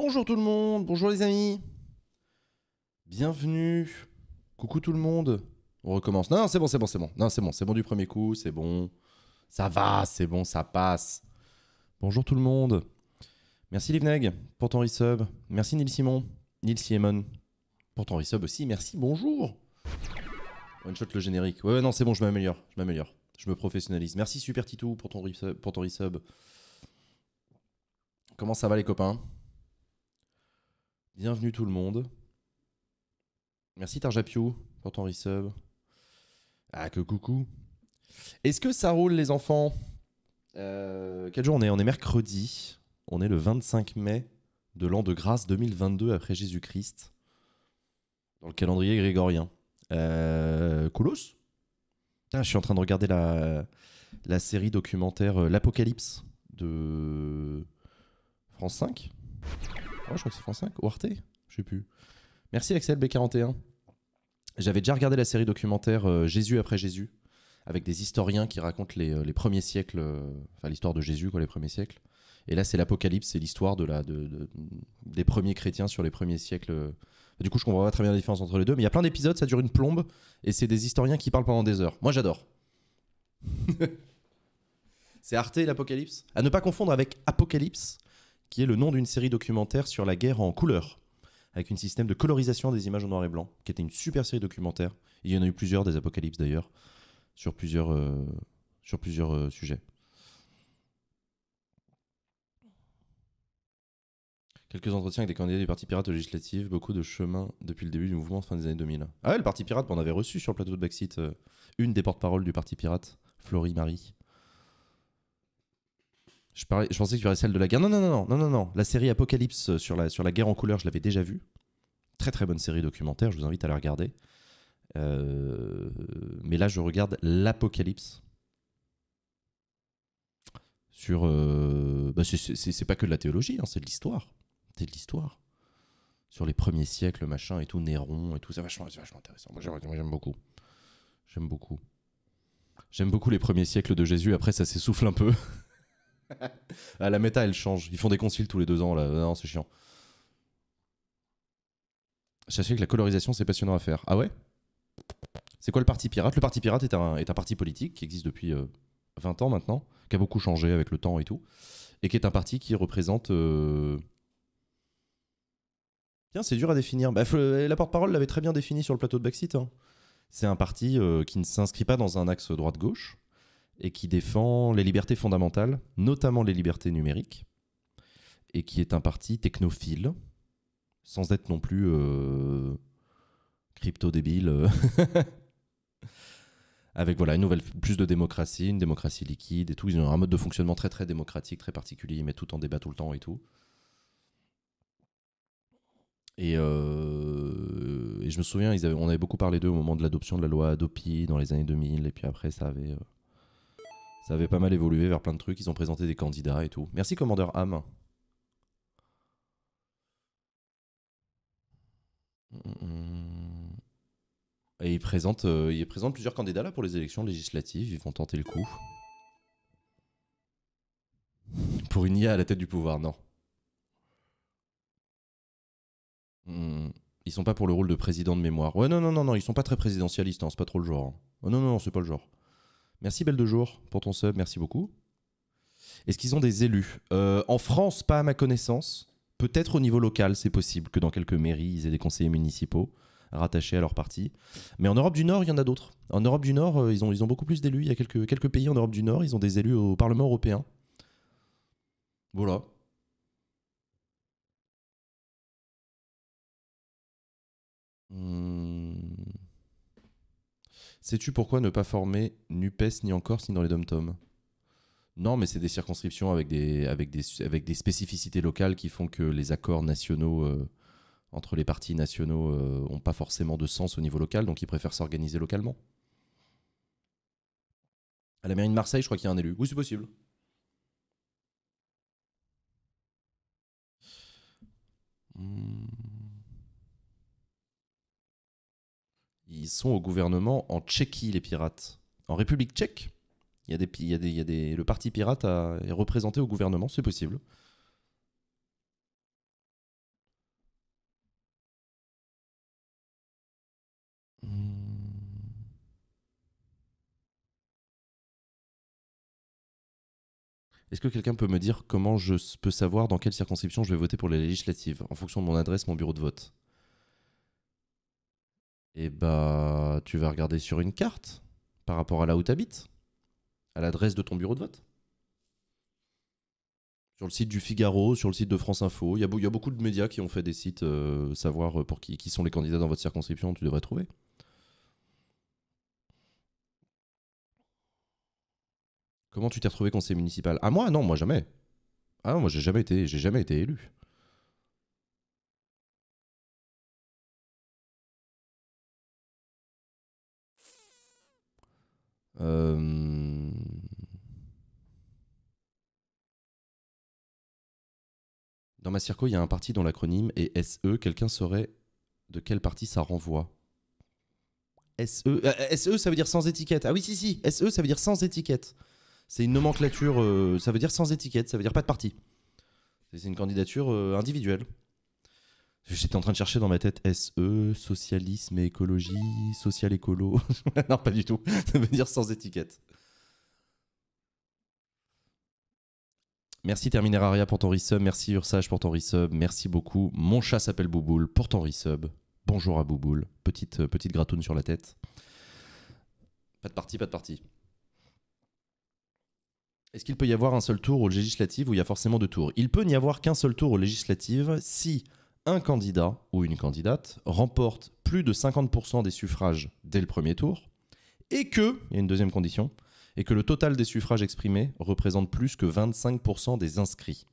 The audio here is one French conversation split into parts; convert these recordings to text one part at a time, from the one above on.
Bonjour tout le monde, bonjour les amis. Bienvenue. Coucou tout le monde. On recommence. Non, non c'est bon, c'est bon, c'est bon. Non, c'est bon, c'est bon du premier coup, c'est bon. Ça va, c'est bon, ça passe. Bonjour tout le monde. Merci Livneg pour ton resub. Merci Nil Simon, Nil Simon pour ton resub aussi. Merci, bonjour. One shot le générique. Ouais, non, c'est bon, je m'améliore. Je m'améliore. Je me professionnalise. Merci Super Titou pour Pour ton resub. Comment ça va les copains Bienvenue tout le monde. Merci Tarjapio pour ton resub. Ah, que coucou. Est-ce que ça roule, les enfants euh, Quelle Quel jour on est On est mercredi. On est le 25 mai de l'an de grâce 2022 après Jésus-Christ. Dans le calendrier grégorien. Euh, Je suis en train de regarder la, la série documentaire euh, L'Apocalypse de France 5. Ah, je crois que c'est France 5 ou Arte Je sais plus. Merci Axel B41. J'avais déjà regardé la série documentaire euh, Jésus après Jésus, avec des historiens qui racontent les, euh, premiers siècles, euh, enfin l'histoire de Jésus, quoi, les premiers siècles. Et là, c'est l'Apocalypse, c'est l'histoire des premiers chrétiens sur les premiers siècles. Du coup, je comprends pas très bien la différence entre les deux, mais il y a plein d'épisodes, ça dure une plombe, et c'est des historiens qui parlent pendant des heures. Moi, j'adore. c'est Arte l'Apocalypse. À ne pas confondre avec Apocalypse, qui est le nom d'une série documentaire sur la guerre en couleur, avec un système de colorisation des images en noir et blanc, qui était une super série documentaire. Il y en a eu plusieurs, des apocalypses d'ailleurs, sur plusieurs, euh, sur plusieurs euh, sujets. Quelques entretiens avec des candidats du Parti Pirate législatif, beaucoup de chemin depuis le début du mouvement fin des années 2000. Ah ouais, le Parti Pirate, on avait reçu sur le plateau de Backseat euh, une des porte-paroles du Parti Pirate, Florie Marie. Je, pensais que tu verrais celle de la guerre. Non, non, non, non, non, non, La série Apocalypse euh, sur la, sur la guerre en couleur, je l'avais déjà vue. Très, très bonne série documentaire. Je vous invite à la regarder. Euh, mais là, je regarde l'Apocalypse. Sur. Euh, bah, c'est pas que de la théologie, hein, c'est de l'histoire. C'est de l'histoire. Sur les premiers siècles, machin et tout, Néron et tout, c'est vachement, vachement intéressant. Moi, j'aime beaucoup. J'aime beaucoup. J'aime beaucoup les premiers siècles de Jésus. Après, ça s'essouffle un peu. Ah, la méta, elle change. Ils font des conciles tous les deux ans, là. Non, c'est chiant. Sachez que la colorisation, c'est passionnant à faire. Ah ouais C'est quoi le Parti Pirate Le Parti Pirate est un, parti politique qui existe depuis 20 euh, ans maintenant, qui a beaucoup changé avec le temps et tout, et qui est un parti qui représente... Euh, Tiens, c'est dur à définir. Bah, la porte-parole l'avait très bien défini sur le plateau de Backseat. Hein. C'est un parti euh, qui ne s'inscrit pas dans un axe droite-gauche, et qui défend les libertés fondamentales, notamment les libertés numériques, et qui est un parti technophile, sans être non plus euh, crypto-débile, euh, avec voilà, une nouvelle, plus de démocratie, une démocratie liquide et tout. Ils ont un mode de fonctionnement très très démocratique, très particulier, ils mettent tout en débat tout le temps et tout. Et, euh, je me souviens, ils on avait beaucoup parlé d'eux au moment de l'adoption de la loi Adopi dans les années 2000, et puis après, ça avait ça avait pas mal évolué vers plein de trucs. Ils ont présenté des candidats et tout. Merci, commandeur Ham. Mm, mm, mm. Et euh, ils présentent, plusieurs candidats là pour les élections législatives. Ils vont tenter le coup. Pour une IA à la tête du pouvoir, non. Ils sont pas pour le rôle de président de mémoire. Ouais, non, non, non, non, ils sont pas très présidentialistes, hein. c'est pas trop le genre. Hein. Oh, non, non, non, c'est pas le genre. Merci Belle de Jour pour ton sub, merci beaucoup. Est-ce qu'ils ont des élus euh, En France, pas à ma connaissance. Peut-être au niveau local, c'est possible que dans quelques mairies, ils aient des conseillers municipaux rattachés à leur parti. Mais en Europe du Nord, il y en a d'autres. En Europe du Nord, euh, ils ont, beaucoup plus d'élus. Il y a quelques, pays en Europe du Nord, ils ont des élus au Parlement européen. Voilà. Hmm. Sais-tu pourquoi ne pas former NUPES ni en Corse ni dans les dom » non, mais c'est des circonscriptions avec des, avec, avec des spécificités locales qui font que les accords nationaux euh, entre les partis nationaux n'ont euh, pas forcément de sens au niveau local, donc ils préfèrent s'organiser localement. À la mairie de Marseille, je crois qu'il y a un élu. Oui, c'est possible. Hmm. ils sont au gouvernement en Tchéquie, les pirates. En République tchèque, il y a des, il y a des, y a des, le parti pirate est représenté au gouvernement, c'est possible. Hmm. Est-ce que quelqu'un peut me dire comment je peux savoir dans quelle circonscription je vais voter pour les législatives en fonction de mon adresse, mon bureau de vote et bah, tu vas regarder sur une carte par rapport à là où tu habites, à l'adresse de ton bureau de vote. Sur le site du Figaro, sur le site de France Info, il y, a, beaucoup de médias qui ont fait des sites euh, savoir euh, pour qui, qui sont les candidats dans votre circonscription, tu devrais trouver. Comment tu t'es retrouvé conseiller municipal Ah moi non, moi jamais. Ah non, moi j'ai jamais été, j'ai jamais été élu. Euh, dans ma circo, il y a un parti dont l'acronyme est SE. Quelqu'un saurait de quel parti ça renvoie SE. Euh, SE, ça veut dire sans étiquette. Ah oui, si, si. SE, ça veut dire sans étiquette. C'est une nomenclature. Euh, ça veut dire sans étiquette. Ça veut dire pas de parti. C'est une candidature individuelle. J'étais en train de chercher dans ma tête SE, socialisme et écologie, social écolo. non, pas du tout. Ça veut dire sans étiquette. Merci Termineraria pour ton resub. Merci Ursage pour ton resub. Merci beaucoup. Mon chat s'appelle Bouboule pour ton resub. Bonjour à Bouboule. Petite, euh, petite gratoune sur la tête. Pas de partie, pas de partie. Est-ce qu'il peut y avoir un seul tour aux législatives ou il y a forcément deux tours Il peut n'y avoir qu'un seul tour aux législatives si un candidat ou une candidate remporte plus de 50% des suffrages dès le premier tour, et que, il y a une deuxième condition, et que le total des suffrages exprimés représente plus que 25% des inscrits.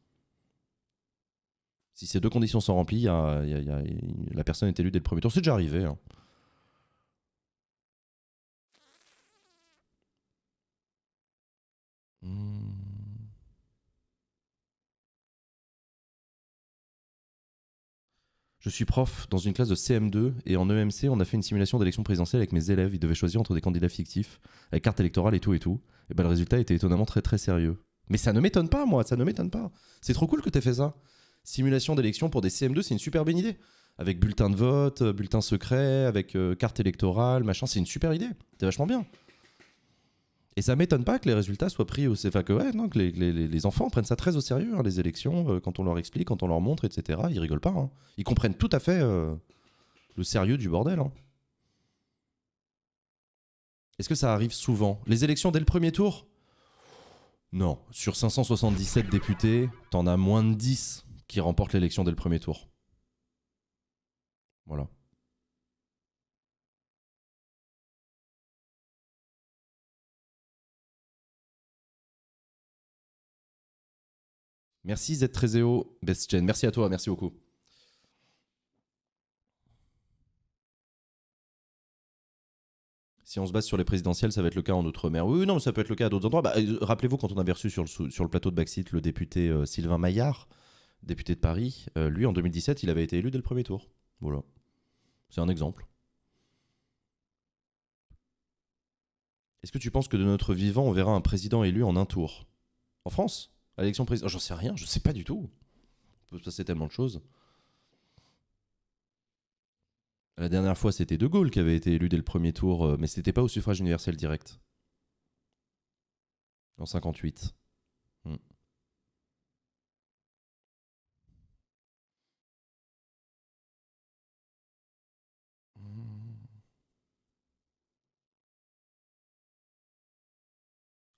Si ces deux conditions sont remplies, la personne est élue dès le premier tour. C'est déjà arrivé. Hein. Hmm. Je suis prof dans une classe de CM2 et en EMC, on a fait une simulation d'élection présidentielle avec mes élèves. Ils devaient choisir entre des candidats fictifs, avec carte électorale et tout et tout. Et ben le résultat était étonnamment très très sérieux. Mais ça ne m'étonne pas, moi, ça ne m'étonne pas. C'est trop cool que tu fait ça. Simulation d'élection pour des CM2, c'est une super bonne idée. Avec bulletin de vote, euh, bulletin secret, avec euh, carte électorale, machin, c'est une super idée. C'est vachement bien. Et ça m'étonne pas que les résultats soient pris au enfin que, non, que les, enfants prennent ça très au sérieux, hein, les élections, euh, quand on leur explique, quand on leur montre, etc. Ils rigolent pas. Hein. Ils comprennent tout à fait euh, le sérieux du bordel. Hein. Est-ce que ça arrive souvent Les élections dès le premier tour Non. Sur 577 députés, t'en as moins de 10 qui remportent l'élection dès le premier tour. Voilà. Merci z 13 Best Chen. Merci à toi, merci beaucoup. si on se base sur les présidentielles, ça va être le cas en Outre-mer. Oui, non, mais ça peut être le cas à d'autres endroits. Bah, euh, rappelez-vous, quand on a reçu sur le, plateau de Baxit le député euh, Sylvain Maillard, député de Paris, euh, lui, en 2017, il avait été élu dès le premier tour. Voilà. C'est un exemple. Est-ce que tu penses que de notre vivant, on verra un président élu en un tour En France à l'élection présidentielle. Oh, j'en sais rien, je sais pas du tout. Il peut se passer tellement de choses. La dernière fois, c'était De Gaulle qui avait été élu dès le premier tour, euh, mais c'était pas au suffrage universel direct. En 58.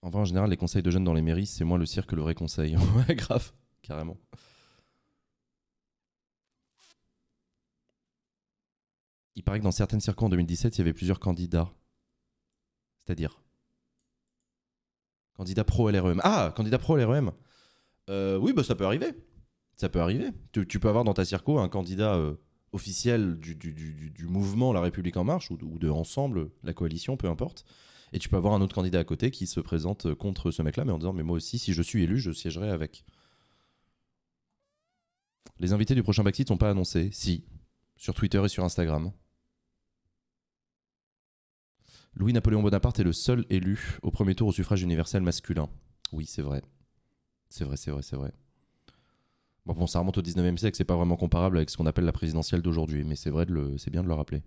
Enfin, en général, les conseils de jeunes dans les mairies, c'est moins le cirque que le vrai conseil. ouais, grave, carrément. Il paraît que dans certaines circos en 2017, il y avait plusieurs candidats. C'est-à-dire Candidat pro LREM. Ah, candidat pro LREM. Euh, oui, bah, ça peut arriver. Ça peut arriver. Tu, peux avoir dans ta circo un candidat euh, officiel du, mouvement La République En Marche ou de Ensemble, la coalition, peu importe. Et tu peux avoir un autre candidat à côté qui se présente euh, contre ce mec-là, mais en disant Mais moi aussi, si je suis élu, je siégerai avec. Les invités du prochain Backseat sont pas annoncés, si, sur Twitter et sur Instagram. Louis-Napoléon Bonaparte est le seul élu au premier tour au suffrage universel masculin. Oui, c'est vrai. C'est vrai, c'est vrai, c'est vrai. Bon, bon, ça remonte au 19e siècle, c'est pas vraiment comparable avec ce qu'on appelle la présidentielle d'aujourd'hui, mais c'est vrai, c'est bien de le rappeler.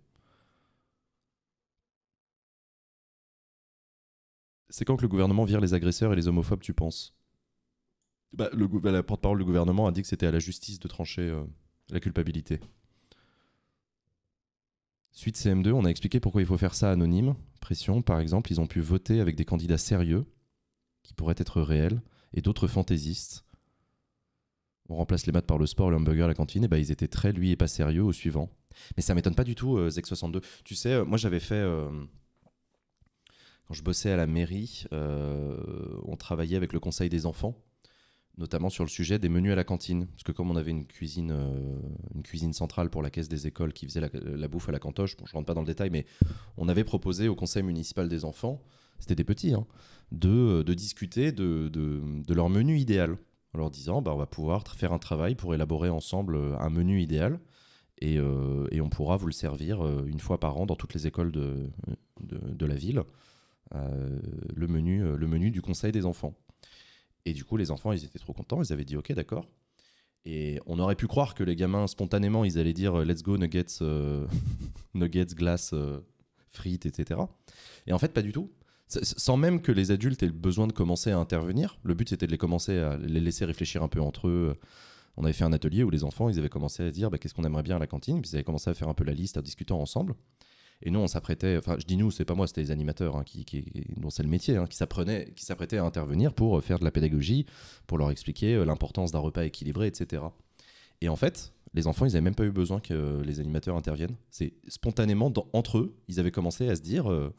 C'est quand que le gouvernement vire les agresseurs et les homophobes, tu penses bah, bah, La porte-parole du gouvernement a dit que c'était à la justice de trancher euh, la culpabilité. Suite CM2, on a expliqué pourquoi il faut faire ça anonyme. Pression, par exemple, ils ont pu voter avec des candidats sérieux, qui pourraient être réels, et d'autres fantaisistes. On remplace les maths par le sport, le hamburger, la cantine, et bah ils étaient très, lui, et pas sérieux au suivant. Mais ça m'étonne pas du tout, 62 euh, Tu sais, euh, moi j'avais fait quand je bossais à la mairie, euh, on travaillait avec le conseil des enfants notamment sur le sujet des menus à la cantine. Parce que comme on avait une cuisine, euh, centrale pour la caisse des écoles qui faisait la, bouffe à la cantoche, je ne rentre pas dans le détail, mais on avait proposé au conseil municipal des enfants, c'était des petits, hein, euh, de, discuter de, leur menu idéal, en leur disant, bah, on va pouvoir faire un travail pour élaborer ensemble un menu idéal. et on pourra vous le servir une fois par an dans toutes les écoles de, la ville. Euh, le, menu, euh, le menu du conseil des enfants. Et du coup, les enfants, ils étaient trop contents, ils avaient dit ok, d'accord. Et on aurait pu croire que les gamins, spontanément, ils allaient dire euh, let's go nuggets, nuggets, glace, frites, etc. Et en fait, pas du tout. sans même que les adultes aient le besoin de commencer à intervenir. Le but, c'était de les commencer à les laisser réfléchir un peu entre eux. On avait fait un atelier où les enfants, ils avaient commencé à dire bah, qu'est-ce qu'on aimerait bien à la cantine. Puis ils avaient commencé à faire un peu la liste, en discutant ensemble. Et nous, on s'apprêtait, enfin, je dis nous, c'est pas moi, c'était les animateurs hein, qui, dont c'est le métier, hein, qui qui s'apprêtaient à intervenir pour euh, faire de la pédagogie, pour leur expliquer euh, l'importance d'un repas équilibré, etc. Et en fait, les enfants, ils n'avaient même pas eu besoin que les animateurs interviennent. C'est spontanément entre eux, ils avaient commencé à se dire. Euh,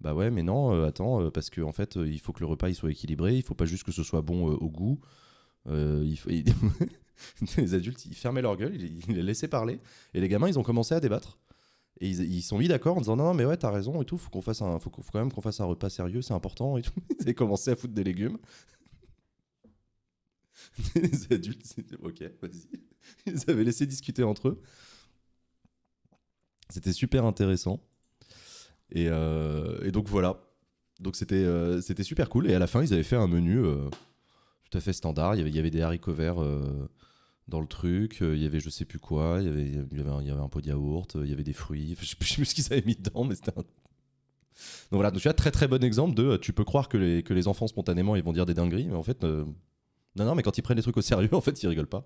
bah ouais, mais non, attends, parce qu'en fait, il faut que le repas il soit équilibré, il faut pas juste que ce soit bon au goût, les adultes, ils fermaient leur gueule, ils, les laissaient parler. Et les gamins, ils ont commencé à débattre. Et ils, ils sont mis d'accord en disant non, mais ouais, t'as raison et tout, faut qu'on fasse un, faut, quand même qu'on fasse un repas sérieux, c'est important et tout. Ils avaient commencé à foutre des légumes. les adultes, ok, vas-y. Ils avaient laissé discuter entre eux. C'était super intéressant. Et, euh, et, donc voilà. Donc c'était euh, c'était super cool. Et à la fin, ils avaient fait un menu euh, tout à fait standard. Il y avait, il y avait des haricots verts dans le truc. Euh, il y avait je sais plus quoi, il y avait, y avait, un, pot de yaourt, euh, il y avait des fruits. je, sais plus, ce qu'ils avaient mis dedans, mais c'était un... Donc voilà, je suis un très très bon exemple de euh, tu peux croire que les, que les enfants spontanément ils vont dire des dingueries, mais en fait, non, non, mais quand ils prennent les trucs au sérieux, en fait, ils rigolent pas.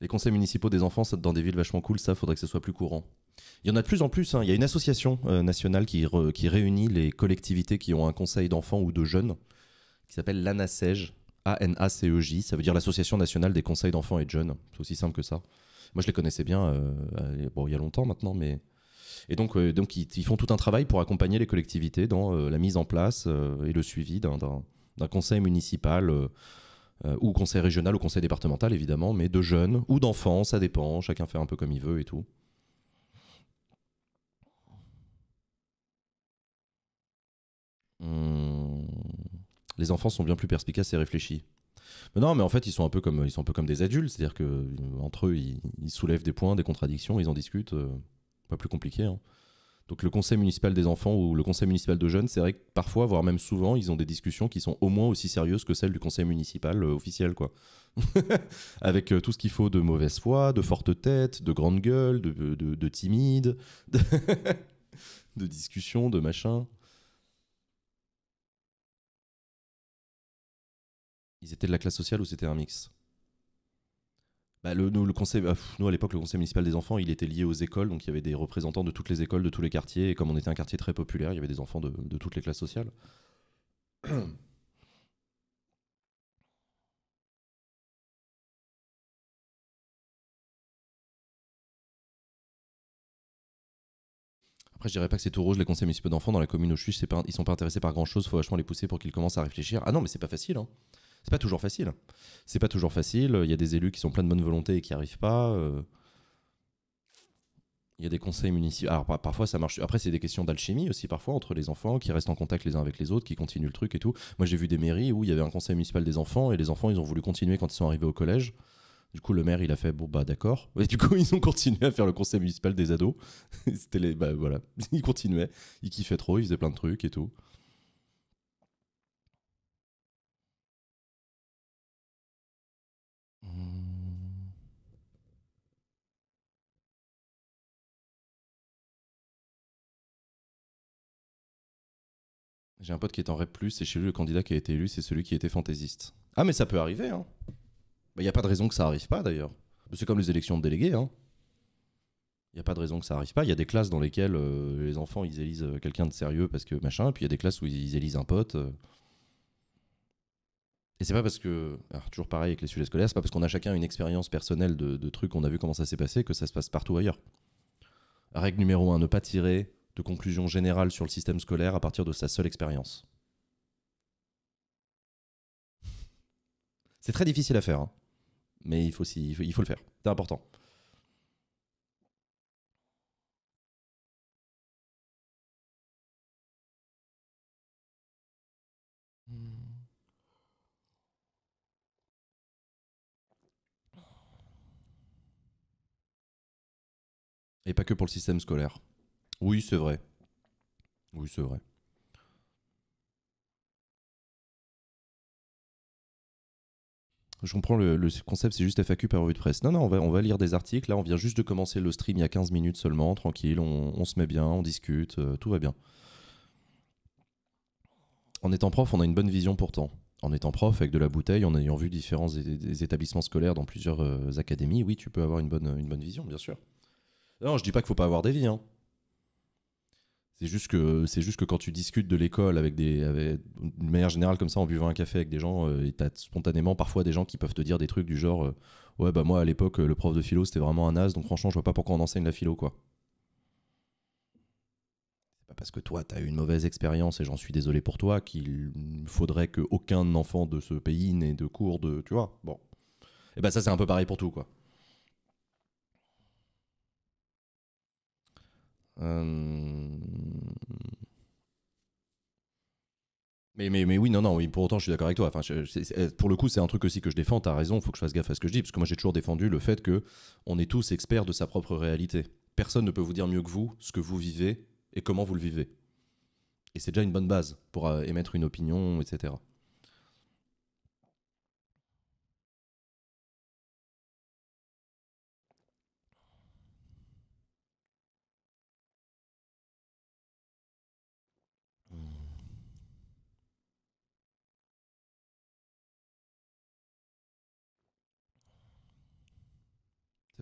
Les conseils municipaux des enfants ça, dans des villes vachement cool, ça, faudrait que ce soit plus courant. Il y en a de plus en plus. Hein. Il y a une association nationale qui, qui réunit les collectivités qui ont un conseil d'enfants ou de jeunes qui s'appelle l'ANACEJ, A-N-A-C-E-J, ça veut dire l'Association nationale des conseils d'enfants et de jeunes. C'est aussi simple que ça. Moi, je les connaissais bien, euh, bon, il y a longtemps maintenant, mais. Et donc, euh, donc ils, font tout un travail pour accompagner les collectivités dans euh, la mise en place et le suivi d'un conseil municipal. ou conseil régional ou conseil départemental évidemment, mais de jeunes ou d'enfants, ça dépend, chacun fait un peu comme il veut et tout. Hum les enfants sont bien plus perspicaces et réfléchis. non, mais en fait, ils sont un peu comme, ils sont peu comme des adultes, c'est-à-dire que euh, entre eux, ils, soulèvent des points, des contradictions, ils en discutent. Euh, pas plus compliqué. Hein. Donc le conseil municipal des enfants ou le conseil municipal de jeunes, c'est vrai que parfois, voire même souvent, ils ont des discussions qui sont au moins aussi sérieuses que celles du conseil municipal euh, officiel, quoi. Avec tout ce qu'il faut de mauvaise foi, de forte tête, de grande gueule, de, de timide, de, de discussion, de machin. ils étaient de la classe sociale ou c'était un mix bah, le, nous, conseil, bah, nous, à l'époque, le conseil municipal des enfants, il était lié aux écoles, donc il y avait des représentants de toutes les écoles, de tous les quartiers, et comme on était un quartier très populaire, il y avait des enfants de, toutes les classes sociales. Après, je dirais pas que c'est tout rouge les conseils municipaux d'enfants dans la commune où je suis. ils sont pas intéressés par grand chose. Faut vachement les pousser pour qu'ils commencent à réfléchir. Ah non, mais c'est pas facile. Hein. C'est pas toujours facile. C'est pas toujours facile. Il y a des élus qui sont plein de bonne volonté et qui n'arrivent arrivent pas. Euh. Il y a des conseils municipaux. Alors parfois ça marche. Après c'est des questions d'alchimie aussi parfois entre les enfants qui restent en contact les uns avec les autres, qui continuent le truc et tout. Moi j'ai vu des mairies où il y avait un conseil municipal des enfants et les enfants ils ont voulu continuer quand ils sont arrivés au collège. Du coup le maire il a fait bon bah d'accord. Et du coup ils ont continué à faire le conseil municipal des ados. C'était les bah voilà ils continuaient, ils kiffaient trop, ils faisaient plein de trucs et tout. J'ai un pote qui est en REP, et chez lui, le candidat qui a été élu, c'est celui qui était fantaisiste. Ah, mais ça peut arriver, hein. Il bah, n'y a pas de raison que ça arrive pas, d'ailleurs. Bah, c'est comme les élections de délégués, hein. Il n'y a pas de raison que ça arrive pas. Il y a des classes dans lesquelles euh, les enfants, ils élisent euh, quelqu'un de sérieux parce que machin, et puis il y a des classes où ils élisent un pote. Euh. Et c'est pas parce que, alors toujours pareil avec les sujets scolaires, c'est pas parce qu'on a chacun une expérience personnelle de, trucs, on a vu comment ça s'est passé, que ça se passe partout ailleurs. Règle numéro un, ne pas tirer de conclusion générale sur le système scolaire à partir de sa seule expérience. C'est très difficile à faire, hein. mais il faut, il faut le faire. C'est important. Et pas que pour le système scolaire. Oui, c'est vrai. Oui, c'est vrai. Je comprends le, concept, c'est juste FAQ par revue de presse. Non, non, on va, on va lire des articles. Là, on vient juste de commencer le stream il y a 15 minutes seulement, tranquille, on, se met bien, on discute, euh, tout va bien. En étant prof, on a une bonne vision pourtant. En étant prof, avec de la bouteille, en ayant vu différents établissements scolaires dans plusieurs euh, académies, oui, tu peux avoir une bonne, une bonne vision, bien sûr. Non, je dis pas qu'il faut pas avoir des vies. Hein. C'est juste que c'est juste que quand tu discutes de l'école avec des avec, manière générale comme ça en buvant un café avec des gens euh, et t'as spontanément parfois des gens qui peuvent te dire des trucs du genre euh, ouais bah moi à l'époque euh, le prof de philo c'était vraiment un as donc franchement je vois pas pourquoi on enseigne la philo quoi. C'est pas parce que toi t'as eu une mauvaise expérience et j'en suis désolé pour toi qu'il faudrait que aucun enfant de ce pays n'ait de cours de tu vois bon et eh bah ben, ça c'est un peu pareil pour tout quoi. Euh, mais, mais, mais, oui, non, non, oui, pour autant, je suis d'accord avec toi. Enfin, pour le coup, c'est un truc aussi que je défends, t'as raison, faut que je fasse gaffe à ce que je dis, parce que moi, j'ai toujours défendu le fait que on est tous experts de sa propre réalité. Personne ne peut vous dire mieux que vous ce que vous vivez et comment vous le vivez. Et c'est déjà une bonne base pour euh, émettre une opinion, etc.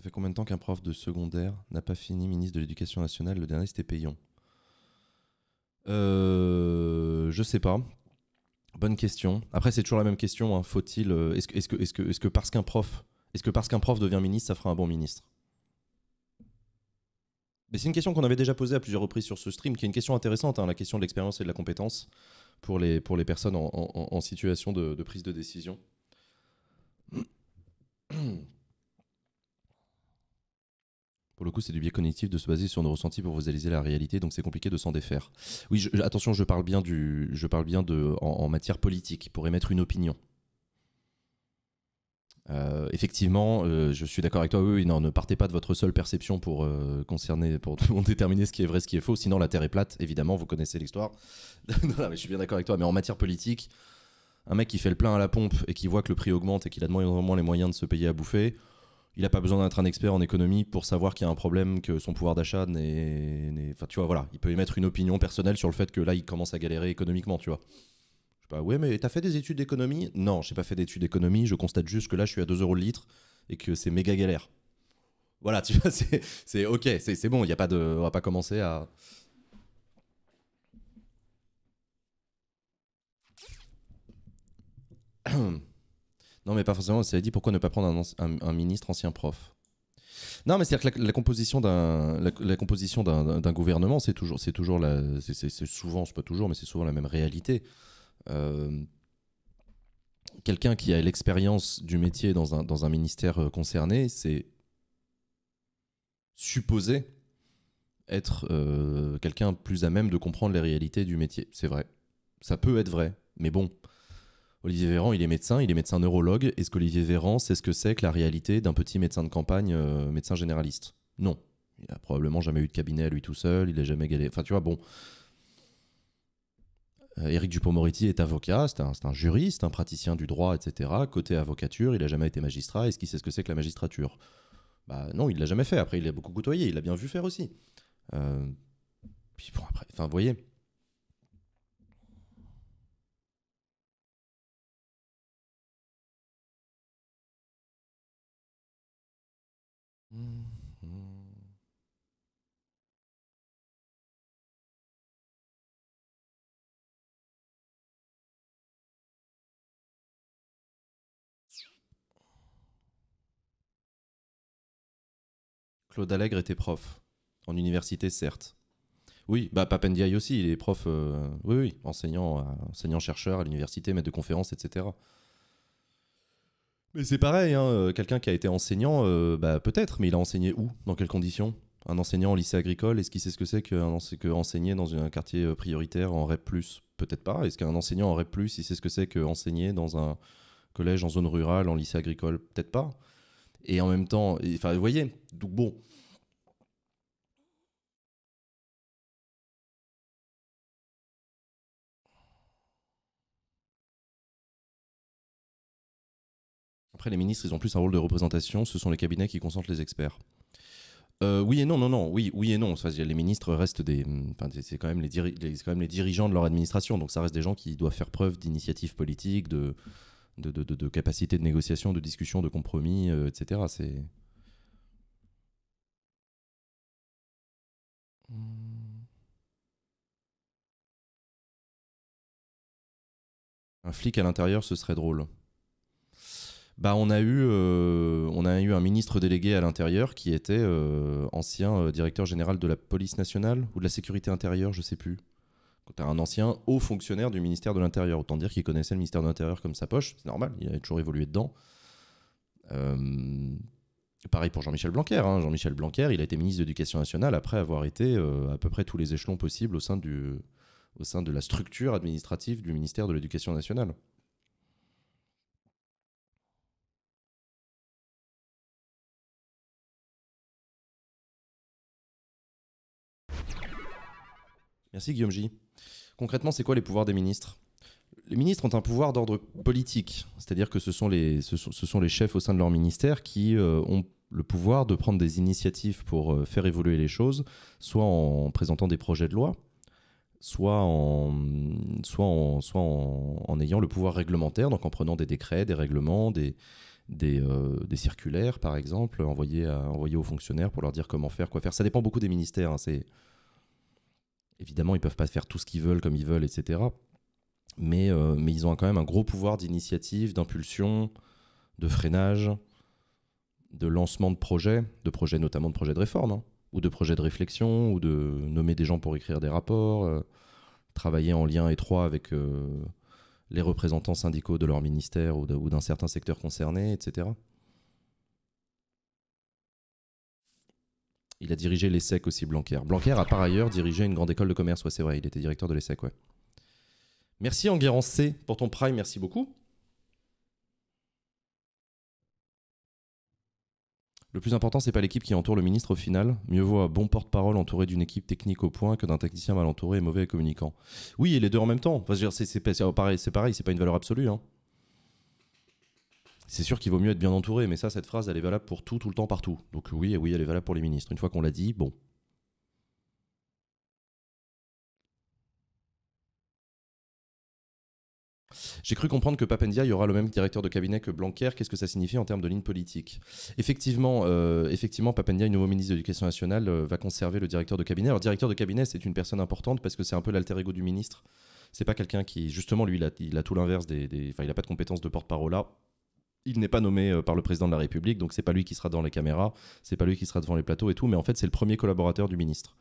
ça fait combien de temps qu'un prof de secondaire n'a pas fini ministre de l'Éducation nationale Le dernier, c'était Payon. Euh, je sais pas. Bonne question. Après, c'est toujours la même question. Faut-il Est-ce que, parce qu'un prof, devient ministre, ça fera un bon ministre Mais c'est une question qu'on avait déjà posée à plusieurs reprises sur ce stream, qui est une question intéressante, hein, la question de l'expérience et de la compétence pour les personnes en, situation de, de, prise de décision. Pour le coup, c'est du biais cognitif de se baser sur nos ressentis pour visualiser la réalité, donc c'est compliqué de s'en défaire. Oui, attention, je parle bien, du, je parle bien de, en, matière politique, pour émettre une opinion. Euh, effectivement, euh, je suis d'accord avec toi. Oui, non, ne partez pas de votre seule perception pour euh, concerner, pour, déterminer ce qui est vrai, ce qui est faux. Sinon, la Terre est plate. Évidemment, vous connaissez l'histoire. je suis bien d'accord avec toi. Mais en matière politique, un mec qui fait le plein à la pompe et qui voit que le prix augmente et qu'il a de moins en moins les moyens de se payer à bouffer, il n'a pas besoin d'être un expert en économie pour savoir qu'il y a un problème, que son pouvoir d'achat n'est. Enfin, tu vois, voilà, il peut émettre une opinion personnelle sur le fait que là, il commence à galérer économiquement, tu vois. Je sais pas, ouais, mais t'as fait des études d'économie Non, j'ai pas fait d'études d'économie, je constate juste que là, je suis à 2 euros le litre et que c'est méga galère. Voilà, tu vois, c'est ok, c'est bon, il y a pas de, on va pas commencer à. Non, mais pas forcément. C'est dit pourquoi ne pas prendre un, ministre ancien prof non, mais c'est-à-dire que la, composition d'un la, composition d'un gouvernement, c'est toujours c'est toujours la c'est souvent c'est pas toujours mais c'est souvent la même réalité. Euh, quelqu'un qui a l'expérience du métier dans un, ministère euh, concerné, c'est supposé être euh, quelqu'un plus à même de comprendre les réalités du métier. C'est vrai. Ça peut être vrai, mais bon, Olivier Véran, il est médecin, il est médecin neurologue. Est-ce qu'Olivier Véran sait ce que c'est que la réalité d'un petit médecin de campagne, euh, médecin généraliste Non. Il a probablement jamais eu de cabinet à lui tout seul, il n'a jamais galé. Enfin, tu vois, bon. Euh, Éric Dupont-Moretti est avocat, c'est un, juriste, un praticien du droit, etc. Côté avocature, il n'a jamais été magistrat. Est-ce qu'il sait ce que c'est que la magistrature Bah non, il l'a jamais fait. Après, il l'a beaucoup côtoyé, il l'a bien vu faire aussi. Euh, puis bon, après, enfin, vous voyez. Claude Allègre était prof. En université, certes. Oui, bah Papendiaï aussi, il est prof, euh, oui, oui, enseignant, enseignant-chercheur à l'université, maître de conférences, etc. Mais c'est pareil, hein, euh, quelqu'un qui a été enseignant, euh, bah, peut-être, mais il a enseigné où Dans quelles conditions Un enseignant en lycée agricole, est-ce qu'il sait ce que c'est que enseigner dans un quartier euh, prioritaire en REP Peut-être pas. Est-ce qu'un enseignant en REP, il sait ce que c'est qu'enseigner dans un collège en zone rurale, en lycée agricole Peut-être pas. Et en même temps, vous voyez, donc bon, Après, les ministres, ils ont plus un rôle de représentation. Ce sont les cabinets qui concentrent les experts. Euh, oui et non, non, non, oui, oui et non. les ministres restent des, mm, enfin, c'est quand même les, dirigeants de leur administration, donc ça reste des gens qui doivent faire preuve d'initiative politique, de de, de, capacité de négociation, de discussion, de compromis, euh, etc. C'est un flic à l'intérieur, ce serait drôle. Bah, on, a eu, euh, on a eu un ministre délégué à l'intérieur qui était euh, ancien euh, directeur général de la police nationale ou de la sécurité intérieure, je sais plus. Quand as un ancien haut fonctionnaire du ministère de l'Intérieur, autant dire qu'il connaissait le ministère de l'Intérieur comme sa poche, c'est normal, il a toujours évolué dedans. Pareil pour Jean-Michel Blanquer. Hein. Jean-Michel Blanquer, il a été ministre de l'Éducation nationale après avoir été à peu près tous les échelons possibles au sein, du, au sein de la structure administrative du ministère de l'Éducation nationale. Merci Guillaume J. Concrètement, c'est quoi les pouvoirs des ministres les ministres ont un pouvoir d'ordre politique, c'est-à-dire que ce sont, les, ce, sont, ce sont, les, chefs au sein de leur ministère qui euh, ont le pouvoir de prendre des initiatives pour euh, faire évoluer les choses, soit en présentant des projets de loi, soit en, soit en, soit en, ayant le pouvoir réglementaire, donc en prenant des décrets, des règlements, des, des, euh, des circulaires, par exemple, envoyés, aux fonctionnaires pour leur dire comment faire, quoi faire. Ça dépend beaucoup des ministères, hein, c'est Évidemment, ils peuvent pas faire tout ce qu'ils veulent comme ils veulent, etc. Mais, euh, mais ils ont quand même un gros pouvoir d'initiative, d'impulsion, de freinage, de lancement de projets, de projets notamment de projets de réforme, hein, ou de projets de réflexion, ou de nommer des gens pour écrire des rapports, euh, travailler en lien étroit avec euh, les représentants syndicaux de leur ministère ou d'un certain secteur concerné, etc. Il a dirigé l'ESSEC aussi, Blanquer. Blanquer a par ailleurs dirigé une grande école de commerce, ouais, c'est vrai, il était directeur de l'ESSEC, ouais. Merci Enguerrand C pour ton prime, merci beaucoup. Le plus important, c'est pas l'équipe qui entoure le ministre au final. Mieux vaut un bon porte-parole entouré d'une équipe technique au point que d'un technicien mal entouré et mauvais communicant. Oui, et les deux en même temps. c'est pareil, c'est pareil, c'est pas une valeur absolue. Hein c'est sûr qu'il vaut mieux être bien entouré, mais ça, cette phrase, elle est valable pour tout, tout le temps, partout. Donc oui, oui, elle est valable pour les ministres. Une fois qu'on l'a dit, bon. J'ai cru comprendre que Papendia y aura le même directeur de cabinet que Blanquer. Qu'est-ce que ça signifie en termes de ligne politique euh, Effectivement, Papendia, effectivement, Papendia, nouveau ministre de l'Éducation nationale, euh, va conserver le directeur de cabinet. Alors, directeur de cabinet, c'est une personne importante parce que c'est un peu l'alter ego du ministre. C'est pas quelqu'un qui, justement, lui, il a, tout l'inverse des, il a pas de compétences de porte-parole là il n'est pas nommé euh, par le président de la République, donc c'est pas lui qui sera dans les caméras, c'est pas lui qui sera devant les plateaux et tout, mais en fait c'est le premier collaborateur du ministre.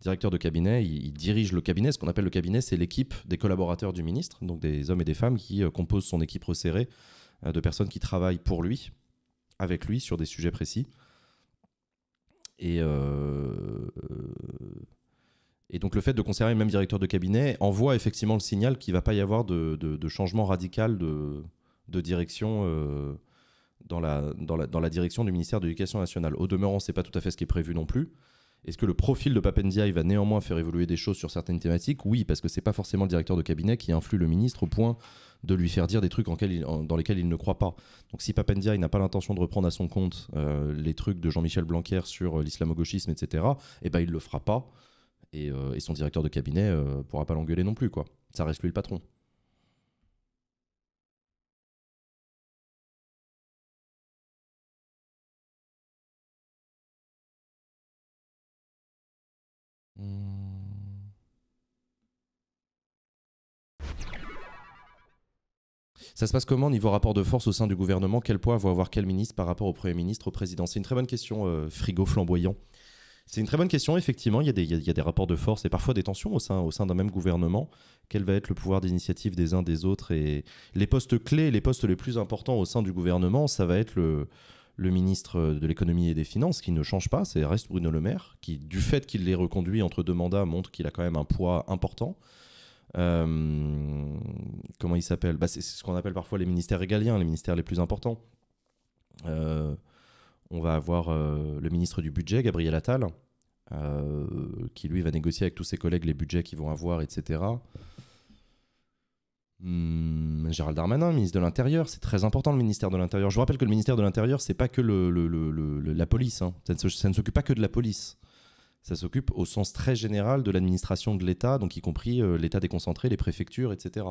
Directeur de cabinet, il, dirige le cabinet. Ce qu'on appelle le cabinet, c'est l'équipe des collaborateurs du ministre, donc des hommes et des femmes qui euh, composent son équipe resserrée euh, de personnes qui travaillent pour lui, avec lui, sur des sujets précis. Et, donc le fait de conserver le même directeur de cabinet envoie effectivement le signal qu'il ne va pas y avoir de, de changement radical de, de direction euh, dans, la, direction du ministère de l'Éducation nationale. Au demeurant, ce n'est pas tout à fait ce qui est prévu non plus. Est-ce que le profil de Papendia va néanmoins faire évoluer des choses sur certaines thématiques Oui, parce que ce n'est pas forcément le directeur de cabinet qui influe le ministre au point de lui faire dire des trucs en dans lesquels il ne croit pas. Donc si Papendia n'a pas l'intention de reprendre à son compte euh, les trucs de Jean-Michel Blanquer sur euh, l'islamo-gauchisme, etc., eh ben, il le fera pas. Et, son directeur de cabinet pourra pas l'engueuler non plus. quoi. Ça reste lui le patron. Ça se passe comment niveau rapport de force au sein du gouvernement Quel poids va avoir quel ministre par rapport au Premier ministre, au Président C'est une très bonne question, euh, frigo flamboyant. C'est une très bonne question, effectivement. Il y, a des, rapports de force et parfois des tensions au sein, d'un même gouvernement. Quel va être le pouvoir d'initiative des uns des autres Et les postes clés, les postes les plus importants au sein du gouvernement, ça va être le, le ministre euh, de l'économie et des finances qui ne change pas, c'est reste Bruno Le Maire, qui, du fait qu'il les reconduit entre deux mandats, montre qu'il a quand même un poids important. Euh, comment ils s'appellent bah, C'est ce qu'on appelle parfois les ministères régaliens, les ministères les plus importants. Euh, on va avoir euh, le ministre du Budget, Gabriel Attal, qui lui va négocier avec tous ses collègues les budgets qu'ils vont avoir, etc. Hmm, Gérald Darmanin, ministre de l'Intérieur, c'est très important le ministère de l'Intérieur. Je vous rappelle que le ministère de l'Intérieur, c'est pas que la police, hein. ça ne, s'occupe pas que de la police ça s'occupe au sens très général de l'administration de l'État, donc y compris euh, l'État déconcentré, les préfectures, etc.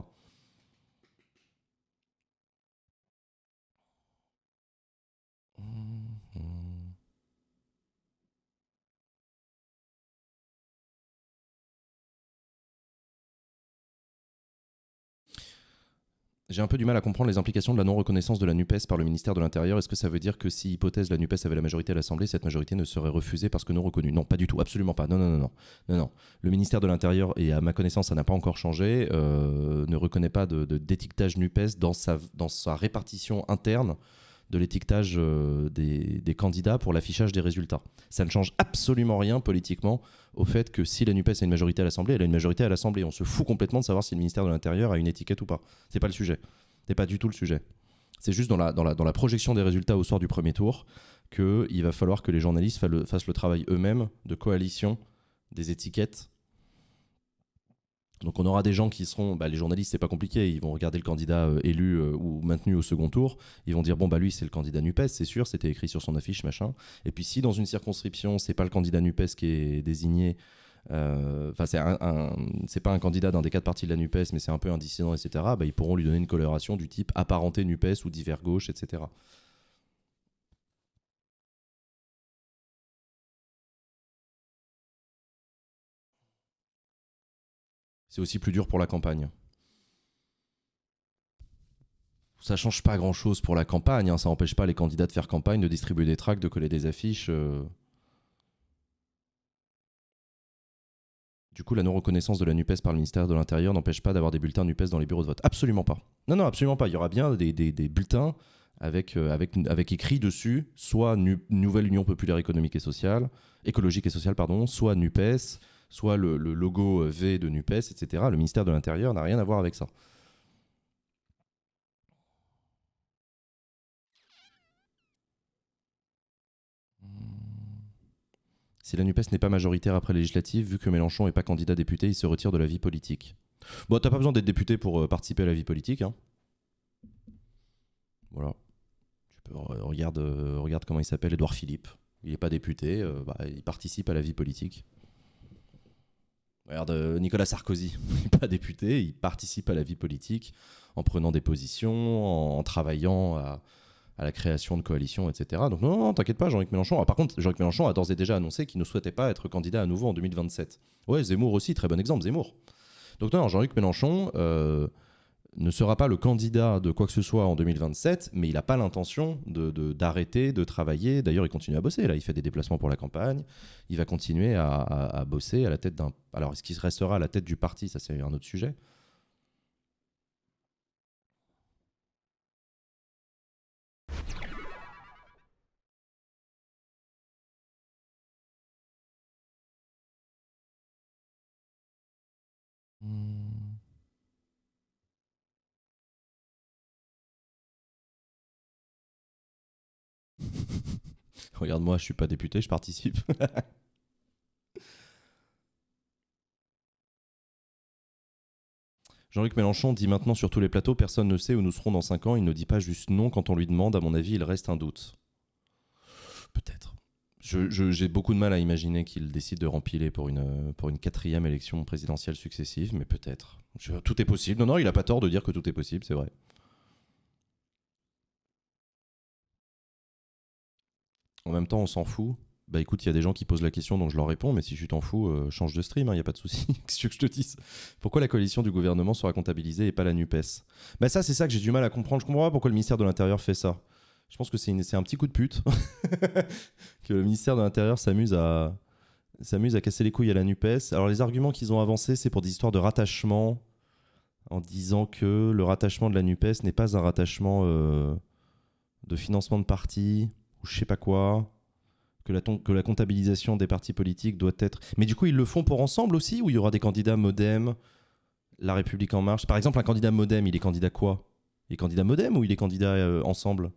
J'ai un peu du mal à comprendre les implications de la non-reconnaissance de la NUPES par le ministère de l'Intérieur. Est-ce que ça veut dire que si, hypothèse, la NUPES avait la majorité à l'Assemblée, cette majorité ne serait refusée parce que non reconnue Non, pas du tout, absolument pas. Non, non, non, non. non, Le ministère de l'Intérieur, et à ma connaissance, ça n'a pas encore changé, euh, ne reconnaît pas de, détiquetage NUPES dans sa, dans sa répartition interne de l'étiquetage euh, des, candidats pour l'affichage des résultats. Ça ne change absolument rien politiquement au fait que si la NUPES a une majorité à l'Assemblée, elle a une majorité à l'Assemblée. On se fout complètement de savoir si le ministère de l'Intérieur a une étiquette ou pas. C'est pas le sujet. n'est pas du tout le sujet. C'est juste dans la, projection des résultats au soir du premier tour qu'il va falloir que les journalistes fassent le travail eux-mêmes de coalition des étiquettes donc on aura des gens qui seront, bah, les journalistes, c'est pas compliqué, ils vont regarder le candidat euh, élu euh, ou maintenu au second tour, ils vont dire bon bah lui c'est le candidat Nupes, c'est sûr, c'était écrit sur son affiche machin. Et puis si dans une circonscription c'est pas le candidat Nupes qui est désigné, euh, enfin c'est pas un candidat dans des quatre partis de la Nupes, mais c'est un peu un dissident etc. Bah, ils pourront lui donner une coloration du type apparenté Nupes ou divers gauche etc. c'est aussi plus dur pour la campagne. Ça change pas grand chose pour la campagne, hein. ça n'empêche pas les candidats de faire campagne, de distribuer des tracts, de coller des affiches. Euh. Du coup, la non-reconnaissance de la NUPES par le ministère de l'Intérieur n'empêche pas d'avoir des bulletins NUPES dans les bureaux de vote. Absolument pas. Non, non, absolument pas. Il y aura bien des, bulletins euh, avec, écrit dessus, soit Nouvelle Union Populaire Économique et Sociale, écologique et sociale, pardon, soit NUPES, soit le, logo euh, V de NUPES, etc. Le ministère de l'Intérieur n'a rien à voir avec ça. Si la NUPES n'est pas majoritaire après législative, vu que Mélenchon n'est pas candidat député, il se retire de la vie politique. Bon, t'as pas besoin d'être député pour euh, participer à la vie politique. Hein. Voilà. Tu peux, regarde, euh, regarde comment il s'appelle, Édouard Philippe. Il n'est pas député, bah, il participe à la vie politique. Regarde, euh, Nicolas Sarkozy, pas député, il participe à la vie politique en prenant des positions, en, travaillant à, la création de coalitions, etc. Donc non, non, t'inquiète pas, Jean-Luc Mélenchon. Ah, par contre, Jean-Luc Mélenchon a d'ores et déjà annoncé qu'il ne souhaitait pas être candidat à nouveau en 2027. Ouais, Zemmour aussi, très bon exemple, Zemmour. Donc non, Jean-Luc Mélenchon, euh, ne sera pas le candidat de quoi que ce soit en 2027, mais il n'a pas l'intention d'arrêter de, de, travailler. D'ailleurs, il continue à bosser. Là, il fait des déplacements pour la campagne. Il va continuer à bosser à la tête d'un. Alors, est-ce qu'il restera à la tête du parti Ça, c'est un autre sujet. Regarde-moi, je suis pas député, je participe. Jean-Luc Mélenchon dit maintenant sur tous les plateaux personne ne sait où nous serons dans 5 ans, il ne dit pas juste non quand on lui demande, à mon avis, il reste un doute. Peut-être. J'ai beaucoup de mal à imaginer qu'il décide de rempiler pour une, pour une quatrième élection présidentielle successive, mais peut-être. Tout est possible. Non, non, il n'a pas tort de dire que tout est possible, c'est vrai. en même temps, on s'en fout. Bah écoute, il y a des gens qui posent la question, donc je leur réponds, mais si je t'en fous, euh, change de stream, il hein, n'y a pas de souci. Qu'est-ce que je te dise Pourquoi la coalition du gouvernement sera comptabilisée et pas la NUPES Bah ça, c'est ça que j'ai du mal à comprendre. Je comprends pas pourquoi le ministère de l'Intérieur fait ça. Je pense que c'est un petit coup de pute que le ministère de l'Intérieur s'amuse à, s'amuse à casser les couilles à la NUPES. Alors les arguments qu'ils ont avancés, c'est pour des histoires de rattachement, en disant que le rattachement de la NUPES n'est pas un rattachement euh, de financement de parti je sais pas quoi, que la, comptabilisation des partis politiques doit être. Mais du coup, ils le font pour ensemble aussi, ou il y aura des candidats modem, La République en marche Par exemple, un candidat modem, il est candidat quoi Il est candidat modem ou il est candidat euh, ensemble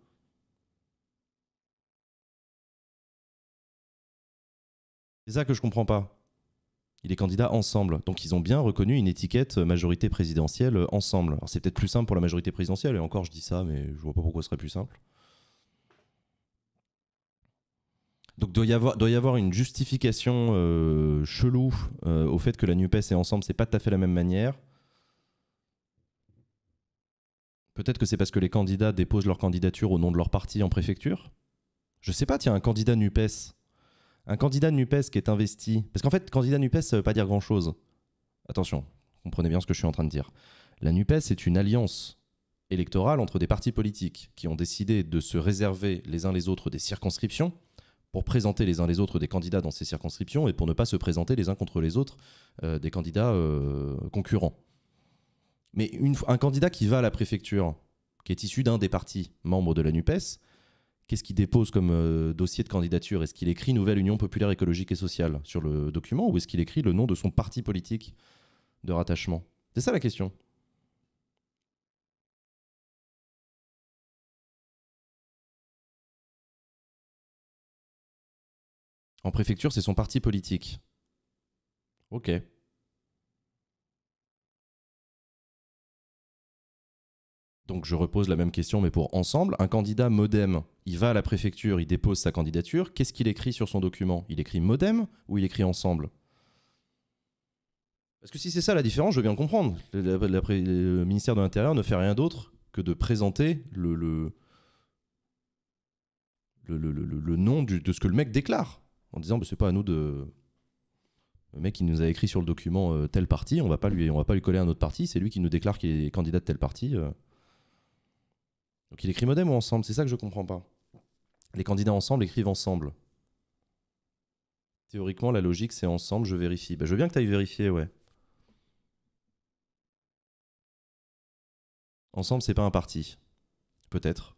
C'est ça que je comprends pas. Il est candidat ensemble. Donc ils ont bien reconnu une étiquette euh, majorité présidentielle euh, ensemble. Alors c'est peut-être plus simple pour la majorité présidentielle, et encore je dis ça, mais je vois pas pourquoi ce serait plus simple. Donc doit y avoir, doit y avoir une justification euh, chelou euh, au fait que la NUPES et Ensemble, c'est pas tout à fait la même manière. Peut-être que c'est parce que les candidats déposent leur candidature au nom de leur parti en préfecture. Je sais pas, tiens, un candidat NUPES. Un candidat NUPES qui est investi. Parce qu'en fait, candidat NUPES, ça veut pas dire grand-chose. Attention, comprenez bien ce que je suis en train de dire. La NUPES est une alliance électorale entre des partis politiques qui ont décidé de se réserver les uns les autres des circonscriptions pour présenter les uns les autres des candidats dans ces circonscriptions et pour ne pas se présenter les uns contre les autres euh, des candidats euh, concurrents. Mais un candidat qui va à la préfecture, qui est issu d'un des partis membres de la NUPES, qu'est-ce qu'il dépose comme euh, dossier de candidature Est-ce qu'il écrit Nouvelle Union populaire écologique et sociale sur le document ou est-ce qu'il écrit le nom de son parti politique de rattachement C'est ça la question. En préfecture, c'est son parti politique. Ok. Donc je repose la même question, mais pour ensemble. Un candidat modem, il va à la préfecture, il dépose sa candidature. Qu'est-ce qu'il écrit sur son document Il écrit modem ou il écrit ensemble Parce que si c'est ça la différence, je veux bien comprendre. Le, ministère de l'Intérieur ne fait rien d'autre que de présenter le, le, le nom de ce que le mec déclare en disant bah, c'est pas à nous de. Le mec, il nous a écrit sur le document euh, tel parti, on va pas lui, on va pas lui coller un autre parti, c'est lui qui nous déclare qu'il est candidat de telle partie. Euh. Donc il écrit modem ou ensemble, c'est ça que je comprends pas. Les candidats ensemble écrivent ensemble. Théoriquement, la logique, c'est ensemble, je vérifie. Bah, je veux bien que tu ailles vérifier, ouais. Ensemble, c'est pas un parti. Peut-être.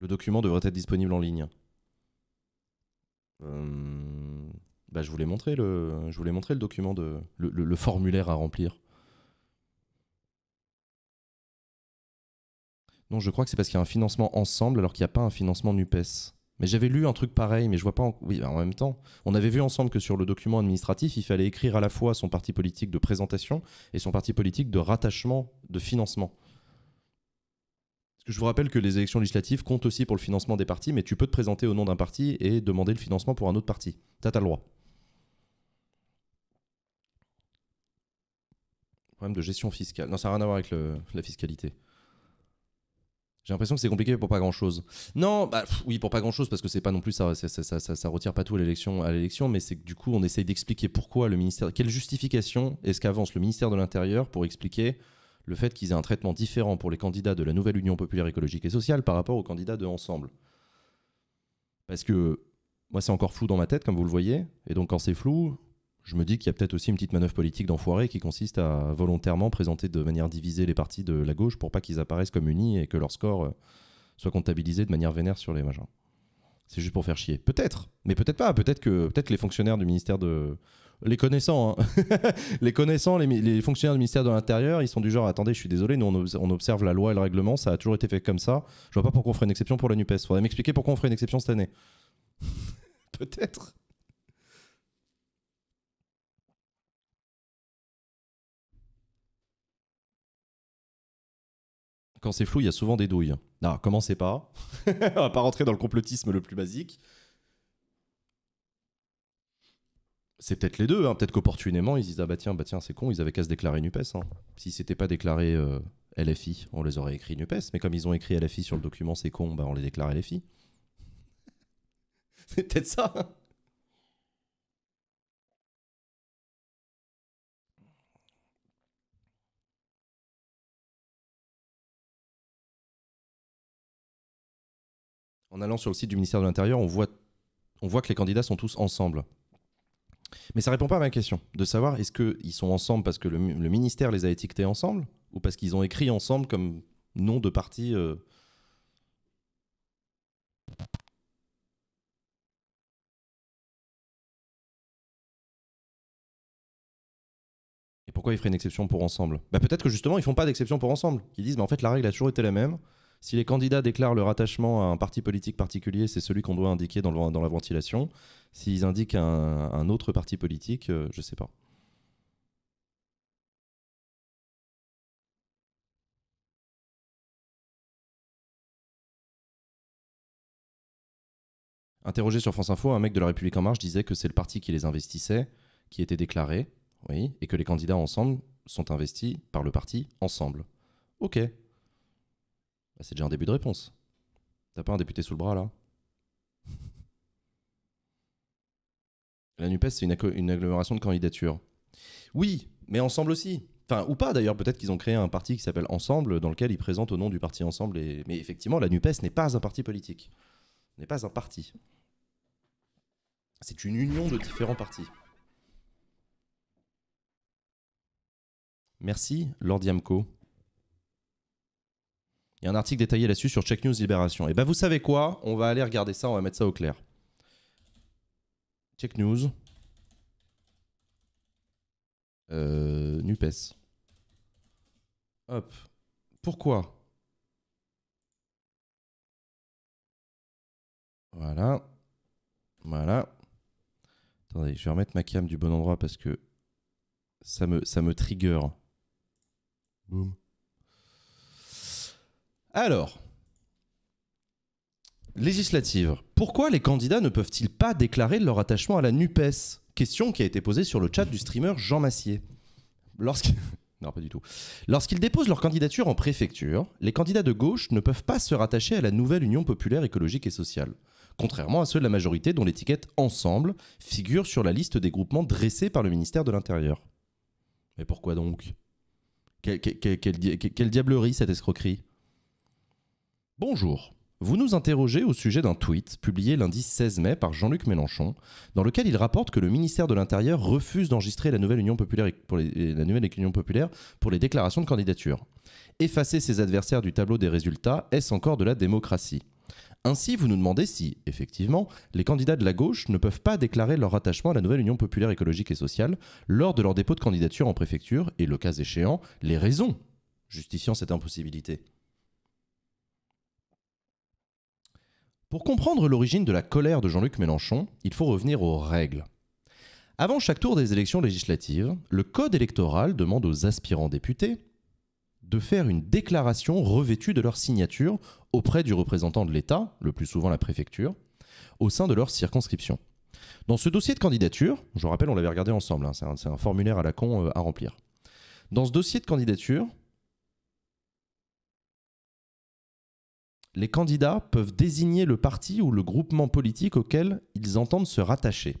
Le document devrait être disponible en ligne. Euh, bah, je, voulais montrer le... je le document, de... le, formulaire à remplir. Non, je crois que c'est parce qu'il y a un financement ensemble alors qu'il n'y a pas un financement NUPES. Mais j'avais lu un truc pareil, mais je vois pas. En... Oui, en même temps, on avait vu ensemble que sur le document administratif, il fallait écrire à la fois son parti politique de présentation et son parti politique de rattachement de financement je vous rappelle que les élections législatives comptent aussi pour le financement des partis, mais tu peux te présenter au nom d'un parti et demander le financement pour un autre parti. t'as le droit. Problème de gestion fiscale. Non, ça n'a rien à voir avec la fiscalité. J'ai l'impression que c'est compliqué pour pas grand chose. Non, bah oui, pour pas grand chose, parce que c'est pas non plus ça ça, retire pas tout à l'élection, à l'élection, mais c'est que du coup, on essaye d'expliquer pourquoi le ministère, quelle justification est-ce qu'avance le ministère de l'Intérieur pour expliquer le fait qu'ils aient un traitement différent pour les candidats de la nouvelle Union populaire écologique et sociale par rapport aux candidats de Ensemble. Parce que moi, c'est encore flou dans ma tête, comme vous le voyez, et donc quand c'est flou, je me dis qu'il y a peut-être aussi une petite manœuvre politique d'enfoiré qui consiste à volontairement présenter de manière divisée les partis de la gauche pour pas qu'ils apparaissent comme unis et que leur score euh, soit comptabilisé de manière vénère sur les machins. C'est juste pour faire chier. Peut-être, mais peut-être pas. Peut-être que, peut que les fonctionnaires du ministère de Hein. les connaissants, les connaissants, les, fonctionnaires du ministère de l'Intérieur, ils sont du genre attendez, je suis désolé, nous on, observe la loi et le règlement, ça a toujours été fait comme ça. Je vois pas pourquoi on ferait une exception pour la Nupes. Faudrait m'expliquer pourquoi on ferait une exception cette année. Peut-être. Quand c'est flou, il y a souvent des douilles. Non, ah, commencez pas. on va pas rentrer dans le complotisme le plus basique. c'est peut-être les deux. Hein. Peut-être qu'opportunément, ils disent Ah bah tiens, bah tiens c'est con, ils avaient qu'à se déclarer NUPES. Hein. ne s'étaient pas déclarés euh, LFI, on les aurait écrit NUPES. Mais comme ils ont écrit LFI sur le document, c'est con, bah on les déclare LFI. c'est peut-être ça. Hein. En allant sur le site du ministère de l'Intérieur, on voit, on voit que les candidats sont tous ensemble. Mais ça répond pas à ma question de savoir est-ce qu'ils sont ensemble parce que le, ministère les a étiquetés ensemble ou parce qu'ils ont écrit ensemble comme nom de parti. Euh Et pourquoi ils feraient une exception pour ensemble bah Peut-être que justement ils font pas d'exception pour ensemble. Ils disent mais en fait la règle a toujours été la même. Si les candidats déclarent leur attachement à un parti politique particulier, c'est celui qu'on doit indiquer dans, la ventilation. S'ils indiquent un, autre parti politique, euh, je ne sais pas. Interrogé sur France Info, un mec de La République En Marche disait que c'est le parti qui les investissait, qui était déclaré, oui, et que les candidats ensemble sont investis par le parti ensemble. Ok, bah, c'est déjà un début de réponse. T'as pas un député sous le bras là La NUPES, c'est une, agglomération de candidatures. Oui, mais ensemble aussi. Enfin, ou pas d'ailleurs, peut-être qu'ils ont créé un parti qui s'appelle Ensemble, dans lequel ils présentent au nom du parti Ensemble. Mais effectivement, la NUPES n'est pas un parti politique. N'est pas un parti. C'est une union de différents partis. Merci, Lord Yamko. Il y a un article détaillé là-dessus sur Check News Libération. Et ben vous savez quoi On va aller regarder ça, on va mettre ça au clair. Check News. Euh, Nupes. Hop. Pourquoi Voilà. Voilà. Attendez, je vais remettre ma cam du bon endroit parce que ça me, ça me trigger. Boum. Alors, législative. Pourquoi les candidats ne peuvent-ils pas déclarer leur attachement à la NUPES Question qui a été posée sur le chat du streamer Jean Massier. Non, pas du tout. Lorsqu'ils déposent leur candidature en préfecture, les candidats de gauche ne peuvent pas se rattacher à la nouvelle Union populaire écologique et sociale, contrairement à ceux de la majorité dont l'étiquette Ensemble figure sur la liste des groupements dressés par le ministère de l'Intérieur. Mais pourquoi donc quelle diablerie cette escroquerie Bonjour. Vous nous interrogez au sujet d'un tweet publié lundi 16 mai par Jean-Luc Mélenchon, dans lequel il rapporte que le ministère de l'Intérieur refuse d'enregistrer la nouvelle Union populaire pour les, la nouvelle populaire pour les déclarations de candidature. Effacer ses adversaires du tableau des résultats, est-ce encore de la démocratie ainsi, vous nous demandez si, effectivement, les candidats de la gauche ne peuvent pas déclarer leur attachement à la nouvelle Union populaire écologique et sociale lors de leur dépôt de candidature en préfecture et, le cas échéant, les raisons justifiant cette impossibilité. Pour comprendre l'origine de la colère de Jean-Luc Mélenchon, il faut revenir aux règles. Avant chaque tour des élections législatives, le Code électoral demande aux aspirants députés de faire une déclaration revêtue de leur signature auprès du représentant de l'État, le plus souvent la préfecture, au sein de leur circonscription. Dans ce dossier de candidature, je vous rappelle, on l'avait regardé ensemble, hein, c'est un, formulaire à la con euh, à remplir. Dans ce dossier de candidature, les candidats peuvent désigner le parti ou le groupement politique auquel ils entendent se rattacher.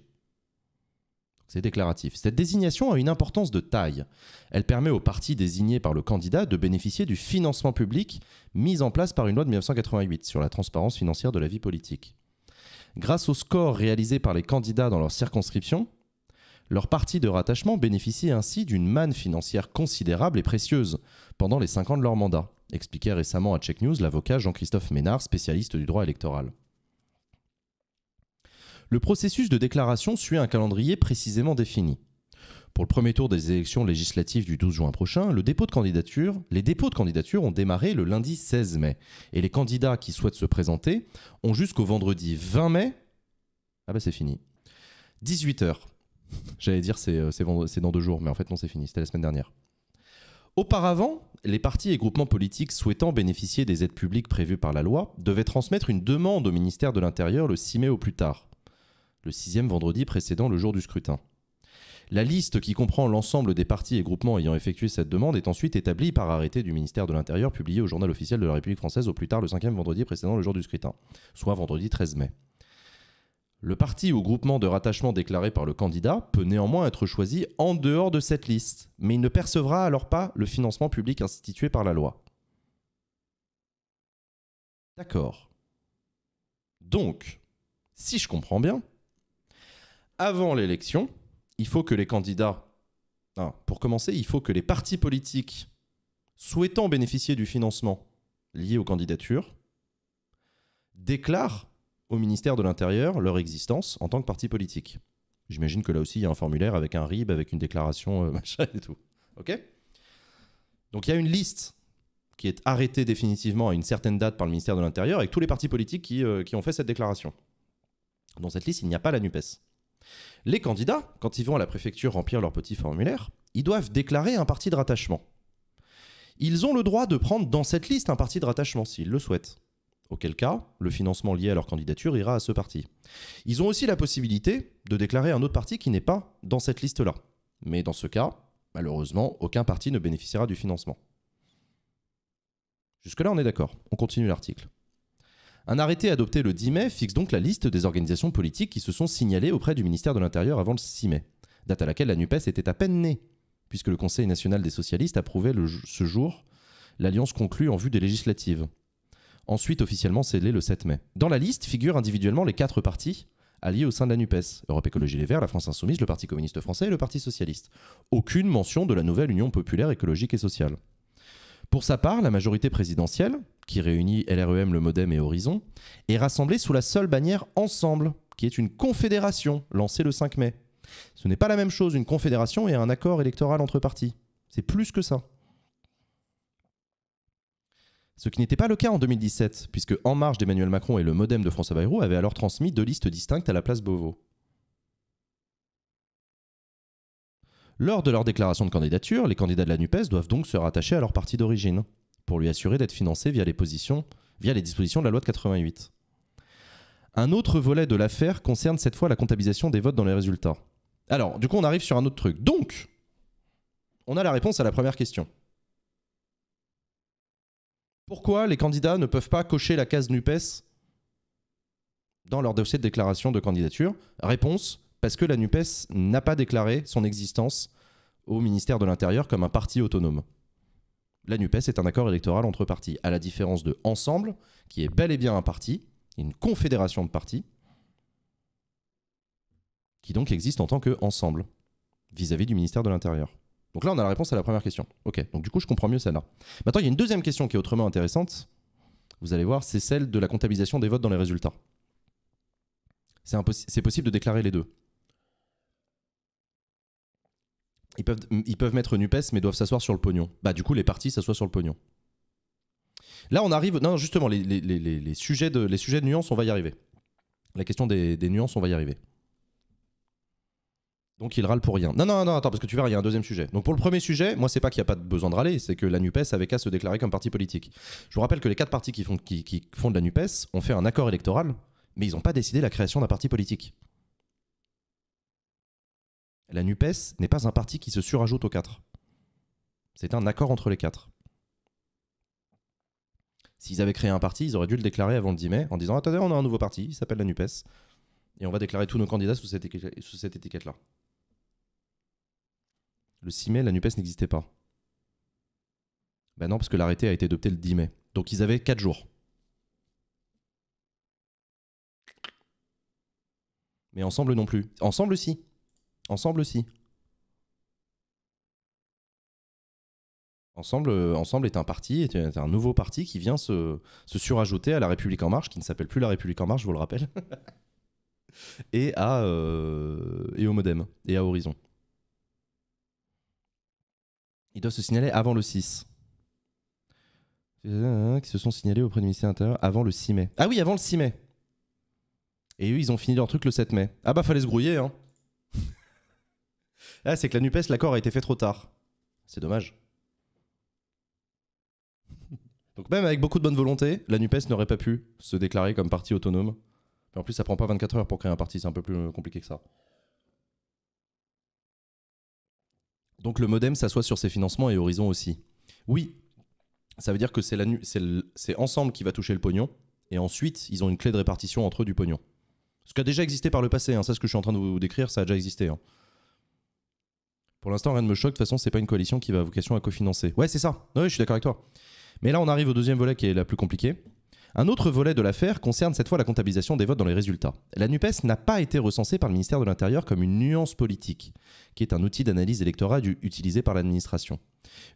C'est déclaratif. Cette désignation a une importance de taille. Elle permet aux parti désignés par le candidat de bénéficier du financement public mis en place par une loi de 1988 sur la transparence financière de la vie politique. Grâce au score réalisé par les candidats dans leur circonscription, leur parti de rattachement bénéficie ainsi d'une manne financière considérable et précieuse pendant les cinq ans de leur mandat expliquait récemment à Check News l'avocat Jean-Christophe Ménard, spécialiste du droit électoral. Le processus de déclaration suit un calendrier précisément défini. Pour le premier tour des élections législatives du 12 juin prochain, le dépôt de candidature, les dépôts de candidature ont démarré le lundi 16 mai et les candidats qui souhaitent se présenter ont jusqu'au vendredi 20 mai. Ah ben c'est fini. 18h. J'allais dire euh, c'est dans deux jours, mais en fait non c'est fini, c'était la semaine dernière. Auparavant, les partis et groupements politiques souhaitant bénéficier des aides publiques prévues par la loi devaient transmettre une demande au ministère de l'Intérieur le 6 mai au plus tard, le sixième vendredi précédant le jour du scrutin. La liste qui comprend l'ensemble des partis et groupements ayant effectué cette demande est ensuite établie par arrêté du ministère de l'Intérieur publié au journal officiel de la République française au plus tard le cinquième vendredi précédent le jour du scrutin, soit vendredi 13 mai. Le parti ou groupement de rattachement déclaré par le candidat peut néanmoins être choisi en dehors de cette liste, mais il ne percevra alors pas le financement public institué par la loi. D'accord. Donc, si je comprends bien, avant l'élection, il faut que les candidats... pour commencer, il faut que les partis politiques souhaitant bénéficier du financement lié aux candidatures déclarent au ministère de l'Intérieur leur existence en tant que parti politique. J'imagine que là aussi, il y a un formulaire avec un RIB, avec une déclaration, euh, machin et tout. OK Donc il y a une liste qui est arrêtée définitivement à une certaine date par le ministère de l'Intérieur avec tous les partis politiques qui, euh, qui ont fait cette déclaration. Dans cette liste, il n'y a pas la NUPES. Les candidats, quand ils vont à la préfecture remplir leur petit formulaire, ils doivent déclarer un parti de rattachement. Ils ont le droit de prendre dans cette liste un parti de rattachement s'ils le souhaitent auquel cas le financement lié à leur candidature ira à ce parti. Ils ont aussi la possibilité de déclarer un autre parti qui n'est pas dans cette liste-là. Mais dans ce cas, malheureusement, aucun parti ne bénéficiera du financement. Jusque-là, on est d'accord. On continue l'article. Un arrêté adopté le 10 mai fixe donc la liste des organisations politiques qui se sont signalées auprès du ministère de l'Intérieur avant le 6 mai, date à laquelle la NUPES était à peine née, puisque le Conseil national des socialistes approuvait ce jour l'alliance conclue en vue des législatives. Ensuite, officiellement scellé le 7 mai. Dans la liste figurent individuellement les quatre partis alliés au sein de la NUPES, Europe Écologie Les Verts, la France Insoumise, le Parti communiste français et le Parti socialiste. Aucune mention de la nouvelle Union populaire écologique et sociale. Pour sa part, la majorité présidentielle, qui réunit LREM, le Modem et Horizon, est rassemblée sous la seule bannière Ensemble, qui est une confédération lancée le 5 mai. Ce n'est pas la même chose, une confédération et un accord électoral entre partis. C'est plus que ça. Ce qui n'était pas le cas en 2017, puisque En Marche d'Emmanuel Macron et le Modem de François Bayrou avaient alors transmis deux listes distinctes à la place Beauvau. Lors de leur déclaration de candidature, les candidats de la NUPES doivent donc se rattacher à leur parti d'origine, pour lui assurer d'être financés via les, positions, via les dispositions de la loi de 88. Un autre volet de l'affaire concerne cette fois la comptabilisation des votes dans les résultats. Alors, du coup, on arrive sur un autre truc. Donc, on a la réponse à la première question. Pourquoi les candidats ne peuvent pas cocher la case NUPES dans leur dossier de déclaration de candidature Réponse, parce que la NUPES n'a pas déclaré son existence au ministère de l'Intérieur comme un parti autonome. La NUPES est un accord électoral entre partis, à la différence de Ensemble, qui est bel et bien un parti, une confédération de partis, qui donc existe en tant qu'ensemble, vis-à-vis du ministère de l'Intérieur. Donc là, on a la réponse à la première question. Ok, donc du coup, je comprends mieux celle-là. Maintenant, il y a une deuxième question qui est autrement intéressante. Vous allez voir, c'est celle de la comptabilisation des votes dans les résultats. C'est possible de déclarer les deux. Ils peuvent, ils peuvent mettre NUPES, mais doivent s'asseoir sur le pognon. Bah, du coup, les partis s'assoient sur le pognon. Là, on arrive. Non, justement, les, sujets de, les sujets de nuances, on va y arriver. La question des, des nuances, on va y arriver. Donc il râle pour rien. Non, non, non, attends, parce que tu verras, il y a un deuxième sujet. Donc pour le premier sujet, moi, c'est pas qu'il n'y a pas de besoin de râler, c'est que la NUPES avait qu'à se déclarer comme parti politique. Je vous rappelle que les quatre partis qui font, qui, font de la NUPES ont fait un accord électoral, mais ils n'ont pas décidé la création d'un parti politique. La NUPES n'est pas un parti qui se surajoute aux quatre. C'est un accord entre les quatre. S'ils avaient créé un parti, ils auraient dû le déclarer avant le 10 mai en disant Attendez, on a un nouveau parti, il s'appelle la NUPES, et on va déclarer tous nos candidats sous cette, étiquette-là le 6 mai, la NUPES n'existait pas. Ben non, parce que l'arrêté a été adopté le 10 mai. Donc ils avaient 4 jours. Mais ensemble non plus. Ensemble aussi. Ensemble si. Ensemble, euh, ensemble est un parti, est un nouveau parti qui vient se, surajouter à La République En Marche, qui ne s'appelle plus La République En Marche, je vous le rappelle, et, à, euh, et au Modem, et à Horizon ils doivent se signaler avant le 6. Euh, qui se sont signalés auprès du ministère de avant le 6 mai. Ah oui, avant le 6 mai. Et eux, ils ont fini leur truc le 7 mai. Ah bah, fallait se grouiller, hein. Ah, c'est que la NUPES, l'accord a été fait trop tard. C'est dommage. Donc même avec beaucoup de bonne volonté, la NUPES n'aurait pas pu se déclarer comme parti autonome. en plus, ça prend pas 24 heures pour créer un parti, c'est un peu plus compliqué que ça. Donc le modem s'assoit sur ses financements et Horizon aussi. Oui, ça veut dire que c'est, la c'est, ensemble qui va toucher le pognon, et ensuite ils ont une clé de répartition entre eux du pognon. Ce qui a déjà existé par le passé, hein, ça ce que je suis en train de vous décrire, ça a déjà existé. Hein. Pour l'instant, rien ne me choque, de toute façon, c'est pas une coalition qui va vocation à cofinancer. Ouais, c'est ça, ouais, je suis d'accord avec toi. Mais là, on arrive au deuxième volet qui est la plus compliquée, un autre volet de l'affaire concerne cette fois la comptabilisation des votes dans les résultats. La NUPES n'a pas été recensée par le ministère de l'Intérieur comme une nuance politique, qui est un outil d'analyse électorale utilisé par l'administration.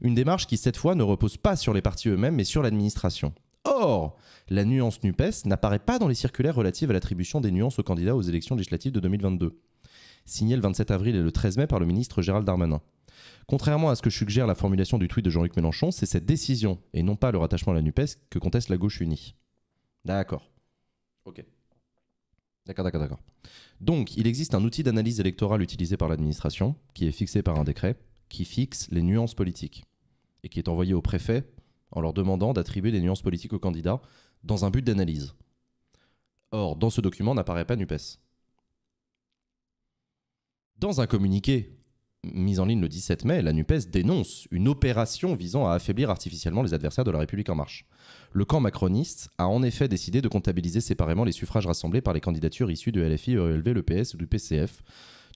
Une démarche qui cette fois ne repose pas sur les partis eux-mêmes mais sur l'administration. Or, la nuance NUPES n'apparaît pas dans les circulaires relatives à l'attribution des nuances aux candidats aux élections législatives de 2022, signé le 27 avril et le 13 mai par le ministre Gérald Darmanin. Contrairement à ce que suggère la formulation du tweet de Jean-Luc Mélenchon, c'est cette décision, et non pas le rattachement à la NUPES, que conteste la gauche unie. D'accord. Ok. D'accord, d'accord, d'accord. Donc, il existe un outil d'analyse électorale utilisé par l'administration, qui est fixé par un décret, qui fixe les nuances politiques, et qui est envoyé au préfet en leur demandant d'attribuer des nuances politiques aux candidats dans un but d'analyse. Or, dans ce document n'apparaît pas NUPES. Dans un communiqué mise en ligne le 17 mai, la NUPES dénonce une opération visant à affaiblir artificiellement les adversaires de la République en marche. Le camp macroniste a en effet décidé de comptabiliser séparément les suffrages rassemblés par les candidatures issues de LFI, ELV, le PS ou du PCF.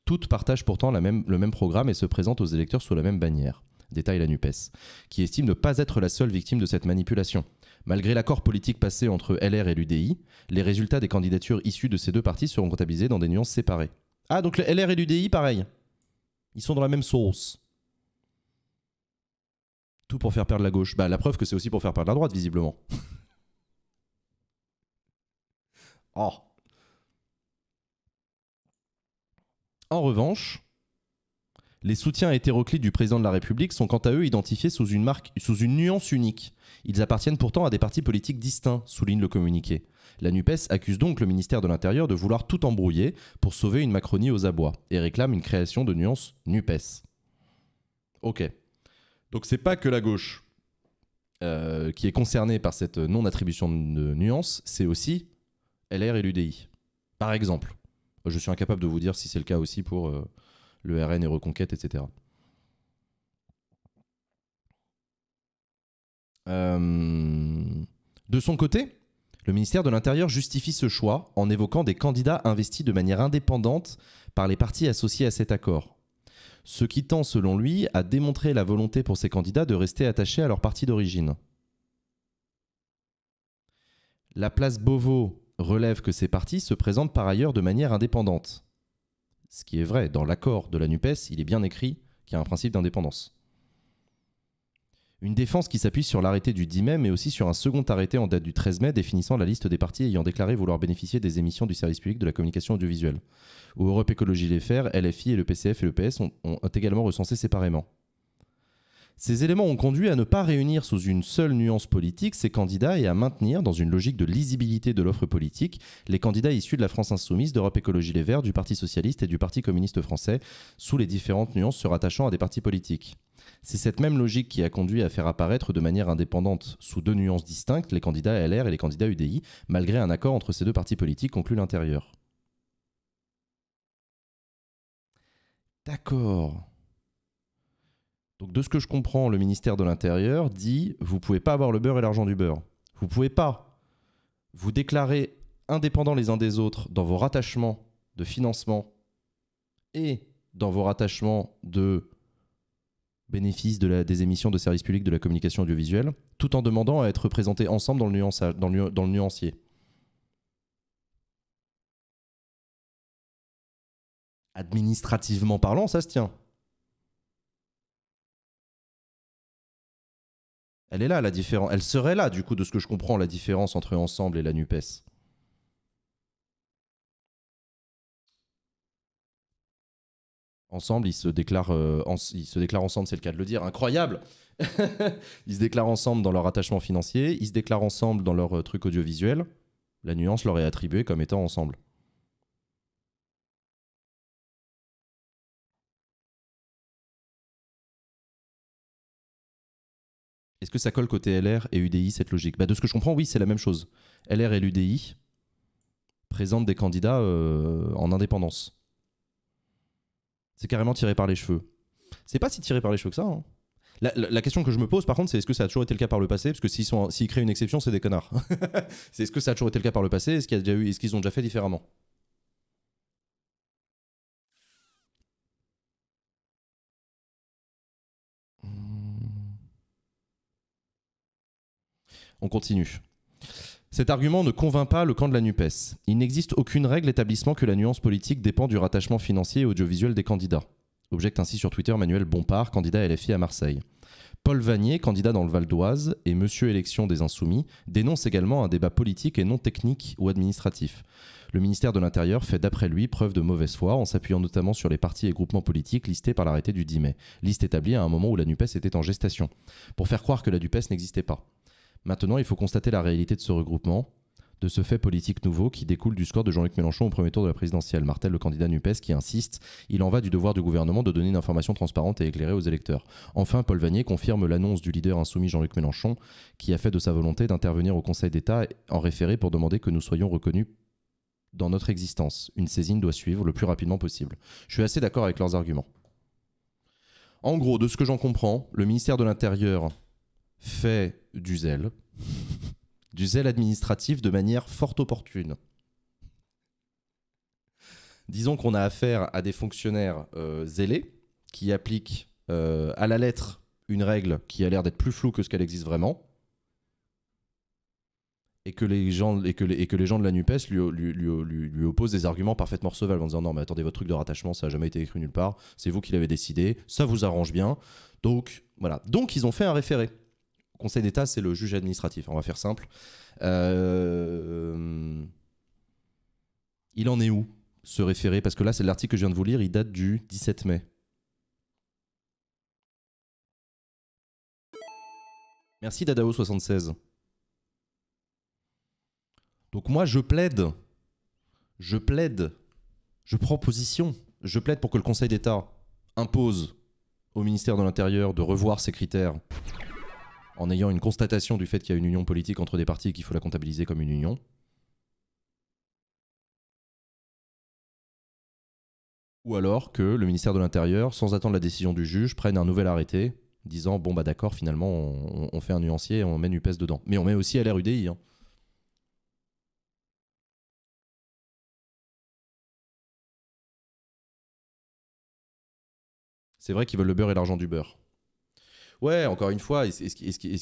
Toutes partagent pourtant le même programme et se présentent aux électeurs sous la même bannière, détaille la NUPES, qui estime ne pas être la seule victime de cette manipulation. Malgré l'accord politique passé entre LR et l'UDI, les résultats des candidatures issues de ces deux partis seront comptabilisés dans des nuances séparées. Ah, donc le LR et l'UDI, pareil ils sont dans la même source. Tout pour faire perdre la gauche. Bah, la preuve que c'est aussi pour faire perdre la droite, visiblement. oh. En revanche, les soutiens hétéroclites du président de la République sont quant à eux identifiés sous une marque, sous une nuance unique. Ils appartiennent pourtant à des partis politiques distincts, souligne le communiqué. La NUPES accuse donc le ministère de l'Intérieur de vouloir tout embrouiller pour sauver une Macronie aux abois et réclame une création de nuances NUPES. Ok. Donc c'est pas que la gauche euh, qui est concernée par cette non-attribution de nuances, c'est aussi LR et l'UDI. Par exemple. Je suis incapable de vous dire si c'est le cas aussi pour euh, le RN et Reconquête, etc. Euh, de son côté, le ministère de l'Intérieur justifie ce choix en évoquant des candidats investis de manière indépendante par les partis associés à cet accord. Ce qui tend, selon lui, à démontrer la volonté pour ces candidats de rester attachés à leur parti d'origine. La place Beauvau relève que ces partis se présentent par ailleurs de manière indépendante. Ce qui est vrai, dans l'accord de la NUPES, il est bien écrit qu'il y a un principe d'indépendance. Une défense qui s'appuie sur l'arrêté du 10 mai, mais aussi sur un second arrêté en date du 13 mai définissant la liste des partis ayant déclaré vouloir bénéficier des émissions du service public de la communication audiovisuelle. Où Europe Écologie Les Fers, LFI et le PCF et le PS ont, ont également recensé séparément. Ces éléments ont conduit à ne pas réunir sous une seule nuance politique ces candidats et à maintenir, dans une logique de lisibilité de l'offre politique, les candidats issus de la France insoumise, d'Europe écologie les Verts, du Parti socialiste et du Parti communiste français, sous les différentes nuances se rattachant à des partis politiques. C'est cette même logique qui a conduit à faire apparaître de manière indépendante, sous deux nuances distinctes, les candidats LR et les candidats UDI, malgré un accord entre ces deux partis politiques conclu l'intérieur. D'accord. Donc de ce que je comprends, le ministère de l'Intérieur dit vous pouvez pas avoir le beurre et l'argent du beurre. Vous pouvez pas vous déclarer indépendants les uns des autres dans vos rattachements de financement et dans vos rattachements de bénéfices des émissions de services publics de la communication audiovisuelle, tout en demandant à être représentés ensemble dans le nuancier. Administrativement parlant, ça se tient. Elle est là, la différence. Elle serait là, du coup, de ce que je comprends, la différence entre Ensemble et la NUPES. Ensemble, ils se déclarent, euh, ils se déclarent ensemble, c'est le cas de le dire. Incroyable Ils se déclarent ensemble dans leur attachement financier, ils se déclarent ensemble dans leur euh, truc audiovisuel. La nuance leur est attribuée comme étant ensemble. Est-ce que ça colle côté LR et UDI, cette logique bah, De ce que je comprends, oui, c'est la même chose. LR et l'UDI présentent des candidats euh, en indépendance. C'est carrément tiré par les cheveux. C'est pas si tiré par les cheveux que ça. Hein. La, question que je me pose, par contre, c'est est-ce que ça a toujours été le cas par le passé Parce que s'ils créent une exception, c'est des connards. c'est est-ce que ça a toujours été le cas par le passé Est-ce qu'ils ont déjà fait différemment On continue. Cet argument ne convainc pas le camp de la NUPES. Il n'existe aucune règle établissant que la nuance politique dépend du rattachement financier et audiovisuel des candidats. Objecte ainsi sur Twitter Manuel Bompard, candidat LFI à Marseille. Paul Vanier, candidat dans le Val d'Oise et monsieur élection des Insoumis, dénonce également un débat politique et non technique ou administratif. Le ministère de l'Intérieur fait d'après lui preuve de mauvaise foi en s'appuyant notamment sur les partis et groupements politiques listés par l'arrêté du 10 mai, liste établie à un moment où la NUPES était en gestation, pour faire croire que la NUPES n'existait pas. Maintenant, il faut constater la réalité de ce regroupement, de ce fait politique nouveau qui découle du score de Jean-Luc Mélenchon au premier tour de la présidentielle. Martel, le candidat NUPES, qui insiste Il en va du devoir du gouvernement de donner une information transparente et éclairée aux électeurs. Enfin, Paul Vanier confirme l'annonce du leader insoumis Jean-Luc Mélenchon, qui a fait de sa volonté d'intervenir au Conseil d'État en référé pour demander que nous soyons reconnus dans notre existence. Une saisine doit suivre le plus rapidement possible. Je suis assez d'accord avec leurs arguments. En gros, de ce que j'en comprends, le ministère de l'Intérieur fait du zèle, du zèle administratif de manière fort opportune. Disons qu'on a affaire à des fonctionnaires euh, zélés qui appliquent euh, à la lettre une règle qui a l'air d'être plus floue que ce qu'elle existe vraiment, et que les gens, et que gens de la NUPES lui, lui, opposent des arguments parfaitement recevables en disant non mais attendez votre truc de rattachement ça n'a jamais été écrit nulle part, c'est vous qui l'avez décidé, ça vous arrange bien, donc voilà. Donc ils ont fait un référé. Conseil d'État, c'est le juge administratif, on va faire simple. Euh, il en est où ce référé Parce que là, c'est l'article que je viens de vous lire, il date du 17 mai. Merci Dadao76. Donc moi, je plaide, je plaide, je prends position, je plaide pour que le Conseil d'État impose au ministère de l'Intérieur de revoir ses critères en ayant une constatation du fait qu'il y a une union politique entre des partis et qu'il faut la comptabiliser comme une union. Ou alors que le ministère de l'Intérieur, sans attendre la décision du juge, prenne un nouvel arrêté disant bon bah d'accord finalement on, fait un nuancier et on met UPES dedans. Mais on met aussi à LRUDI. Hein. C'est vrai qu'ils veulent le beurre et l'argent du beurre. Ouais, encore une fois, est-ce,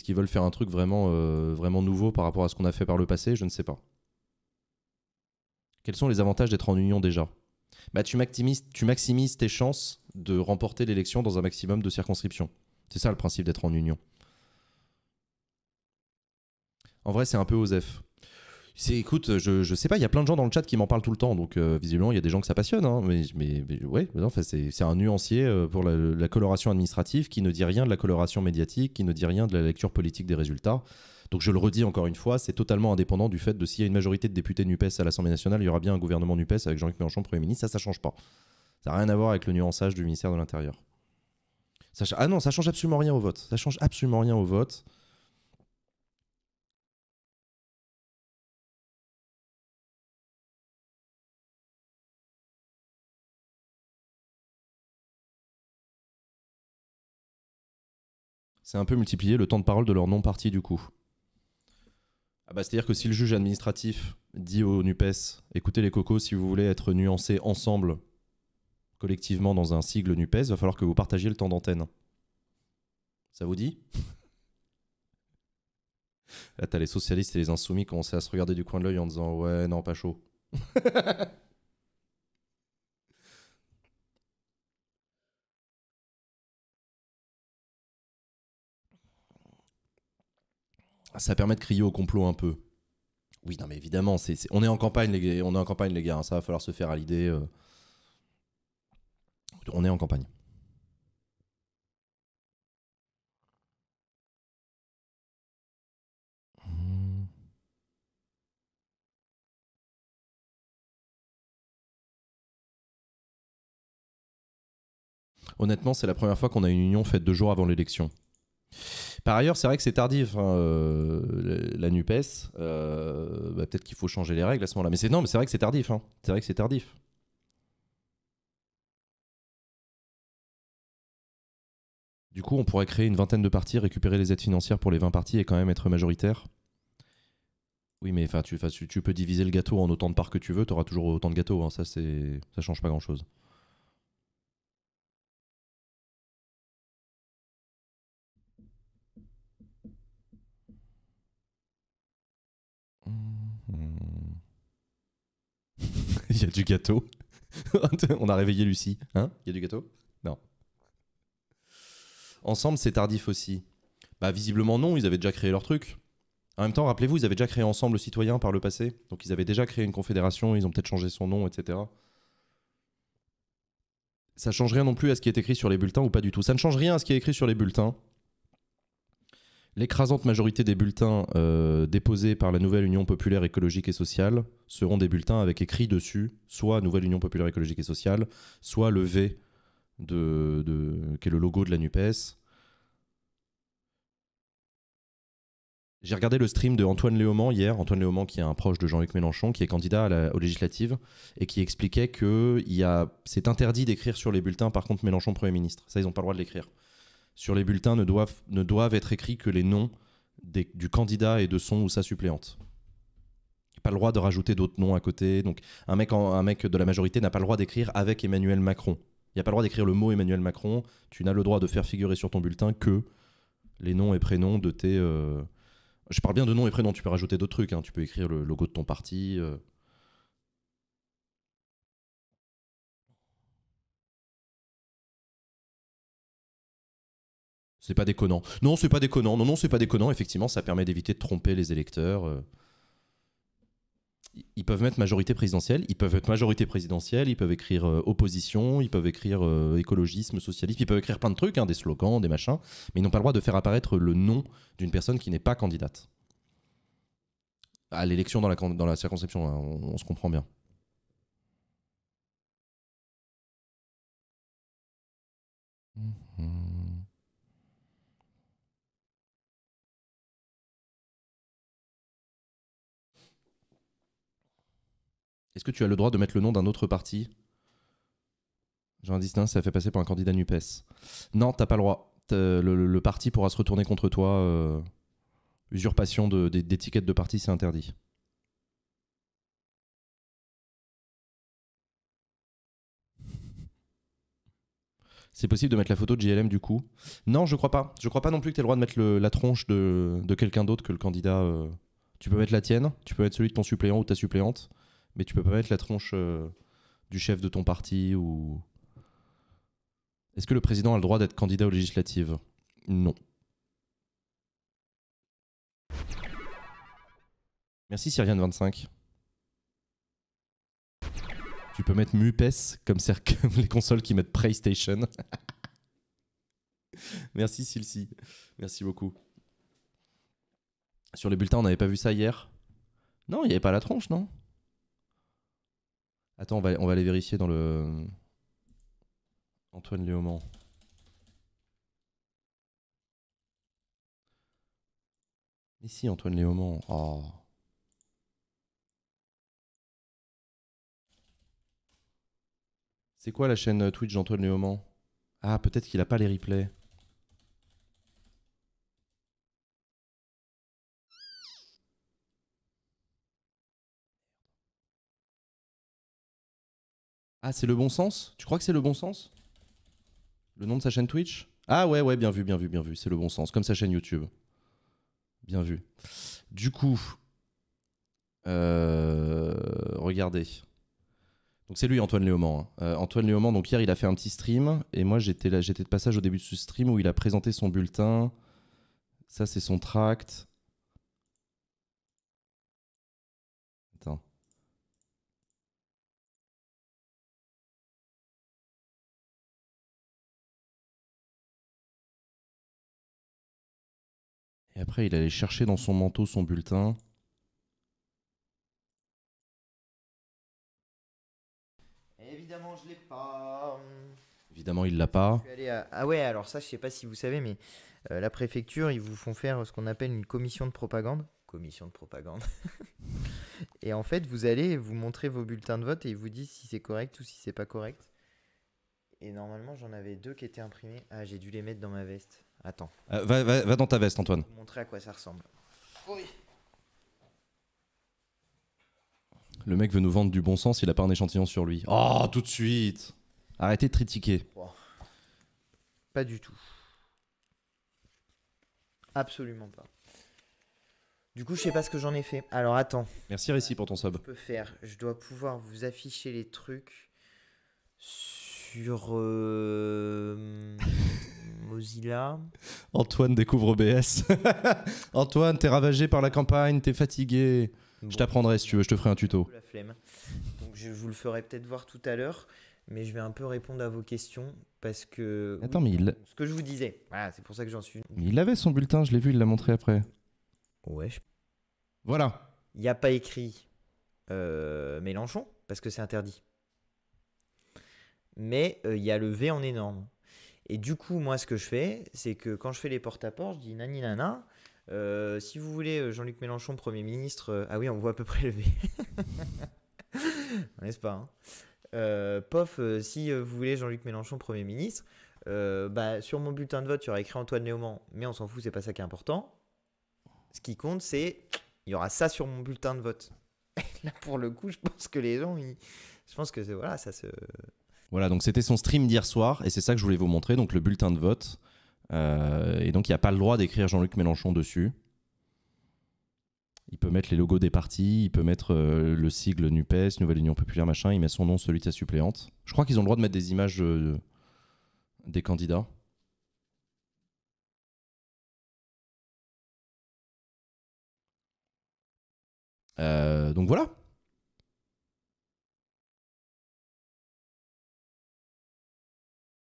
qu'ils veulent faire un truc vraiment, euh, vraiment nouveau par rapport à ce qu'on a fait par le passé Je ne sais pas. Quels sont les avantages d'être en union déjà bah, tu, maximises, tu maximises tes chances de remporter l'élection dans un maximum de circonscriptions. C'est ça le principe d'être en union. En vrai, c'est un peu OSEF écoute, je, je sais pas, il y a plein de gens dans le chat qui m'en parlent tout le temps, donc euh, visiblement il y a des gens que ça passionne, hein, mais, mais, c'est, c'est un nuancier euh, pour la, coloration administrative qui ne dit rien de la coloration médiatique, qui ne dit rien de la lecture politique des résultats. Donc je le redis encore une fois, c'est totalement indépendant du fait de s'il y a une majorité de députés NUPES à l'Assemblée nationale, il y aura bien un gouvernement NUPES avec Jean-Luc Mélenchon Premier ministre, ça, ça change pas. Ça n'a rien à voir avec le nuançage du ministère de l'Intérieur. ah non, ça change absolument rien au vote. Ça change absolument rien au vote. c'est un peu multiplier le temps de parole de leur non-parti du coup. Ah bah, C'est-à-dire que si le juge administratif dit au NUPES, écoutez les cocos, si vous voulez être nuancés ensemble, collectivement dans un sigle NUPES, va falloir que vous partagiez le temps d'antenne. Ça vous dit Là, t'as les socialistes et les insoumis commençaient à se regarder du coin de l'œil en disant Ouais, non, pas chaud. ça permet de crier au complot un peu. Oui, non, mais évidemment, c'est, on est en campagne, les, on est en campagne, les gars. Hein, ça va falloir se faire à l'idée. Euh. On est en campagne. Honnêtement, c'est la première fois qu'on a une union faite deux jours avant l'élection. Par ailleurs, c'est vrai que c'est tardif, hein, euh, la, NUPES. Euh, bah, peut-être qu'il faut changer les règles à ce moment-là. Mais c'est non, mais c'est vrai que c'est tardif. Hein. C'est vrai que c'est tardif. Du coup, on pourrait créer une vingtaine de parties, récupérer les aides financières pour les 20 parties et quand même être majoritaire. Oui, mais enfin, tu, tu, peux diviser le gâteau en autant de parts que tu veux, tu auras toujours autant de gâteaux. Hein. ça, ça change pas grand-chose. Mmh. Il y a du gâteau. On a réveillé Lucie. Hein Il y a du gâteau Non. Ensemble, c'est tardif aussi. Bah, visiblement, non, ils avaient déjà créé leur truc. En même temps, rappelez-vous, ils avaient déjà créé Ensemble Citoyen par le passé. Donc, ils avaient déjà créé une confédération, ils ont peut-être changé son nom, etc. Ça change rien non plus à ce qui est écrit sur les bulletins ou pas du tout. Ça ne change rien à ce qui est écrit sur les bulletins. L'écrasante majorité des bulletins euh, déposés par la nouvelle Union populaire écologique et sociale seront des bulletins avec écrit dessus soit Nouvelle Union populaire écologique et sociale, soit le V de, qui est le logo de la NUPES. J'ai regardé le stream de Antoine Léaumont hier, Antoine Léomand, qui est un proche de Jean-Luc Mélenchon, qui est candidat à la, aux législatives, et qui expliquait que c'est interdit d'écrire sur les bulletins, par contre Mélenchon Premier ministre. Ça, ils n'ont pas le droit de l'écrire. Sur les bulletins ne doivent, ne doivent être écrits que les noms du candidat et de son ou sa suppléante. Pas le droit de rajouter d'autres noms à côté. Donc un mec, un mec de la majorité n'a pas le droit d'écrire avec Emmanuel Macron. Il n'y a pas le droit d'écrire le mot Emmanuel Macron. Tu n'as le droit de faire figurer sur ton bulletin que les noms et prénoms de tes... Euh, je parle bien de noms et prénoms, tu peux rajouter d'autres trucs. Hein. Tu peux écrire le logo de ton parti. Euh, C'est pas déconnant. Non, c'est pas déconnant. Non, non, c'est pas déconnant. Effectivement, ça permet d'éviter de tromper les électeurs. Euh. Ils peuvent mettre majorité présidentielle, ils peuvent être majorité présidentielle, ils peuvent écrire euh, opposition, ils peuvent écrire euh, écologisme, socialisme, ils peuvent écrire plein de trucs, hein, des slogans, des machins, mais ils n'ont pas le droit de faire apparaître le nom d'une personne qui n'est pas candidate. À l'élection dans la, dans circonscription, hein, on, se comprend bien. Mm-hmm. Est-ce que tu as le droit de mettre le nom d'un autre parti J'ai un ça fait passer pour un candidat NUPES. Non, t'as pas le droit. Le, parti pourra se retourner contre toi. Euh, usurpation d'étiquette de, parti, c'est interdit. C'est possible de mettre la photo de JLM du coup Non, je crois pas. Je crois pas non plus que tu le droit de mettre la tronche de, quelqu'un d'autre que le candidat. Euh. Tu peux mettre la tienne, tu peux mettre celui de ton suppléant ou ta suppléante mais tu peux pas mettre la tronche euh, du chef de ton parti ou. Est-ce que le président a le droit d'être candidat aux législatives Non. Merci Syriane25. Tu peux mettre MUPES comme, comme les consoles qui mettent PlayStation. Merci Silsi. Merci beaucoup. Sur les bulletins, on n'avait pas vu ça hier. Non, il n'y avait pas la tronche, non Attends, on va, on aller vérifier dans le. Antoine Léaumont. Ici, Antoine Léaumont. Oh. C'est quoi la chaîne Twitch d'Antoine Léaumont Ah, peut-être qu'il n'a pas les replays. Ah, c'est le bon sens Tu crois que c'est le bon sens Le nom de sa chaîne Twitch Ah ouais, ouais, bien vu, bien vu, bien vu. C'est le bon sens, comme sa chaîne YouTube. Bien vu. Du coup, euh, regardez. Donc c'est lui Antoine Léomand. Hein. Euh, Antoine Léomand, donc hier il a fait un petit stream et moi j'étais là, j'étais de passage au début de ce stream où il a présenté son bulletin. Ça c'est son tract. Et après, il allait chercher dans son manteau son bulletin. Évidemment, je l'ai pas. Évidemment, il l'a pas. Ah ouais, alors ça, je sais pas si vous savez, mais euh, la préfecture, ils vous font faire ce qu'on appelle une commission de propagande. Commission de propagande. et en fait, vous allez vous montrer vos bulletins de vote et ils vous disent si c'est correct ou si c'est pas correct. Et normalement, j'en avais deux qui étaient imprimés. Ah, j'ai dû les mettre dans ma veste. Attends. Euh, va, dans ta veste, Antoine. Je vais montrer à quoi ça ressemble. Oui. Le mec veut nous vendre du bon sens, il a pas un échantillon sur lui. Oh, tout de suite Arrêtez de critiquer. Pas du tout. Absolument pas. Du coup, je sais pas ce que j'en ai fait. Alors attends. Merci Récit pour ton sub. Je peux faire. Je dois pouvoir vous afficher les trucs sur. Euh, Antoine découvre OBS. Antoine, t'es ravagé par la campagne, t'es fatigué. Je t'apprendrai si tu veux, je te ferai un tuto. La flemme. Donc je vous le ferai peut-être voir tout à l'heure, mais je vais un peu répondre à vos questions parce que. Attends, Ce que je vous disais, ah, c'est pour ça que j'en suis. Il avait son bulletin, je l'ai vu, il l'a montré après. Ouais. Voilà. Il n'y a pas écrit euh, Mélenchon parce que c'est interdit. Mais euh, il y a le V en énorme. Et du coup, moi, ce que je fais, c'est que quand je fais les porte-à-porte, je dis nani nana. Euh, si vous voulez, euh, Jean-Luc Mélenchon, Premier ministre. Euh, ah oui, on voit à peu près lever. N'est-ce pas hein Pof, si vous voulez Jean-Luc Mélenchon, Premier ministre, bah, sur mon bulletin de vote, il y aura écrit Antoine Léaumont, mais on s'en fout, c'est pas ça qui est important. Ce qui compte, c'est il y aura ça sur mon bulletin de vote. là, pour le coup, je pense que les gens, je pense que voilà, ça se, voilà, donc c'était son stream d'hier soir, et c'est ça que je voulais vous montrer, donc le bulletin de vote. Euh, et donc il n'y a pas le droit d'écrire Jean-Luc Mélenchon dessus. Il peut mettre les logos des partis, il peut mettre euh, le sigle NUPES, Nouvelle Union Populaire, machin, il met son nom, celui de sa suppléante. Je crois qu'ils ont le droit de mettre des images euh, des candidats. donc voilà,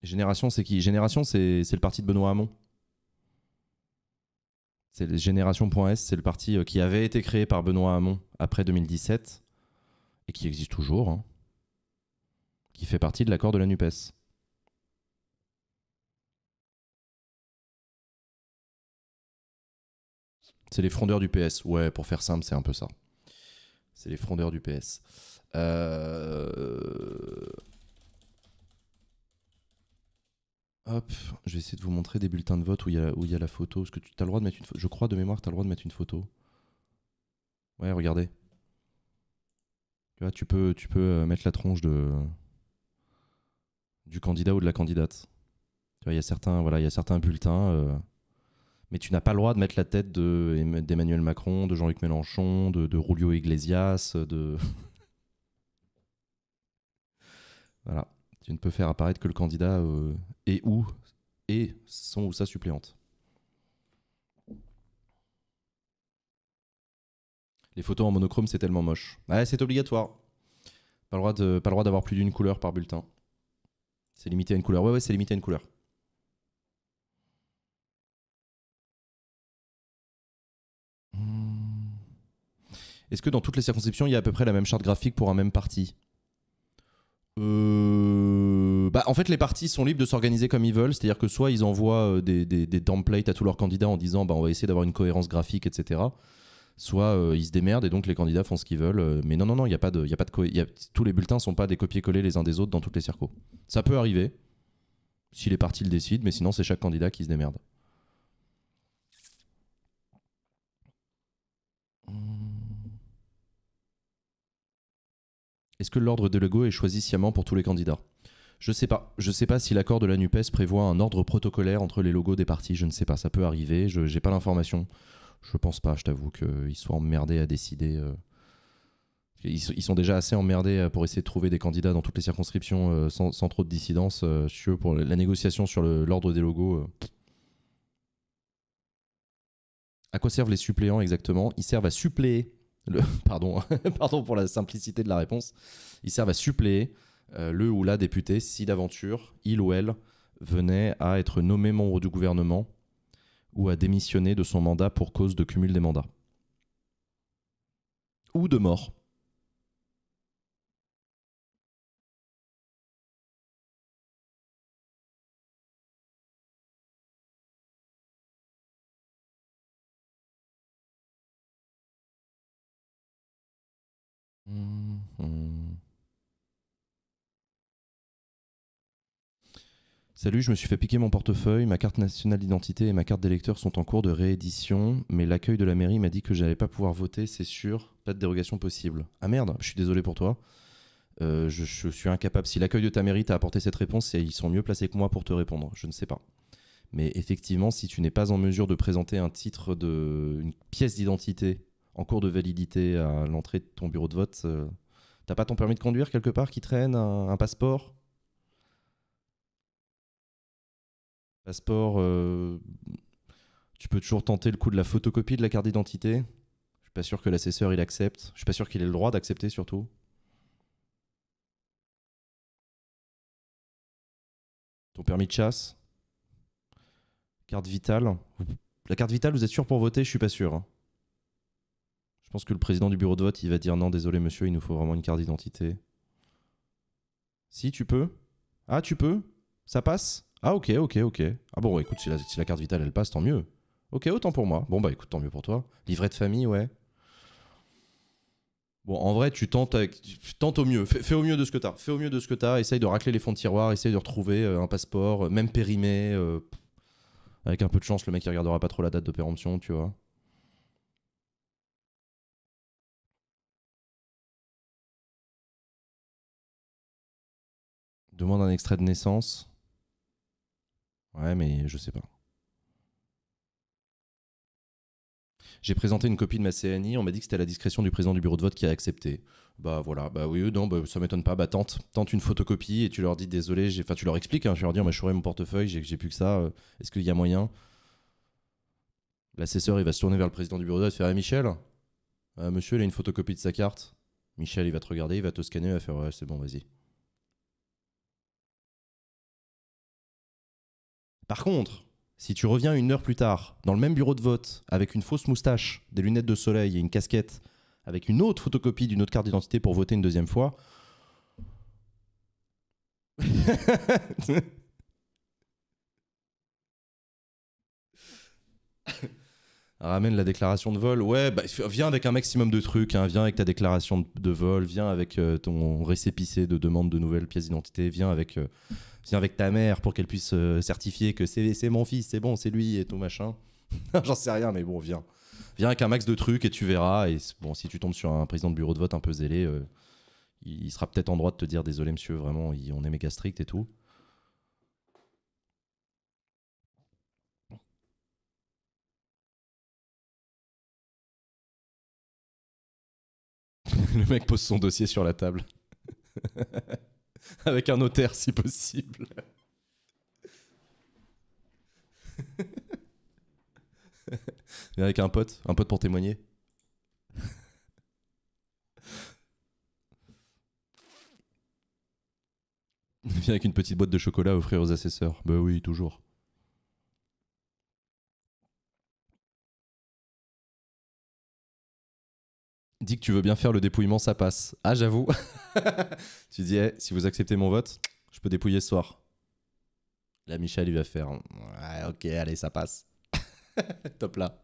Génération, c'est qui Génération, c'est le parti de Benoît Hamon. C'est Génération.s, c'est le parti euh, qui avait été créé par Benoît Hamon après 2017 et qui existe toujours, hein, qui fait partie de l'accord de la NUPES. C'est les frondeurs du PS. Ouais, pour faire simple, c'est un peu ça. C'est les frondeurs du PS. Euh... Hop, je vais essayer de vous montrer des bulletins de vote où il y a, où il y la photo. que tu as le droit de mettre Je crois de mémoire, tu as le droit de mettre une photo. Ouais, regardez. Tu vois, tu peux, tu peux euh, mettre la tronche de, du candidat ou de la candidate. il y a certains, voilà, il y certains bulletins. Euh, mais tu n'as pas le droit de mettre la tête d'Emmanuel Macron, de Jean-Luc Mélenchon, de, de Iglesias, de. voilà. Tu ne peux faire apparaître que le candidat euh, et ou et son ou sa suppléante. Les photos en monochrome, c'est tellement moche. c'est obligatoire. Pas le droit de, pas le droit d'avoir plus d'une couleur par bulletin. C'est limité à une couleur. Ouais, ouais, c'est limité à une couleur. Hmm. Est-ce que dans toutes les circonscriptions, il y a à peu près la même charte graphique pour un même parti euh, bah, en fait, les partis sont libres de s'organiser comme ils veulent, c'est-à-dire que soit ils envoient euh, des, templates à tous leurs candidats en disant bah, on va essayer d'avoir une cohérence graphique, etc. Soit euh, ils se démerdent et donc les candidats font ce qu'ils veulent. Mais non, non, non, il n'y a pas de. Y a pas de y a, tous les bulletins ne sont pas des copier-coller les uns des autres dans les les ça peut arriver si décident mais sinon c'est chaque candidat qui se démerde Est-ce que l'ordre des logos est choisi sciemment pour tous les candidats Je sais pas. Je sais pas si l'accord de la NUPES prévoit un ordre protocolaire entre les logos des partis. Je ne sais pas. Ça peut arriver. Je n'ai pas l'information. Je pense pas, je t'avoue, qu'ils soient emmerdés à décider. Euh. Ils, sont déjà assez emmerdés euh, pour essayer de trouver des candidats dans toutes les circonscriptions euh, sans, trop de dissidence. eux pour la négociation sur l'ordre des logos. À quoi servent les suppléants exactement Ils servent à suppléer pardon, pardon pour la simplicité de la réponse, ils servent à suppléer euh, le ou la député si d'aventure il ou elle venait à être nommé membre du gouvernement ou à démissionner de son mandat pour cause de cumul des mandats. Ou de mort. Salut, je me suis fait piquer mon portefeuille, ma carte nationale d'identité et ma carte d'électeur sont en cours de réédition, mais l'accueil de la mairie m'a dit que je n'allais pas pouvoir voter, c'est sûr, pas de dérogation possible. Ah merde, je suis désolé pour toi. Euh, je, suis incapable. Si l'accueil de ta mairie t'a apporté cette réponse, ils sont mieux placés que moi pour te répondre. Je ne sais pas. Mais effectivement, si tu n'es pas en mesure de présenter un titre de une pièce d'identité en cours de validité à l'entrée de ton bureau de vote, euh, T'as pas ton permis de conduire quelque part qui traîne, un, passeport Passeport, euh, tu peux toujours tenter le coup de la photocopie de la carte d'identité. Je suis pas sûr que l'assesseur il accepte. Je suis pas sûr qu'il ait le droit d'accepter surtout. Ton permis de chasse Carte vitale La carte vitale, vous êtes sûr pour voter Je suis pas sûr. Hein. Je pense que le président du bureau de vote, il va dire non, désolé monsieur, il nous faut vraiment une carte d'identité. Si, tu peux Ah, tu peux Ça passe Ah, ok, ok, ok. Ah bon, écoute, si la, carte vitale, elle passe, tant mieux. Ok, autant pour moi. Bon, bah écoute, tant mieux pour toi. Livret de famille, ouais. Bon, en vrai, tu tentes, au mieux. Fais, au mieux de ce que t'as. Fais au mieux de ce que t'as. Essaye de racler les fonds de tiroir. Essaye de retrouver euh, un passeport, euh, même périmé. Euh, avec un peu de chance, le mec, il regardera pas trop la date de péremption, tu vois. Demande un extrait de naissance. Ouais, mais je sais pas. J'ai présenté une copie de ma CNI, on m'a dit que c'était à la discrétion du président du bureau de vote qui a accepté. Bah voilà, bah oui, non, bah, ça m'étonne pas, bah tente, tente une photocopie et tu leur dis désolé, enfin tu leur expliques, hein. je tu leur dis on m'a chouré mon portefeuille, j'ai plus que ça, euh, est-ce qu'il y a moyen L'assesseur il va se tourner vers le président du bureau de vote et faire eh, Michel, euh, monsieur il a une photocopie de sa carte. Michel il va te regarder, il va te scanner, il va faire ouais, c'est bon, vas-y. Par contre, si tu reviens une heure plus tard dans le même bureau de vote avec une fausse moustache, des lunettes de soleil et une casquette, avec une autre photocopie d'une autre carte d'identité pour voter une deuxième fois, Ramène la déclaration de vol. Ouais, bah, viens avec un maximum de trucs. Hein. Viens avec ta déclaration de vol. Viens avec euh, ton récépissé de demande de nouvelles pièces d'identité. Viens avec euh, viens avec ta mère pour qu'elle puisse euh, certifier que c'est mon fils, c'est bon, c'est lui et tout machin. J'en sais rien, mais bon, viens. Viens avec un max de trucs et tu verras. Et bon, si tu tombes sur un président de bureau de vote un peu zélé, euh, il sera peut-être en droit de te dire désolé, monsieur, vraiment, on est méga strict et tout. Le mec pose son dossier sur la table. Avec un notaire si possible. Mais avec un pote, un pote pour témoigner. Viens avec une petite boîte de chocolat à offrir aux assesseurs. Bah oui, toujours. dit que tu veux bien faire le dépouillement, ça passe. Ah, j'avoue. tu dis, eh, si vous acceptez mon vote, je peux dépouiller ce soir. Là, Michel, il va faire, ok, allez, ça passe. Top là.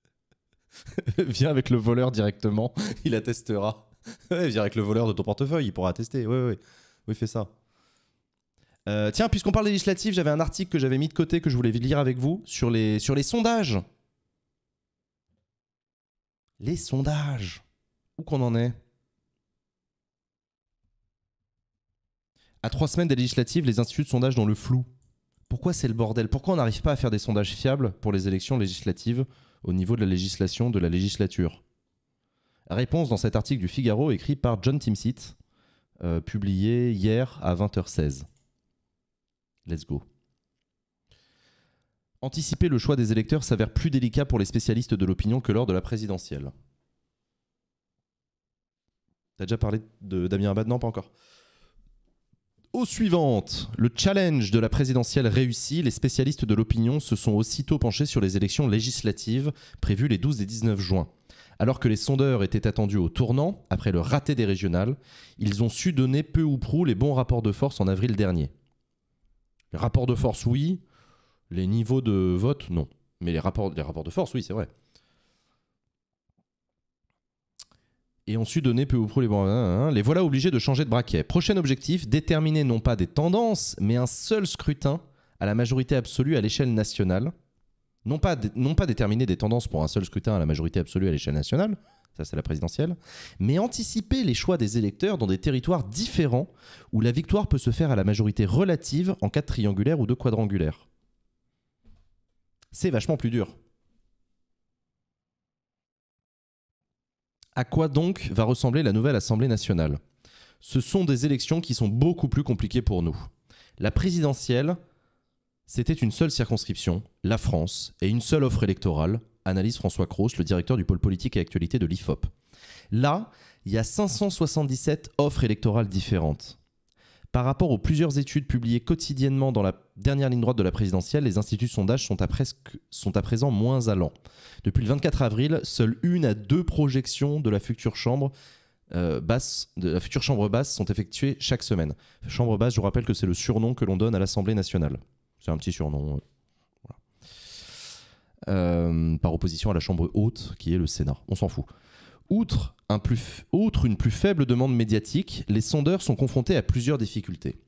viens avec le voleur directement, il attestera. Ouais, viens avec le voleur de ton portefeuille, il pourra attester. Oui, oui, oui, fais ça. Euh, tiens, puisqu'on parle législatif, j'avais un article que j'avais mis de côté que je voulais lire avec vous sur les, sur les sondages les sondages. Où qu'on en est À trois semaines des législatives, les instituts de sondage dans le flou. Pourquoi c'est le bordel Pourquoi on n'arrive pas à faire des sondages fiables pour les élections législatives au niveau de la législation de la législature Réponse dans cet article du Figaro écrit par John Timsit, euh, publié hier à 20h16. Let's go. Anticiper le choix des électeurs s'avère plus délicat pour les spécialistes de l'opinion que lors de la présidentielle. Tu as déjà parlé de Damien Abad Non, pas encore. Au suivante, le challenge de la présidentielle réussi, les spécialistes de l'opinion se sont aussitôt penchés sur les élections législatives prévues les 12 et 19 juin. Alors que les sondeurs étaient attendus au tournant, après le raté des régionales, ils ont su donner peu ou prou les bons rapports de force en avril dernier. Rapport rapports de force, oui, les niveaux de vote, non. Mais les rapports, rapports de force, oui, c'est vrai. et on sut donner peu ou prou les bons. Hein, hein. Les voilà obligés de changer de braquet. Prochain objectif déterminer non pas des tendances, mais un seul scrutin à la majorité absolue à l'échelle nationale. Non pas, non pas déterminer des tendances pour un seul scrutin à la majorité absolue à l'échelle nationale, ça c'est la présidentielle, mais anticiper les choix des électeurs dans des territoires différents où la victoire peut se faire à la majorité relative en cas de triangulaire ou de quadrangulaire c'est vachement plus dur. À quoi donc va ressembler la nouvelle Assemblée nationale Ce sont des élections qui sont beaucoup plus compliquées pour nous. La présidentielle, c'était une seule circonscription, la France, et une seule offre électorale, analyse François Cros, le directeur du pôle politique et actualité de l'IFOP. Là, il y a 577 offres électorales différentes. Par rapport aux plusieurs études publiées quotidiennement dans la dernière ligne droite de la présidentielle, les instituts sondages sondage sont à, presque, sont à présent moins allants. Depuis le 24 avril, seules une à deux projections de la future chambre euh, basse, de la future chambre basse sont effectuées chaque semaine. Chambre basse, je vous rappelle que c'est le surnom que l'on donne à l'Assemblée nationale. C'est un petit surnom. Euh, euh, par opposition à la chambre haute, qui est le Sénat. On s'en fout. Outre, une plus faible demande médiatique, les sondeurs sont confrontés à plusieurs difficultés.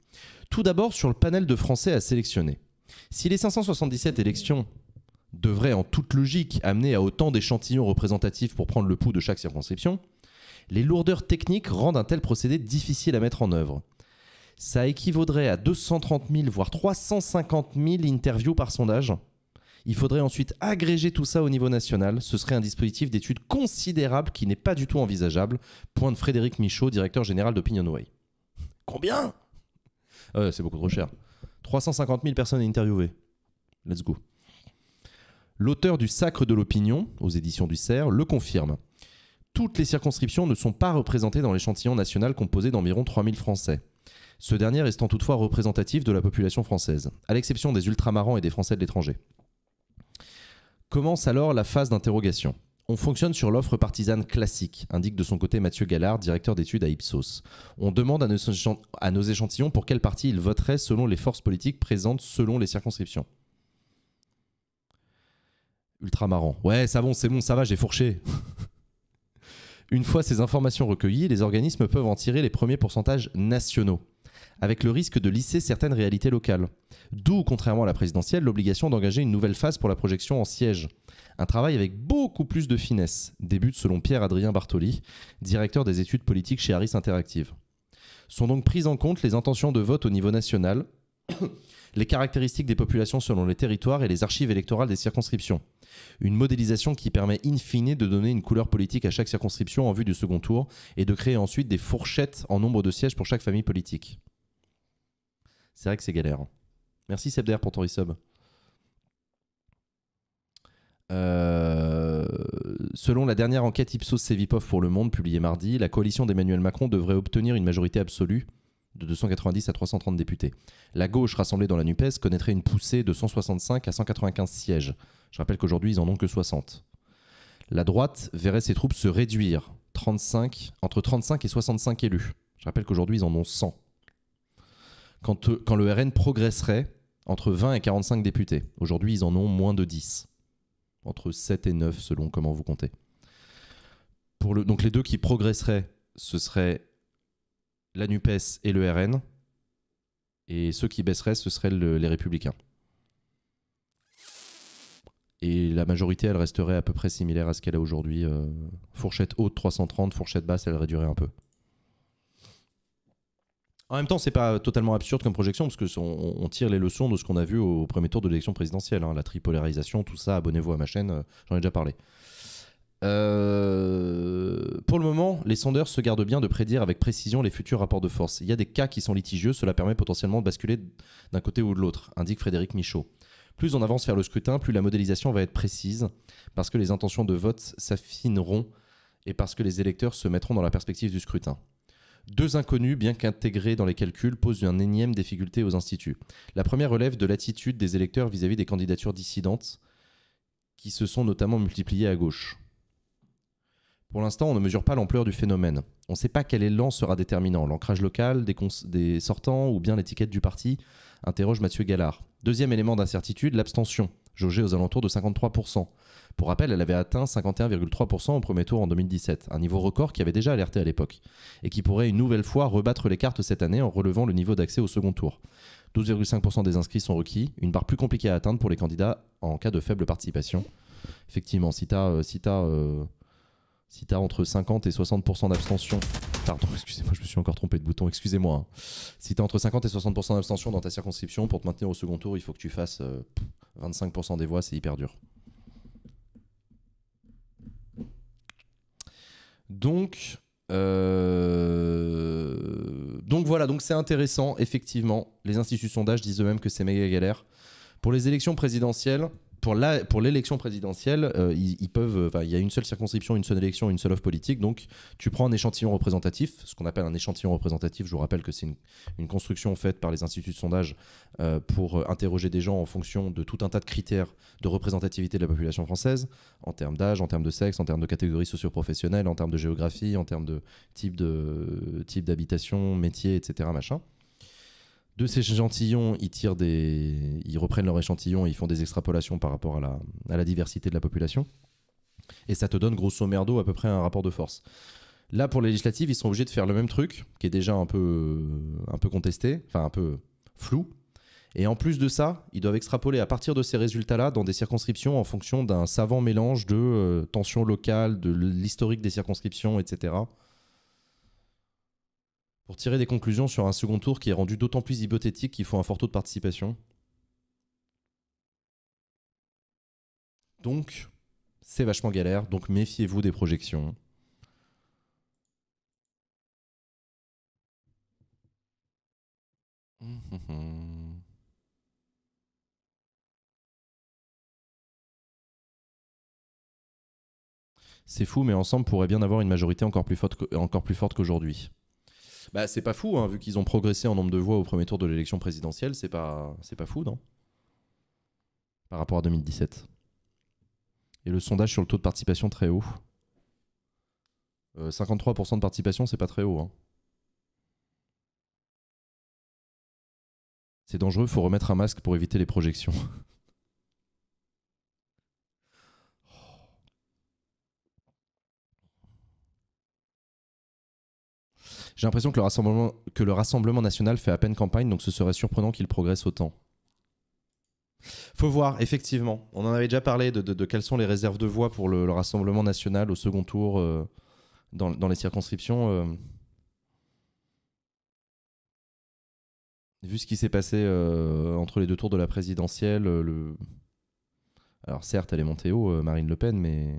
Tout d'abord sur le panel de Français à sélectionner. Si les 577 élections devraient en toute logique amener à autant d'échantillons représentatifs pour prendre le pouls de chaque circonscription, les lourdeurs techniques rendent un tel procédé difficile à mettre en œuvre. Ça équivaudrait à 230 000 voire 350 000 interviews par sondage, il faudrait ensuite agréger tout ça au niveau national. Ce serait un dispositif d'études considérable qui n'est pas du tout envisageable. Point de Frédéric Michaud, directeur général d'Opinion Way. Combien euh, C'est beaucoup trop cher. 350 000 personnes interviewées. Let's go. L'auteur du Sacre de l'opinion, aux éditions du CERF, le confirme. Toutes les circonscriptions ne sont pas représentées dans l'échantillon national composé d'environ 3000 Français. Ce dernier restant toutefois représentatif de la population française, à l'exception des ultramarins et des Français de l'étranger. Commence alors la phase d'interrogation. On fonctionne sur l'offre partisane classique, indique de son côté Mathieu Gallard, directeur d'études à Ipsos. On demande à nos, échantillons pour quel parti ils voteraient selon les forces politiques présentes selon les circonscriptions. Ultra marrant. Ouais, ça va, c'est bon, ça va, j'ai fourché. Une fois ces informations recueillies, les organismes peuvent en tirer les premiers pourcentages nationaux avec le risque de lisser certaines réalités locales. D'où, contrairement à la présidentielle, l'obligation d'engager une nouvelle phase pour la projection en siège. Un travail avec beaucoup plus de finesse, débute selon Pierre-Adrien Bartoli, directeur des études politiques chez Harris Interactive. Sont donc prises en compte les intentions de vote au niveau national, les caractéristiques des populations selon les territoires et les archives électorales des circonscriptions. Une modélisation qui permet in fine de donner une couleur politique à chaque circonscription en vue du second tour et de créer ensuite des fourchettes en nombre de sièges pour chaque famille politique. C'est vrai que c'est galère. Hein. Merci Sebder pour ton euh, selon la dernière enquête Ipsos Sevipov pour Le Monde, publiée mardi, la coalition d'Emmanuel Macron devrait obtenir une majorité absolue de 290 à 330 députés. La gauche rassemblée dans la NUPES connaîtrait une poussée de 165 à 195 sièges. Je rappelle qu'aujourd'hui, ils en ont que 60. La droite verrait ses troupes se réduire 35, entre 35 et 65 élus. Je rappelle qu'aujourd'hui, ils en ont 100. Euh, quand, le RN progresserait entre 20 et 45 députés. Aujourd'hui, ils en ont moins de 10. Entre 7 et 9, selon comment vous comptez. donc les deux qui progresseraient, ce serait la NUPES et le RN. Et ceux qui baisseraient, ce seraient les Républicains. Et la majorité, elle resterait à peu près similaire à ce qu'elle a aujourd'hui. Euh, fourchette haute 330, fourchette basse, elle réduirait un peu. En même temps, c'est pas totalement absurde comme projection, parce que on, tire les leçons de ce qu'on a vu au premier tour de l'élection présidentielle. Hein. la tripolarisation, tout ça, abonnez-vous à ma chaîne, euh, j'en ai déjà parlé. Euh, pour le moment, les sondeurs se gardent bien de prédire avec précision les futurs rapports de force. Il y a des cas qui sont litigieux, cela permet potentiellement de basculer d'un côté ou de l'autre, indique Frédéric Michaud. Plus on avance vers le scrutin, plus la modélisation va être précise, parce que les intentions de vote s'affineront et parce que les électeurs se mettront dans la perspective du scrutin. Deux inconnus, bien qu'intégrés dans les calculs, posent une énième difficulté aux instituts. La première relève de l'attitude des électeurs vis-à-vis des candidatures dissidentes, qui se sont notamment multipliées à gauche. Pour l'instant, on ne mesure pas l'ampleur du phénomène. On ne sait pas quel élan sera déterminant, l'ancrage local, des, des sortants ou bien l'étiquette du parti, interroge Mathieu Gallard. Deuxième élément d'incertitude, l'abstention, jaugée aux alentours de 53%. Pour rappel, elle avait atteint 51,3% au premier tour en 2017, un niveau record qui avait déjà alerté à l'époque, et qui pourrait une nouvelle fois rebattre les cartes cette année en relevant le niveau d'accès au second tour. 12,5% des inscrits sont requis, une barre plus compliquée à atteindre pour les candidats en cas de faible participation. Effectivement, si t'as as euh, si euh, si entre 50 et 60% d'abstention, pardon, excusez-moi, je me suis encore trompé de bouton, excusez-moi. Hein. tu as entre 50 et 60% d'abstention dans ta circonscription, pour te maintenir au second tour, il faut que tu fasses 25% euh, des voix, c'est hyper dur. Donc, euh, donc voilà, donc c'est intéressant, effectivement. Les instituts de disent eux-mêmes que c'est méga galère. Pour les élections présidentielles, pour pour l'élection présidentielle, euh, ils, peuvent. Euh, il y a une seule circonscription, une seule élection, une seule offre politique. Donc, tu prends un échantillon représentatif, ce qu'on appelle un échantillon représentatif. Je vous rappelle que c'est une, construction faite par les instituts de sondage euh, pour interroger des gens en fonction de tout un tas de critères de représentativité de la population française, en termes d'âge, en termes de sexe, en termes de catégories socio en termes de géographie, en termes de type de type d'habitation, métier, etc. Machin de ces échantillons, ils, tirent des... ils reprennent leur échantillon et ils font des extrapolations par rapport à la, diversité de la population. Et ça te donne grosso merdo à peu près un rapport de force. Là, pour les législatives, ils sont obligés de faire le même truc, qui est déjà un peu, contesté, enfin un peu flou. Et en plus de ça, ils doivent extrapoler à partir de ces résultats-là dans des circonscriptions en fonction d'un savant mélange de euh, tensions locales, de l'historique des circonscriptions, etc pour tirer des conclusions sur un second tour qui est rendu d'autant plus hypothétique qu'il faut un fort taux de participation. Donc, c'est vachement galère, donc méfiez-vous des projections. C'est fou, mais ensemble pourrait bien avoir une majorité encore plus forte qu'aujourd'hui. Bah, c'est pas fou, hein, vu qu'ils ont progressé en nombre de voix au premier tour de l'élection présidentielle, c'est pas, c'est pas fou, non Par rapport à 2017. Et le sondage sur le taux de participation très haut. 53% euh, de participation, c'est pas très haut. Hein. C'est dangereux, faut remettre un masque pour éviter les projections. J'ai l'impression que, le rassemblement, que le Rassemblement national fait à peine campagne, donc ce serait surprenant qu'il progresse autant. Faut voir, effectivement. On en avait déjà parlé de, quelles sont les réserves de voix pour le, Rassemblement national au second tour euh, dans, les circonscriptions. Euh. Vu ce qui s'est passé euh, entre les deux tours de la présidentielle, le... alors certes, elle est montée haut, Marine Le Pen, mais.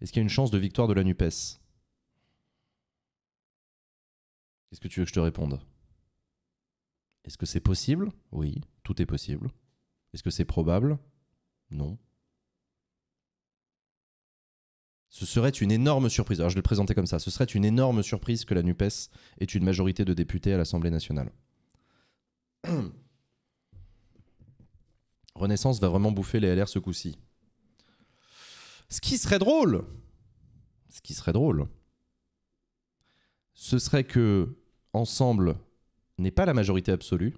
Est-ce qu'il y a une chance de victoire de la NUPES Qu'est-ce que tu veux que je te réponde Est-ce que c'est possible Oui, tout est possible. Est-ce que c'est probable Non. Ce serait une énorme surprise, alors je vais le présenter comme ça, ce serait une énorme surprise que la NUPES ait une majorité de députés à l'Assemblée nationale. Renaissance va vraiment bouffer les LR ce coup-ci. Ce qui serait drôle, ce qui serait drôle, ce serait que Ensemble n'est pas la majorité absolue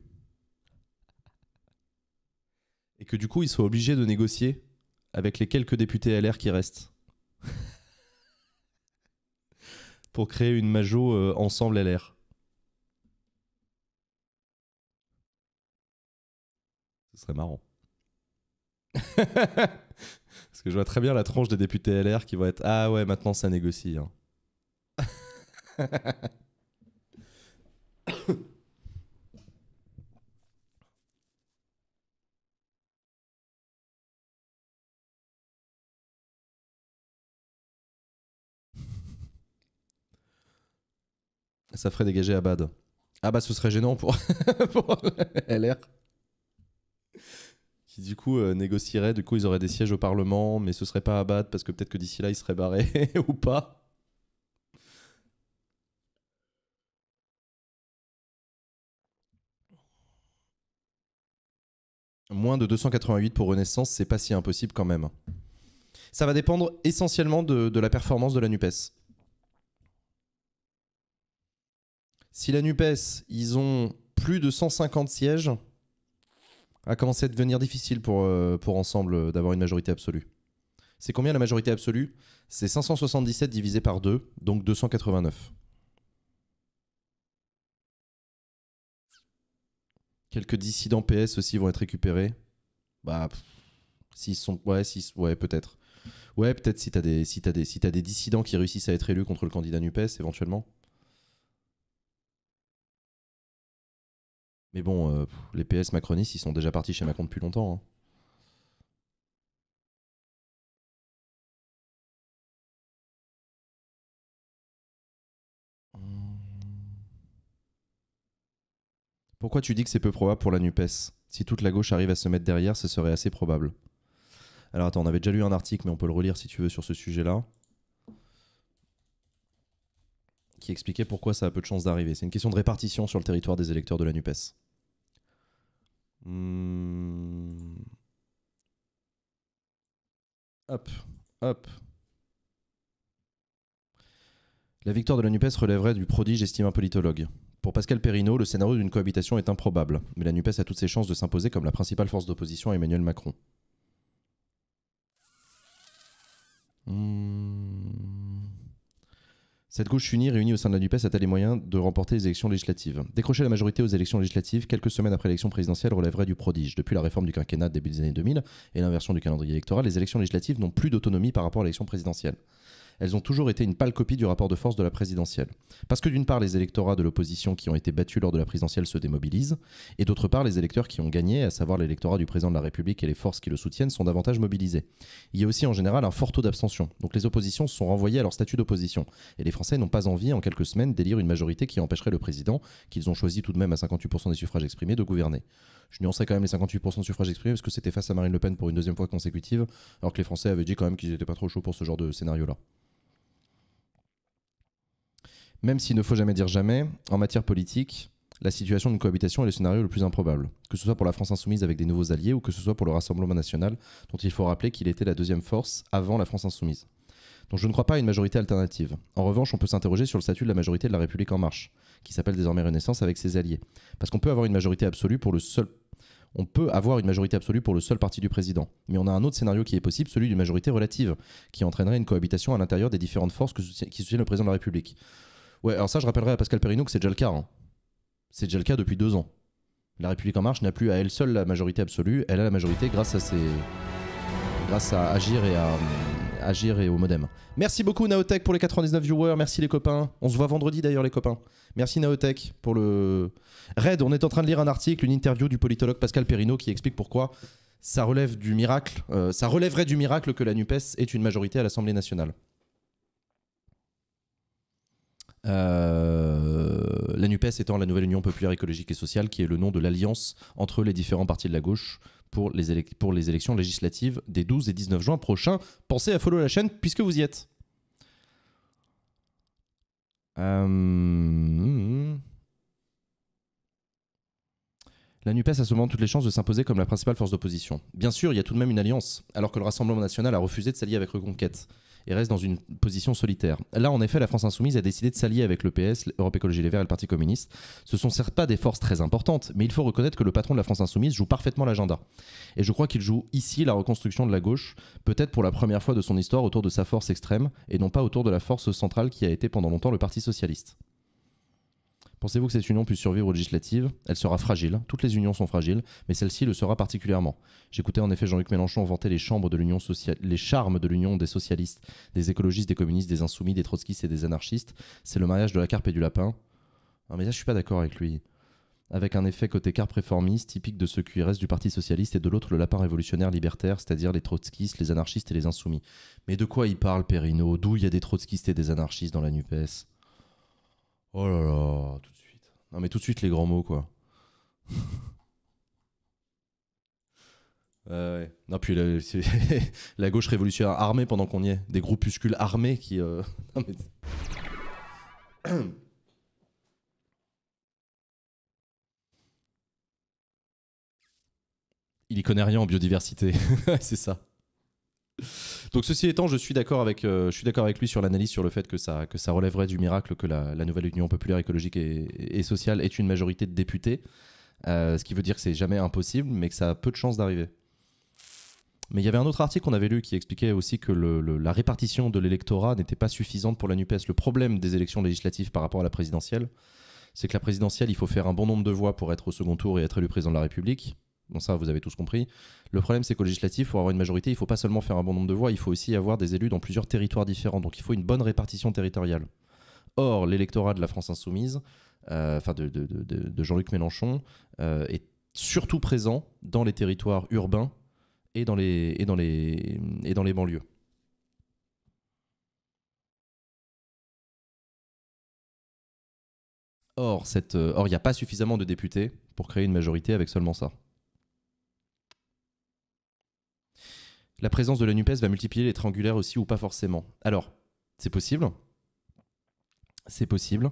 et que du coup ils soient obligés de négocier avec les quelques députés LR qui restent pour créer une majo euh, ensemble LR. Ce serait marrant. Parce que je vois très bien la tronche des députés LR qui vont être Ah ouais, maintenant ça négocie. Hein. Ça ferait dégager Abad. Ah bah ce serait gênant pour, LR. Qui du coup euh, négocierait, du coup ils auraient des sièges au Parlement, mais ce serait pas Abad parce que peut-être que d'ici là il serait barré ou pas. Moins de 288 pour Renaissance, c'est pas si impossible quand même. Ça va dépendre essentiellement de, la performance de la NUPES. Si la NUPES, ils ont plus de 150 sièges, a commencé à devenir difficile pour, euh, pour ensemble euh, d'avoir une majorité absolue. C'est combien la majorité absolue C'est 577 divisé par 2, donc 289. Quelques dissidents PS aussi vont être récupérés. Bah, s'ils sont. Ouais, ouais peut-être. Ouais, peut-être si t'as des, si des, des dissidents qui réussissent à être élus contre le candidat NUPES, éventuellement. Mais bon, euh, les PS macronistes, ils sont déjà partis chez Macron depuis longtemps. Hein. Pourquoi tu dis que c'est peu probable pour la NUPES Si toute la gauche arrive à se mettre derrière, ce serait assez probable. Alors attends, on avait déjà lu un article, mais on peut le relire si tu veux sur ce sujet-là. Qui expliquait pourquoi ça a peu de chances d'arriver. C'est une question de répartition sur le territoire des électeurs de la NUPES. Hmm. Hop, hop. La victoire de la NUPES relèverait du prodige, estime un politologue. Pour Pascal Perrineau, le scénario d'une cohabitation est improbable, mais la NUPES a toutes ses chances de s'imposer comme la principale force d'opposition à Emmanuel Macron. Hmm. Cette gauche unie réunie au sein de la NUPES a-t-elle les moyens de remporter les élections législatives Décrocher la majorité aux élections législatives quelques semaines après l'élection présidentielle relèverait du prodige. Depuis la réforme du quinquennat début des années 2000 et l'inversion du calendrier électoral, les élections législatives n'ont plus d'autonomie par rapport à l'élection présidentielle elles ont toujours été une pâle copie du rapport de force de la présidentielle. Parce que d'une part, les électorats de l'opposition qui ont été battus lors de la présidentielle se démobilisent, et d'autre part, les électeurs qui ont gagné, à savoir l'électorat du président de la République et les forces qui le soutiennent, sont davantage mobilisés. Il y a aussi en général un fort taux d'abstention, donc les oppositions sont renvoyées à leur statut d'opposition, et les Français n'ont pas envie, en quelques semaines, d'élire une majorité qui empêcherait le président, qu'ils ont choisi tout de même à 58% des suffrages exprimés, de gouverner. Je nuancerai quand même les 58% de suffrages exprimés parce que c'était face à Marine Le Pen pour une deuxième fois consécutive, alors que les Français avaient dit quand même qu'ils n'étaient pas trop chauds pour ce genre de scénario-là. Même s'il ne faut jamais dire jamais, en matière politique, la situation d'une cohabitation est le scénario le plus improbable, que ce soit pour la France insoumise avec des nouveaux alliés ou que ce soit pour le Rassemblement national, dont il faut rappeler qu'il était la deuxième force avant la France insoumise. Donc je ne crois pas à une majorité alternative. En revanche, on peut s'interroger sur le statut de la majorité de la République en marche, qui s'appelle désormais Renaissance avec ses alliés. Parce qu'on peut avoir une majorité absolue pour le seul on peut avoir une majorité absolue pour le seul parti du président. Mais on a un autre scénario qui est possible, celui d'une majorité relative, qui entraînerait une cohabitation à l'intérieur des différentes forces qui soutiennent le président de la République. Ouais, alors ça, je rappellerai à Pascal Perrineau que c'est déjà le cas. Hein. C'est déjà le cas depuis deux ans. La République En Marche n'a plus à elle seule la majorité absolue. Elle a la majorité grâce à ses. grâce à Agir et à. Euh, Agir et au modem. Merci beaucoup Naotech pour les 99 viewers, merci les copains. On se voit vendredi d'ailleurs les copains. Merci Naotech pour le... Red, on est en train de lire un article, une interview du politologue Pascal Perrineau qui explique pourquoi ça relève du miracle, euh, ça relèverait du miracle que la NUPES ait une majorité à l'Assemblée nationale. Euh, la NUPES étant la nouvelle Union populaire écologique et sociale, qui est le nom de l'alliance entre les différents partis de la gauche pour les, élections législatives des 12 et 19 juin prochains. Pensez à follow la chaîne puisque vous y êtes. Euh, la NUPES a seulement toutes les chances de s'imposer comme la principale force d'opposition. Bien sûr, il y a tout de même une alliance, alors que le Rassemblement national a refusé de s'allier avec Reconquête et reste dans une position solitaire. Là, en effet, la France Insoumise a décidé de s'allier avec le PS, l'Europe Écologie Les Verts et le Parti Communiste. Ce sont certes pas des forces très importantes, mais il faut reconnaître que le patron de la France Insoumise joue parfaitement l'agenda. Et je crois qu'il joue ici la reconstruction de la gauche, peut-être pour la première fois de son histoire autour de sa force extrême, et non pas autour de la force centrale qui a été pendant longtemps le Parti Socialiste. Pensez-vous que cette union puisse survivre aux législatives Elle sera fragile, toutes les unions sont fragiles, mais celle-ci le sera particulièrement. J'écoutais en effet Jean-Luc Mélenchon vanter les, chambres de l'union sociale, les charmes de l'union des socialistes, des écologistes, des communistes, des insoumis, des trotskistes et des anarchistes. C'est le mariage de la carpe et du lapin. Ah, mais là, je suis pas d'accord avec lui avec un effet côté carpe réformiste typique de ce qui reste du Parti socialiste et de l'autre le lapin révolutionnaire libertaire, c'est-à-dire les trotskistes, les anarchistes et les insoumis. Mais de quoi il parle Perrino D'où il y a des trotskistes et des anarchistes dans la NUPES Oh là là, tout de suite. Non mais tout de suite les grands mots quoi. ouais. Non puis la, gauche révolutionnaire armée pendant qu'on y est, des groupuscules armés qui. Euh, non, mais... Il y connaît rien en biodiversité, c'est ça. Donc ceci étant, euh, je suis d'accord avec, lui sur l'analyse sur le fait que ça, relèverait du miracle que la, nouvelle Union populaire écologique et, sociale ait une majorité de députés, euh, ce qui veut dire que c'est jamais impossible, mais que ça a peu de chances d'arriver. Mais il y avait un autre article qu'on avait lu qui expliquait aussi que la répartition de l'électorat n'était pas suffisante pour la NUPES. Le problème des élections législatives par rapport à la présidentielle, c'est que la présidentielle, il faut faire un bon nombre de voix pour être au second tour et être élu président de la République. Bon, ça, vous avez tous compris. Le problème, c'est qu'au législatif, pour avoir une majorité, il ne faut pas seulement faire un bon nombre de voix, il faut aussi avoir des élus dans plusieurs territoires différents. Donc, il faut une bonne répartition territoriale. Or, l'électorat de la France insoumise, euh, enfin de, Jean-Luc Mélenchon, euh, est surtout présent dans les territoires urbains et dans les banlieues. Or, euh, il n'y a pas suffisamment de députés pour créer une majorité avec seulement ça. la présence de la NUPES va multiplier les triangulaires aussi ou pas forcément. Alors, c'est possible. C'est possible.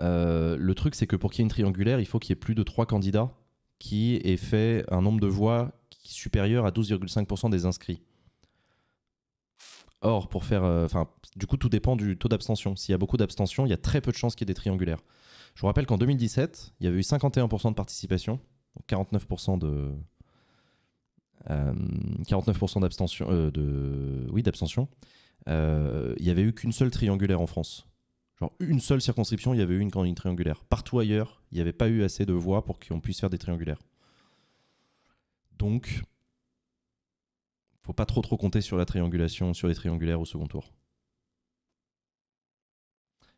Euh, le truc, c'est que pour qu'il y ait une triangulaire, il faut qu'il y ait plus de 3 candidats qui aient fait un nombre de voix supérieur à 12,5% des inscrits. Or, pour faire. Euh, enfin, du coup, tout dépend du taux d'abstention. S'il y a beaucoup d'abstention, il y a très peu de chances qu'il y ait des triangulaires. Je vous rappelle qu'en 2017, il y avait eu 51% de participation, donc 49% de, 49% euh, d'abstention. Euh, oui, d'abstention. Euh, il n'y avait eu qu'une seule triangulaire en France. Genre une seule circonscription, il y avait eu une ligne triangulaire. Partout ailleurs, il n'y avait pas eu assez de voix pour qu'on puisse faire des triangulaires. Donc, faut pas trop trop compter sur la triangulation, sur les triangulaires au second tour.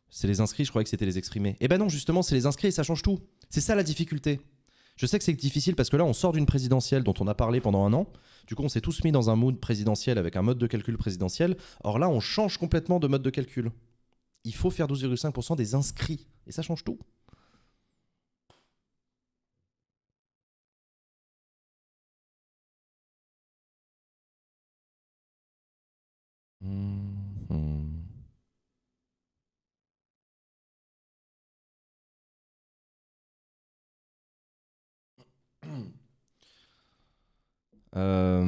C'est les inscrits, je croyais que c'était les exprimés. Eh ben non, justement, c'est les inscrits et ça change tout. C'est ça la difficulté. Je sais que c'est difficile parce que là, on sort d'une présidentielle dont on a parlé pendant un an. Du coup, on s'est tous mis dans un mood présidentiel avec un mode de calcul présidentiel. Or là, on change complètement de mode de calcul. Il faut faire 12,5% des inscrits. Et ça change tout. Hmm. Euh,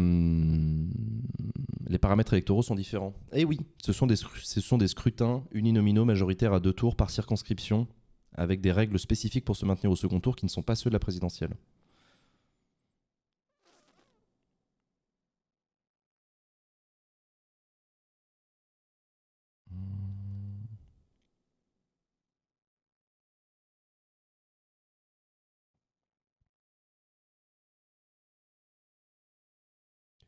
les paramètres électoraux sont différents. Eh oui, ce sont, ce sont des scrutins uninominaux majoritaires à deux tours par circonscription, avec des règles spécifiques pour se maintenir au second tour qui ne sont pas ceux de la présidentielle.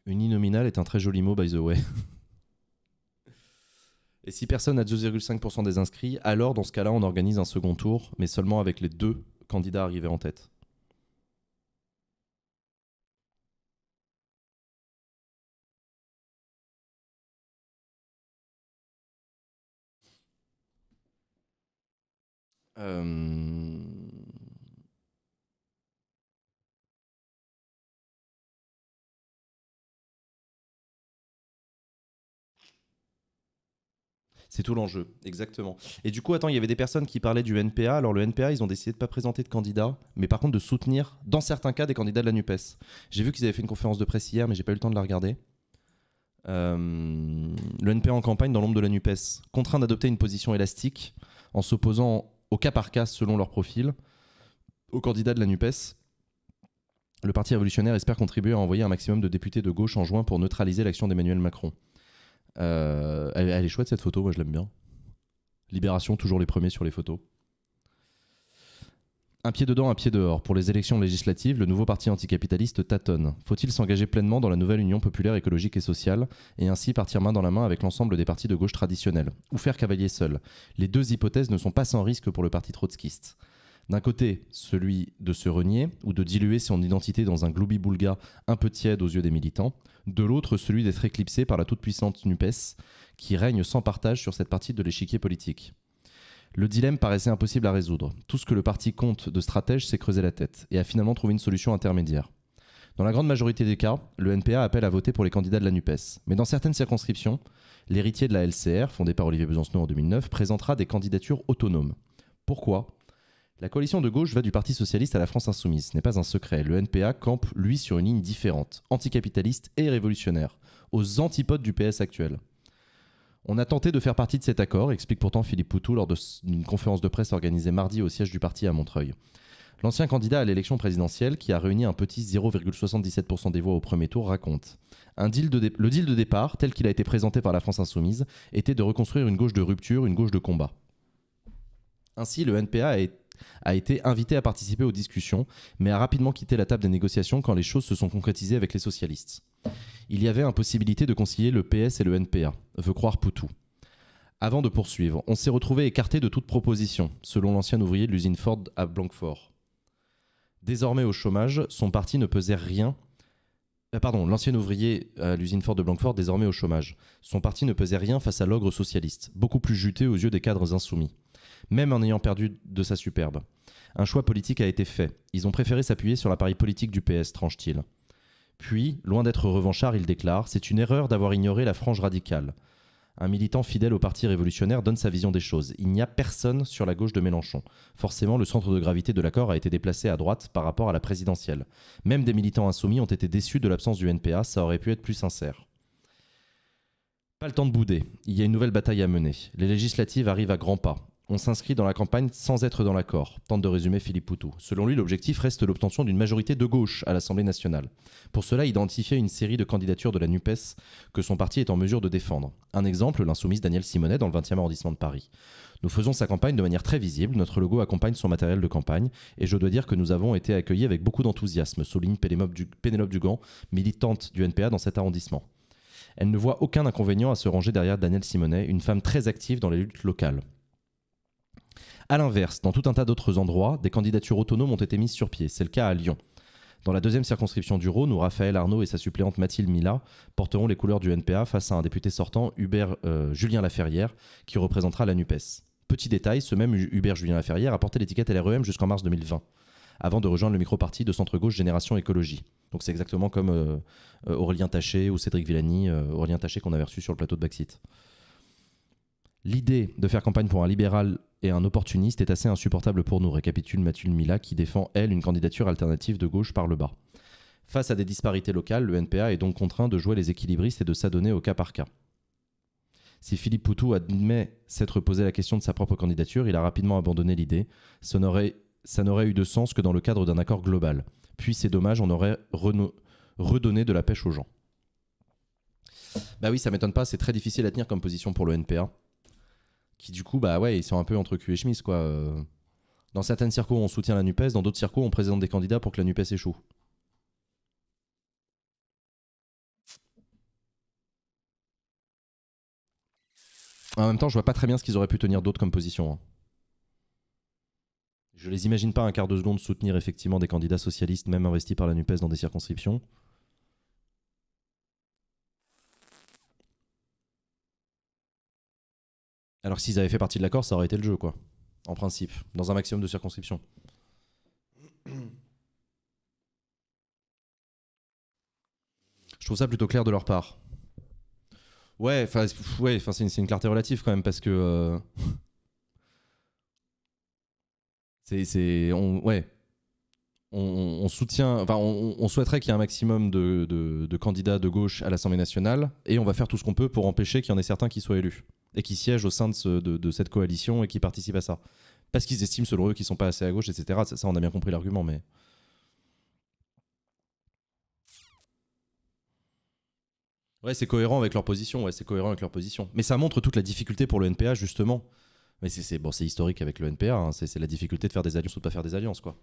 Uninominal est un très joli mot, by the way. Et si personne n'a 2,5% des inscrits, alors dans ce cas-là, on organise un second tour, mais seulement avec les deux candidats arrivés en tête. Euh... C'est tout l'enjeu, exactement. Et du coup, attends, il y avait des personnes qui parlaient du NPA. Alors le NPA, ils ont décidé de ne pas présenter de candidats, mais par contre de soutenir, dans certains cas, des candidats de la NUPES. J'ai vu qu'ils avaient fait une conférence de presse hier, mais j'ai pas eu le temps de la regarder. Euh, le NPA en campagne dans l'ombre de la NUPES, contraint d'adopter une position élastique en s'opposant au cas par cas selon leur profil aux candidats de la NUPES. Le Parti révolutionnaire espère contribuer à envoyer un maximum de députés de gauche en juin pour neutraliser l'action d'Emmanuel Macron. Euh, elle, elle, est chouette cette photo, moi je l'aime bien. Libération, toujours les premiers sur les photos. Un pied dedans, un pied dehors. Pour les élections législatives, le nouveau parti anticapitaliste tâtonne. Faut-il s'engager pleinement dans la nouvelle union populaire écologique et sociale et ainsi partir main dans la main avec l'ensemble des partis de gauche traditionnels Ou faire cavalier seul Les deux hypothèses ne sont pas sans risque pour le parti trotskiste. D'un côté, celui de se renier ou de diluer son identité dans un gloubi-boulga un peu tiède aux yeux des militants. De l'autre, celui d'être éclipsé par la toute-puissante NUPES qui règne sans partage sur cette partie de l'échiquier politique. Le dilemme paraissait impossible à résoudre. Tout ce que le parti compte de stratège s'est creusé la tête et a finalement trouvé une solution intermédiaire. Dans la grande majorité des cas, le NPA appelle à voter pour les candidats de la NUPES. Mais dans certaines circonscriptions, l'héritier de la LCR, fondée par Olivier Besancenot en 2009, présentera des candidatures autonomes. Pourquoi la coalition de gauche va du Parti socialiste à la France insoumise. Ce n'est pas un secret. Le NPA campe, lui, sur une ligne différente, anticapitaliste et révolutionnaire, aux antipodes du PS actuel. On a tenté de faire partie de cet accord, explique pourtant Philippe Poutou lors d'une conférence de presse organisée mardi au siège du parti à Montreuil. L'ancien candidat à l'élection présidentielle, qui a réuni un petit 0,77% des voix au premier tour, raconte un deal de Le deal de départ, tel qu'il a été présenté par la France Insoumise, était de reconstruire une gauche de rupture, une gauche de combat. Ainsi, le NPA est a été invité à participer aux discussions, mais a rapidement quitté la table des négociations quand les choses se sont concrétisées avec les socialistes. Il y avait impossibilité de concilier le PS et le NPA, veut croire Poutou. Avant de poursuivre, on s'est retrouvé écarté de toute proposition, selon l'ancien ouvrier de l'usine Ford à Blanquefort. Désormais au chômage, son parti ne pesait rien. Euh, pardon, l'ancien ouvrier l'usine Ford de Blanquefort, désormais au chômage. Son parti ne pesait rien face à l'ogre socialiste, beaucoup plus juté aux yeux des cadres insoumis même en ayant perdu de sa superbe. Un choix politique a été fait. Ils ont préféré s'appuyer sur l'appareil politique du PS, tranche-t-il. Puis, loin d'être revanchard, il déclare C'est une erreur d'avoir ignoré la frange radicale. Un militant fidèle au Parti révolutionnaire donne sa vision des choses. Il n'y a personne sur la gauche de Mélenchon. Forcément, le centre de gravité de l'accord a été déplacé à droite par rapport à la présidentielle. Même des militants insoumis ont été déçus de l'absence du NPA, ça aurait pu être plus sincère. Pas le temps de bouder, il y a une nouvelle bataille à mener. Les législatives arrivent à grands pas on s'inscrit dans la campagne sans être dans l'accord, tente de résumer Philippe Poutou. Selon lui, l'objectif reste l'obtention d'une majorité de gauche à l'Assemblée nationale. Pour cela, identifier une série de candidatures de la NUPES que son parti est en mesure de défendre. Un exemple, l'insoumise Daniel Simonet dans le 20e arrondissement de Paris. Nous faisons sa campagne de manière très visible, notre logo accompagne son matériel de campagne, et je dois dire que nous avons été accueillis avec beaucoup d'enthousiasme, souligne Pénélope Dugan, militante du NPA dans cet arrondissement. Elle ne voit aucun inconvénient à se ranger derrière Daniel Simonet, une femme très active dans les luttes locales. A l'inverse, dans tout un tas d'autres endroits, des candidatures autonomes ont été mises sur pied. C'est le cas à Lyon. Dans la deuxième circonscription du Rhône, où Raphaël Arnaud et sa suppléante Mathilde Mila porteront les couleurs du NPA face à un député sortant, Hubert euh, Julien Laferrière, qui représentera la NUPES. Petit détail, ce même Hubert Julien Laferrière a porté l'étiquette LREM jusqu'en mars 2020, avant de rejoindre le micro-parti de centre-gauche Génération Écologie. Donc c'est exactement comme euh, euh, Aurélien Taché ou Cédric Villani, Aurélien Taché qu'on avait reçu sur le plateau de Baxit. L'idée de faire campagne pour un libéral et un opportuniste est assez insupportable pour nous, récapitule Mathilde Mila, qui défend, elle, une candidature alternative de gauche par le bas. Face à des disparités locales, le NPA est donc contraint de jouer les équilibristes et de s'adonner au cas par cas. Si Philippe Poutou admet s'être posé la question de sa propre candidature, il a rapidement abandonné l'idée. Ça n'aurait eu de sens que dans le cadre d'un accord global. Puis c'est dommage, on aurait redonné de la pêche aux gens. Bah oui, ça m'étonne pas, c'est très difficile à tenir comme position pour le NPA qui du coup, bah ouais, ils sont un peu entre cul et chemise, quoi. Euh. Dans certaines circos, on soutient la NUPES, dans d'autres circos, on présente des candidats pour que la NUPES échoue. En même temps, je vois pas très bien ce qu'ils auraient pu tenir d'autres comme position. Je hein. Je les imagine pas un quart de seconde soutenir effectivement des candidats socialistes, même investis par la NUPES dans des circonscriptions. Alors s'ils avaient fait partie de l'accord, ça aurait été le jeu, quoi. En principe, dans un maximum de circonscriptions. Je trouve ça plutôt clair de leur part. Ouais, enfin, c'est une, clarté relative quand même, parce que. Euh, c'est. On, ouais. On, soutient. Enfin, on, souhaiterait qu'il y ait un maximum de, de candidats de gauche à l'Assemblée nationale, et on va faire tout ce qu'on peut pour empêcher qu'il y en ait certains qui soient élus et qui siègent au sein de, cette coalition et qui participent à ça. Parce qu'ils estiment, selon eux, qu'ils sont pas assez à gauche, etc. Ça, on a bien compris l'argument, mais. Ouais, c'est cohérent avec leur position, ouais, c'est cohérent avec leur position. Mais ça montre toute la difficulté pour le NPA, justement. Mais c'est bon, historique avec le NPA, hein. c'est la difficulté de faire des alliances ou de pas faire des alliances, quoi.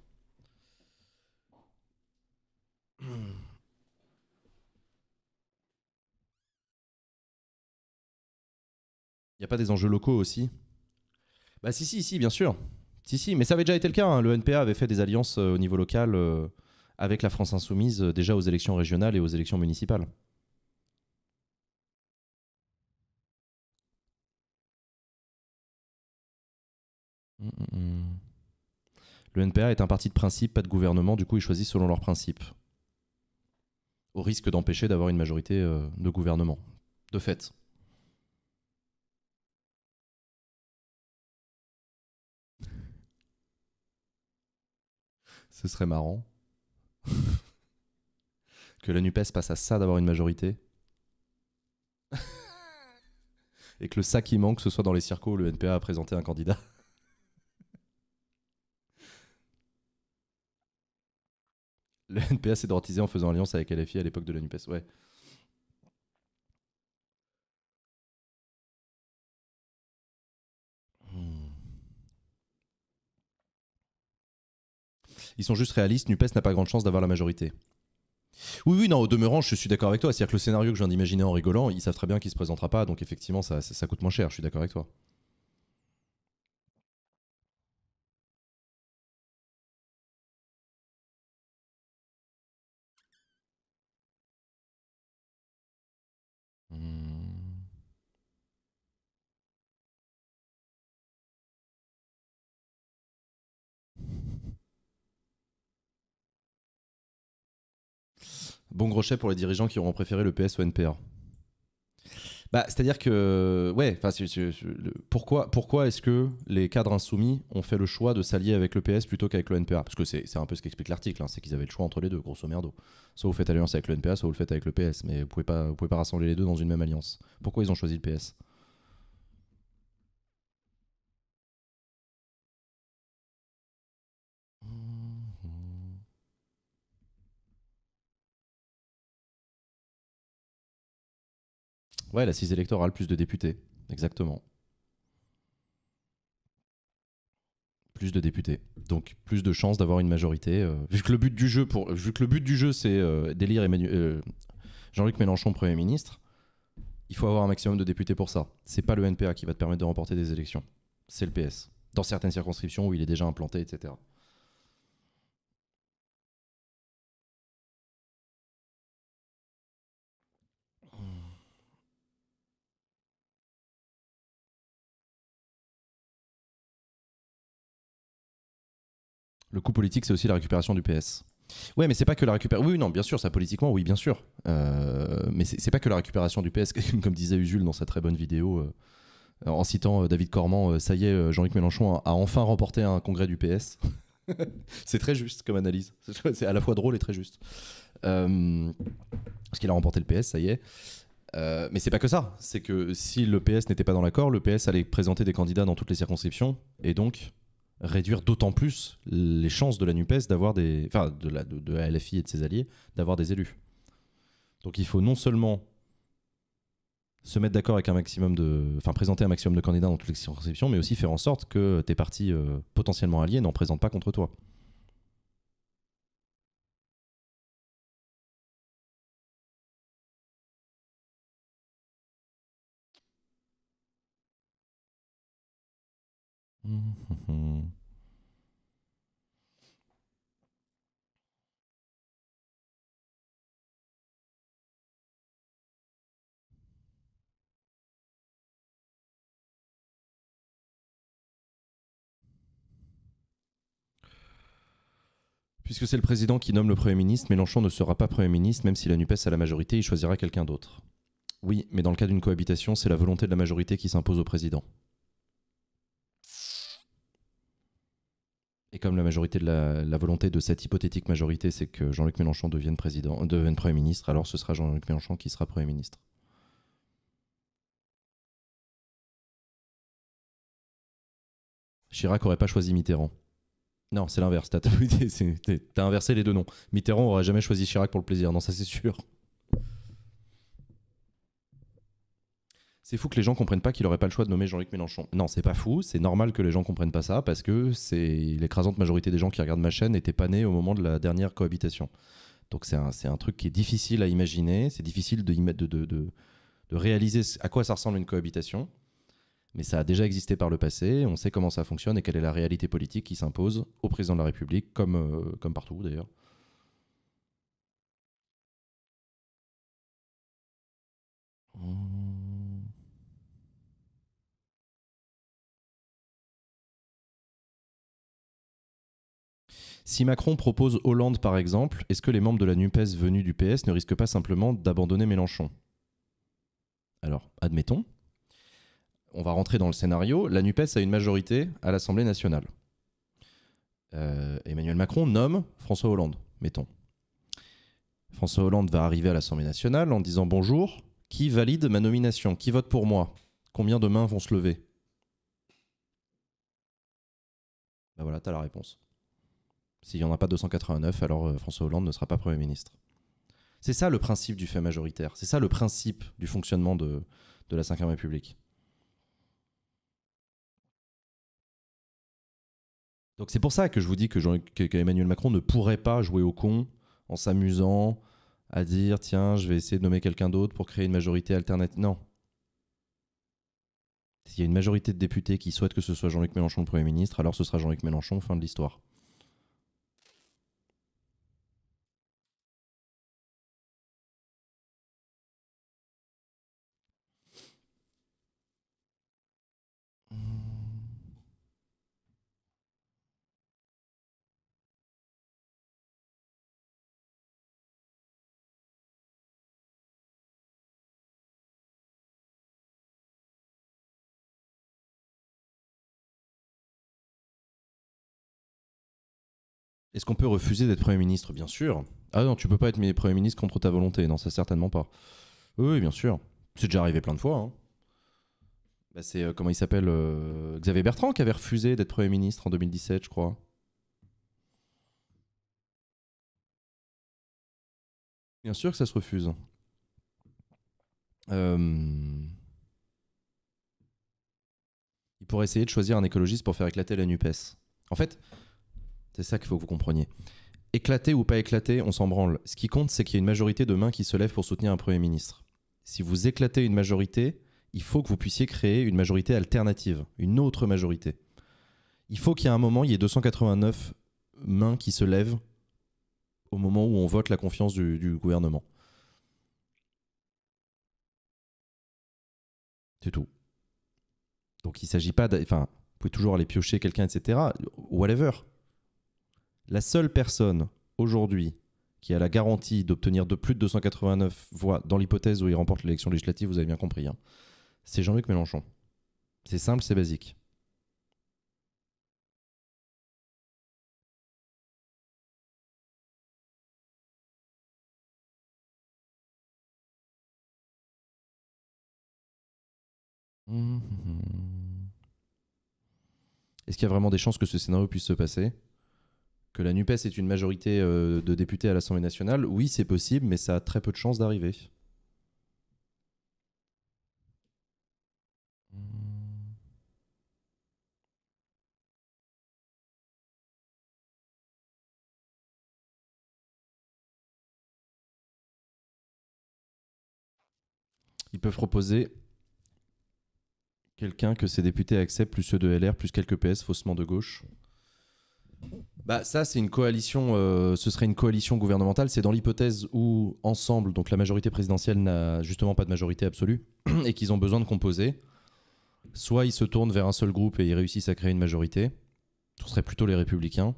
Il n'y a pas des enjeux locaux aussi Bah si, si, si, bien sûr. Si, si, mais ça avait déjà été le cas. Hein. Le NPA avait fait des alliances euh, au niveau local euh, avec la France insoumise euh, déjà aux élections régionales et aux élections municipales. Hum, hum, hum. Le NPA est un parti de principe, pas de gouvernement, du coup ils choisissent selon leurs principes, au risque d'empêcher d'avoir une majorité de gouvernement, de fait. Ce serait marrant. que la NUPES passe à ça d'avoir une majorité. Et que le ça qui manque, ce soit dans les circos où le NPA a présenté un candidat. le NPA s'est droitisé en faisant alliance avec LFI à l'époque de la NUPES. Ouais. Ils sont juste réalistes. Nupes n'a pas grande chance d'avoir la majorité. Oui, oui, non, au demeurant, je suis d'accord avec toi. C'est-à-dire que le scénario que je viens d'imaginer en rigolant, ils savent très bien qu'il se présentera pas, donc effectivement, ça, ça, ça coûte moins cher. Je suis d'accord avec toi. Bon gros pour les dirigeants qui auront préféré le PS ou NPR. Bah, c'est-à-dire que, ouais, Enfin, pourquoi, pourquoi est-ce que les cadres insoumis ont fait le choix de s'allier avec le PS plutôt qu'avec le NPA Parce que c'est, un peu ce qu'explique l'article, hein, c'est qu'ils avaient le choix entre les deux, grosso merdo. Soit vous faites alliance avec le NPA, soit vous le faites avec le PS, mais vous pouvez pas, pouvez pas rassembler les deux dans une même alliance. Pourquoi ils ont choisi le PS Ouais, e électorale, plus de députés. Exactement. Plus de députés. Donc plus de chances d'avoir une majorité. Euh, vu que le but du jeu, pour, vu que le but du jeu, c'est euh, d'élire euh, Jean-Luc Mélenchon Premier ministre, il faut avoir un maximum de députés pour ça. C'est pas le NPA qui va te permettre de remporter des élections. C'est le PS. Dans certaines circonscriptions où il est déjà implanté, etc. Le coup politique, c'est aussi la récupération du PS. Oui, mais c'est pas que la récupération. Oui, non, bien sûr, ça politiquement, oui, bien sûr. Euh, mais c'est pas que la récupération du PS, comme disait Usul dans sa très bonne vidéo, euh, en citant euh, David Cormand, euh, ça y est, Jean-Luc Mélenchon a, enfin remporté un congrès du PS. c'est très juste comme analyse. C'est à la fois drôle et très juste. parce qu'il a remporté le PS, ça y est. mais c'est pas que ça. C'est que si le PS n'était pas dans l'accord, le PS allait présenter des candidats dans toutes les circonscriptions. Et donc, réduire d'autant plus les chances de la NUPES d'avoir des. Enfin, de la, de, LFI et de ses alliés d'avoir des élus. Donc il faut non seulement se mettre d'accord avec un maximum de. Enfin, présenter un maximum de candidats dans toutes les circonscriptions, mais aussi faire en sorte que tes partis euh, potentiellement alliés n'en présentent pas contre toi. Puisque c'est le président qui nomme le Premier ministre, Mélenchon ne sera pas Premier ministre, même si la NUPES a la majorité, il choisira quelqu'un d'autre. Oui, mais dans le cas d'une cohabitation, c'est la volonté de la majorité qui s'impose au président. Et comme la majorité de la, volonté de cette hypothétique majorité, c'est que Jean-Luc Mélenchon devienne président, devienne premier ministre, alors ce sera Jean-Luc Mélenchon qui sera premier ministre. Chirac n'aurait pas choisi Mitterrand. Non, c'est l'inverse. T'as, inversé les deux noms. Mitterrand aurait jamais choisi Chirac pour le plaisir. Non, ça c'est sûr. c'est fou que les gens comprennent pas qu'il aurait pas le choix de nommer Jean-Luc Mélenchon. Non, c'est pas fou, c'est normal que les gens comprennent pas ça parce que c'est l'écrasante majorité des gens qui regardent ma chaîne n'étaient pas nés au moment de la dernière cohabitation. Donc c'est un, un, truc qui est difficile à imaginer, c'est difficile de, de, de, de, réaliser à quoi ça ressemble une cohabitation, mais ça a déjà existé par le passé, on sait comment ça fonctionne et quelle est la réalité politique qui s'impose au président de la République, comme, euh, comme partout d'ailleurs. Oh. Si Macron propose Hollande par exemple, est-ce que les membres de la NUPES venus du PS ne risquent pas simplement d'abandonner Mélenchon Alors, admettons, on va rentrer dans le scénario, la NUPES a une majorité à l'Assemblée nationale. Euh, Emmanuel Macron nomme François Hollande, mettons. François Hollande va arriver à l'Assemblée nationale en disant bonjour, qui valide ma nomination Qui vote pour moi Combien de mains vont se lever Ben voilà, as la réponse. S'il n'y en a pas 289, alors euh, François Hollande ne sera pas Premier ministre. C'est ça le principe du fait majoritaire. C'est ça le principe du fonctionnement de, la Ve République. Donc c'est pour ça que je vous dis que, Emmanuel Macron ne pourrait pas jouer au con en s'amusant à dire tiens, je vais essayer de nommer quelqu'un d'autre pour créer une majorité alternative. Non. S'il y a une majorité de députés qui souhaitent que ce soit Jean-Luc Mélenchon le Premier ministre, alors ce sera Jean-Luc Mélenchon, fin de l'histoire. Est-ce qu'on peut refuser d'être Premier ministre Bien sûr. Ah non, tu peux pas être Premier ministre contre ta volonté. Non, ça certainement pas. Oui, bien sûr. C'est déjà arrivé plein de fois. Hein. Bah, c'est, euh, comment il s'appelle euh, Xavier Bertrand qui avait refusé d'être Premier ministre en 2017, je crois. Bien sûr que ça se refuse. Euh, il pourrait essayer de choisir un écologiste pour faire éclater la NUPES. En fait, c'est ça qu'il faut que vous compreniez. Éclater ou pas éclater, on s'en branle. Ce qui compte, c'est qu'il y a une majorité de mains qui se lèvent pour soutenir un Premier ministre. Si vous éclatez une majorité, il faut que vous puissiez créer une majorité alternative, une autre majorité. Il faut qu'il y ait un moment, il y ait 289 mains qui se lèvent au moment où on vote la confiance du, gouvernement. C'est tout. Donc il ne s'agit pas. Enfin, vous pouvez toujours aller piocher quelqu'un, etc. Whatever. La seule personne aujourd'hui qui a la garantie d'obtenir de plus de 289 voix dans l'hypothèse où il remporte l'élection législative, vous avez bien compris, hein, c'est Jean-Luc Mélenchon. C'est simple, c'est basique. Hum, hum, hum. Est-ce qu'il y a vraiment des chances que ce scénario puisse se passer que la NUPES est une majorité euh, de députés à l'Assemblée nationale, oui, c'est possible, mais ça a très peu de chances d'arriver. Hmm. Ils peuvent proposer quelqu'un que ces députés acceptent, plus ceux de LR, plus quelques PS faussement de gauche bah ça c'est une coalition, euh, ce serait une coalition gouvernementale, c'est dans l'hypothèse où ensemble, donc la majorité présidentielle n'a justement pas de majorité absolue et qu'ils ont besoin de composer, soit ils se tournent vers un seul groupe et ils réussissent à créer une majorité, ce serait plutôt les républicains,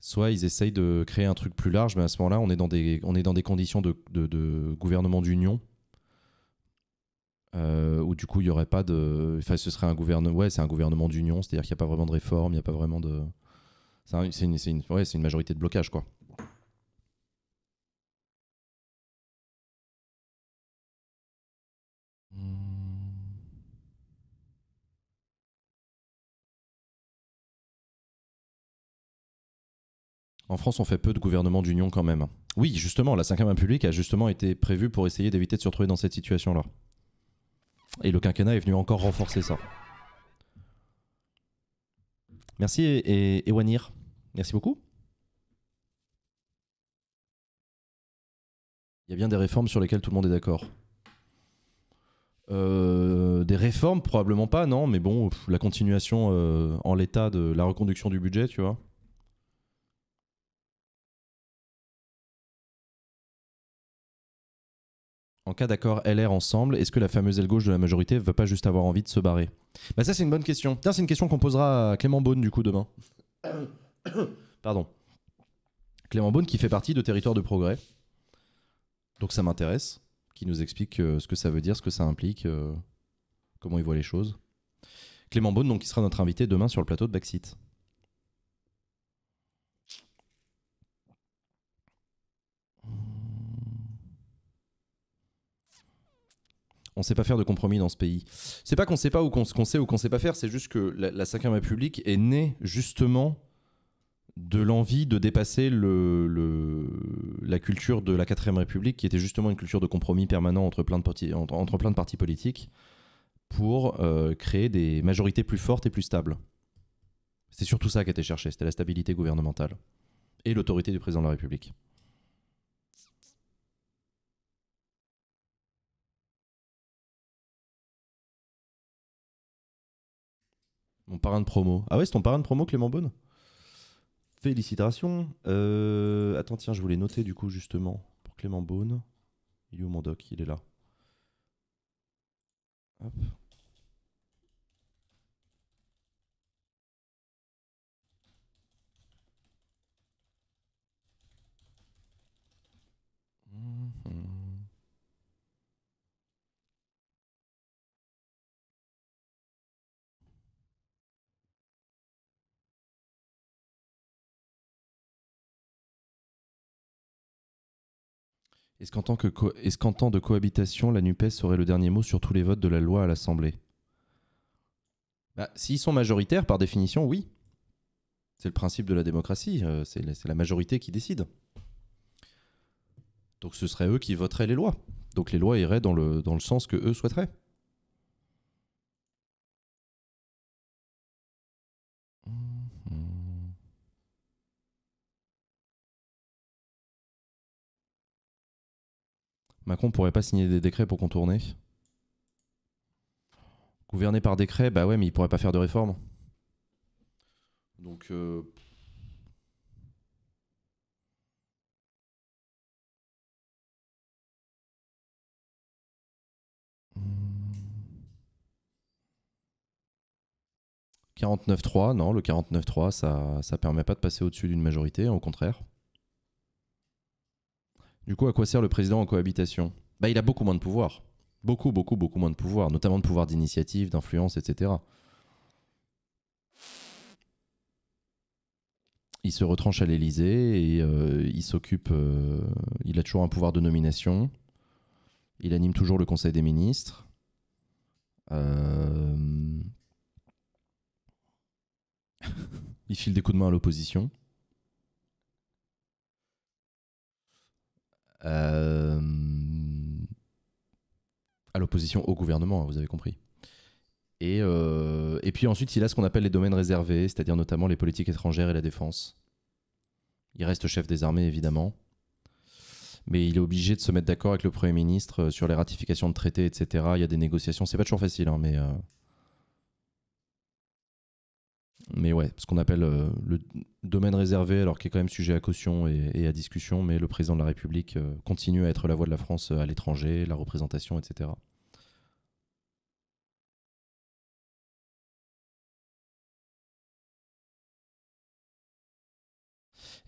soit ils essayent de créer un truc plus large, mais à ce moment-là on, est dans des, on est dans des conditions de, gouvernement d'union. Euh, où du coup il n'y aurait pas de, enfin ce serait un gouvernement, ouais c'est un gouvernement d'union, c'est-à-dire qu'il n'y a pas vraiment de réforme, il n'y a pas vraiment de, c'est une, majorité de blocage, quoi. En France, on fait peu de gouvernements d'union quand même. Oui, justement, la 5 République a justement été prévue pour essayer d'éviter de se retrouver dans cette situation-là. Et le quinquennat est venu encore renforcer ça. Merci et, Wanir. Merci beaucoup. Il y a bien des réformes sur lesquelles tout le monde est d'accord. Euh, des réformes, probablement pas, non, mais bon, la continuation euh, en l'état de la reconduction du budget, tu vois. en cas d'accord LR ensemble, est-ce que la fameuse aile gauche de la majorité va pas juste avoir envie de se barrer Bah ça c'est une bonne question. C'est une question qu'on posera à Clément Beaune du coup demain. Pardon. Clément Beaune qui fait partie de Territoire de Progrès. Donc ça m'intéresse, qui nous explique euh, ce que ça veut dire, ce que ça implique, euh, comment il voit les choses. Clément Beaune donc qui sera notre invité demain sur le plateau de Backseat. on ne sait pas faire de compromis dans ce pays. C'est pas qu'on sait pas ou qu'on sait ou qu'on sait pas faire, c'est juste que la, cinquième République est née justement de l'envie de dépasser la culture de la quatrième République, qui était justement une culture de compromis permanent entre plein de, partis, politiques, pour euh, créer des majorités plus fortes et plus stables. C'est surtout ça qui a été cherché, c'était la stabilité gouvernementale et l'autorité du président de la République. Mon parrain de promo. Ah ouais, c'est ton parrain de promo, Clément Beaune Félicitations. Euh, attends, tiens, je voulais noter du coup justement pour Clément Beaune. Il est mon doc Il est là. Hop. Mmh, mmh. Est-ce qu'en tant, temps de cohabitation, la NUPES serait le dernier mot sur tous les votes de la loi à l'Assemblée bah, S'ils sont majoritaires, par définition, oui. C'est le principe de la démocratie, euh, c'est la, majorité qui décide. Donc ce serait eux qui voteraient les lois. Donc les lois iraient dans le, dans le sens que eux souhaiteraient. Hmm. Macron pourrait pas signer des décrets pour contourner. Gouverner par décret, bah ouais, mais il pourrait pas faire de réforme. Donc. Euh... « 49-3, non, le 49-3, ça ne permet pas de passer au-dessus d'une majorité, au contraire. Du coup, à quoi sert le président en cohabitation bah, Il a beaucoup moins de pouvoir. Beaucoup, beaucoup, beaucoup moins de pouvoir, notamment de pouvoir d'initiative, d'influence, etc. Il se retranche à l'Élysée et euh, il s'occupe. Euh, il a toujours un pouvoir de nomination. Il anime toujours le Conseil des ministres. Euh, il file des coups de main à l'opposition. Euh, à l'opposition au gouvernement, hein, vous avez compris. Et, euh, et puis ensuite, il a ce qu'on appelle les domaines réservés, c'est-à-dire notamment les politiques étrangères et la défense. Il reste chef des armées, évidemment, mais il est obligé de se mettre d'accord avec le Premier ministre euh, sur les ratifications de traités, etc. Il y a des négociations, c'est pas toujours facile, hein, mais mais ouais, ce qu'on appelle euh, le domaine réservé, alors qui est quand même sujet à caution et, à discussion, mais le président de la République euh, continue à être la voix de la France euh, à l'étranger, la représentation, etc.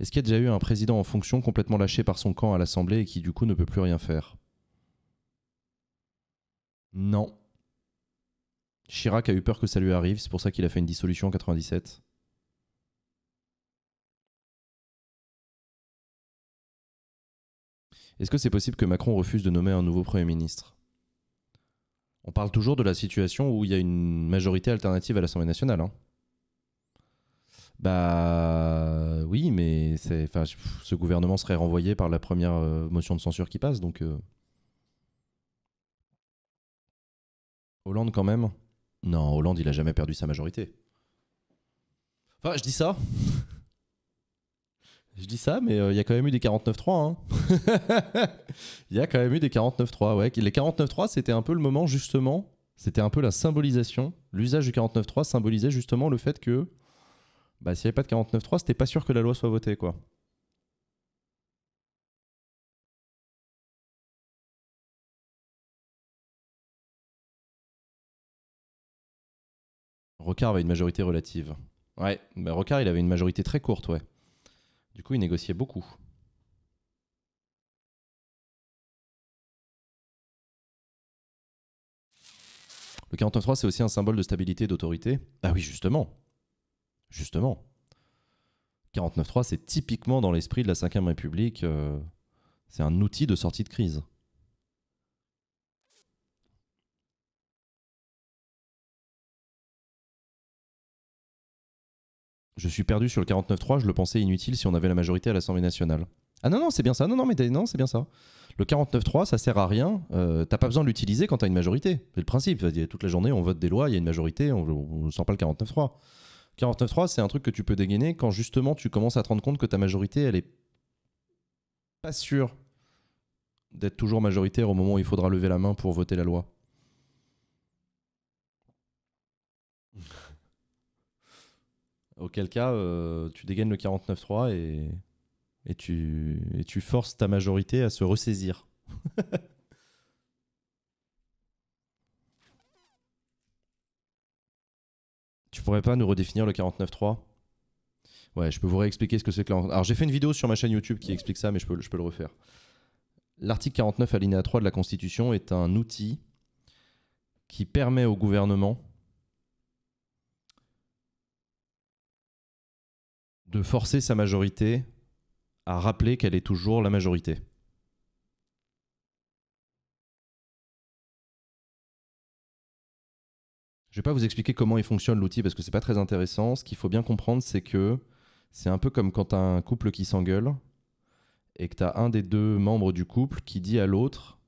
Est-ce qu'il y a déjà eu un président en fonction complètement lâché par son camp à l'Assemblée et qui du coup ne peut plus rien faire Non. Chirac a eu peur que ça lui arrive, c'est pour ça qu'il a fait une dissolution en 97. Est-ce que c'est possible que Macron refuse de nommer un nouveau Premier ministre On parle toujours de la situation où il y a une majorité alternative à l'Assemblée nationale. Hein. bah oui, mais ce gouvernement serait renvoyé par la première euh, motion de censure qui passe, donc... Euh. Hollande quand même non, Hollande, il a jamais perdu sa majorité. Enfin, je dis ça. je dis ça, mais euh, il y a quand même eu des 49-3. Hein. Il y a quand même eu des 49-3, ouais. Les 49-3, c'était un peu le moment, justement. C'était un peu la symbolisation. L'usage du 49-3 symbolisait justement le fait que bah, s'il n'y avait pas de 49-3, c'était pas sûr que la loi soit votée, quoi. Rocard avait une majorité relative. Ouais, mais bah, Rocard, il avait une majorité très courte, ouais. Du coup, il négociait beaucoup. Le 49-3, c'est aussi un symbole de stabilité et d'autorité. Ah oui, justement. Justement. 49-3, c'est typiquement dans l'esprit de la Ve République. Euh, c'est un outil de sortie de crise. Je suis perdu sur le 49-3, je le pensais inutile si on avait la majorité à l'Assemblée nationale. Ah non, non, c'est bien ça. Non, non, mais non, c'est bien ça. Le 49-3, ça sert à rien. Euh, t'as pas besoin de l'utiliser quand t'as une majorité. C'est le principe. Toute la journée, on vote des lois, il y a une majorité, on ne sort pas le 49-3. 49-3, c'est un truc que tu peux dégainer quand justement tu commences à te rendre compte que ta majorité, elle est pas sûre d'être toujours majoritaire au moment où il faudra lever la main pour voter la loi. Auquel cas, euh, tu dégaines le 49-3 et, et, tu, tu forces ta majorité à se ressaisir. tu pourrais pas nous redéfinir le 49-3 Ouais, je peux vous réexpliquer ce que c'est que... Alors j'ai fait une vidéo sur ma chaîne YouTube qui explique ça, mais je peux, je peux le refaire. L'article 49 alinéa 3 de la Constitution est un outil qui permet au gouvernement de forcer sa majorité à rappeler qu'elle est toujours la majorité. Je ne vais pas vous expliquer comment il fonctionne l'outil parce que c'est pas très intéressant. Ce qu'il faut bien comprendre, c'est que c'est un peu comme quand tu as un couple qui s'engueule et que tu as un des deux membres du couple qui dit à l'autre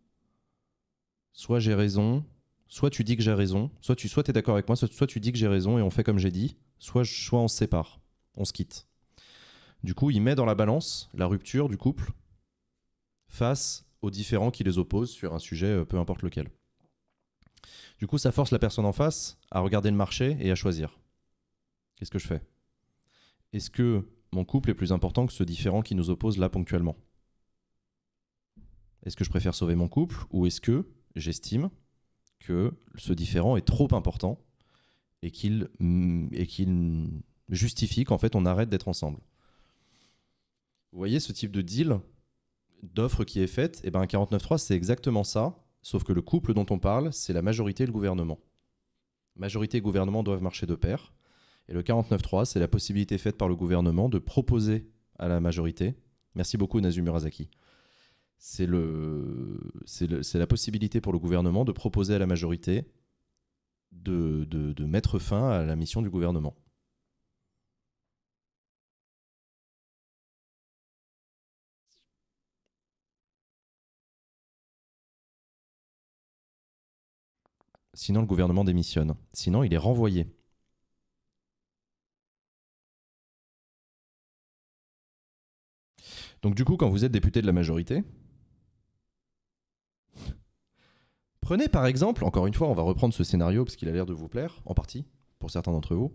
soit j'ai raison, soit tu dis que j'ai raison, soit tu soit es d'accord avec moi, soit, soit, tu dis que j'ai raison et on fait comme j'ai dit, soit, soit on se sépare, on se quitte. Du coup, il met dans la balance la rupture du couple face aux différents qui les opposent sur un sujet, euh, peu importe lequel. Du coup, ça force la personne en face à regarder le marché et à choisir. Qu'est-ce que je fais Est-ce que mon couple est plus important que ce différent qui nous oppose là ponctuellement Est-ce que je préfère sauver mon couple ou est-ce que j'estime que ce différent est trop important et qu'il mm, justifie qu'en fait on arrête d'être ensemble vous voyez ce type de deal, d'offre qui est faite, et eh ben 49.3 c'est exactement ça, sauf que le couple dont on parle, c'est la majorité et le gouvernement. Majorité et gouvernement doivent marcher de pair. Et le 49.3, c'est la possibilité faite par le gouvernement de proposer à la majorité. Merci beaucoup, Nazu Murasaki. C'est la possibilité pour le gouvernement de proposer à la majorité de mettre fin à la mission du gouvernement. sinon le gouvernement démissionne, sinon il est renvoyé. Donc du coup, quand vous êtes député de la majorité, prenez par exemple, encore une fois, on va reprendre ce scénario parce qu'il a l'air de vous plaire, en partie, pour certains d'entre vous,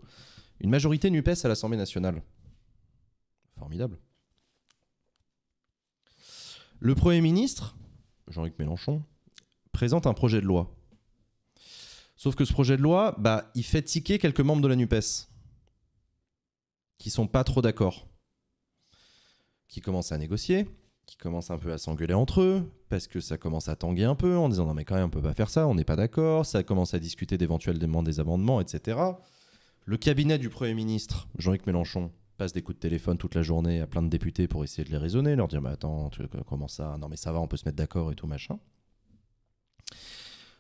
une majorité NUPES à l'Assemblée nationale. Formidable. Le Premier ministre, Jean-Luc Mélenchon, présente un projet de loi Sauf que ce projet de loi, bah, il fait tiquer quelques membres de la NUPES qui sont pas trop d'accord, qui commencent à négocier, qui commencent un peu à s'engueuler entre eux, parce que ça commence à tanguer un peu en disant non mais quand même on peut pas faire ça, on n'est pas d'accord, ça commence à discuter demandes des amendements, etc. Le cabinet du Premier ministre, Jean-Luc Mélenchon, passe des coups de téléphone toute la journée à plein de députés pour essayer de les raisonner, leur dire mais attends, comment ça, non mais ça va, on peut se mettre d'accord et tout machin.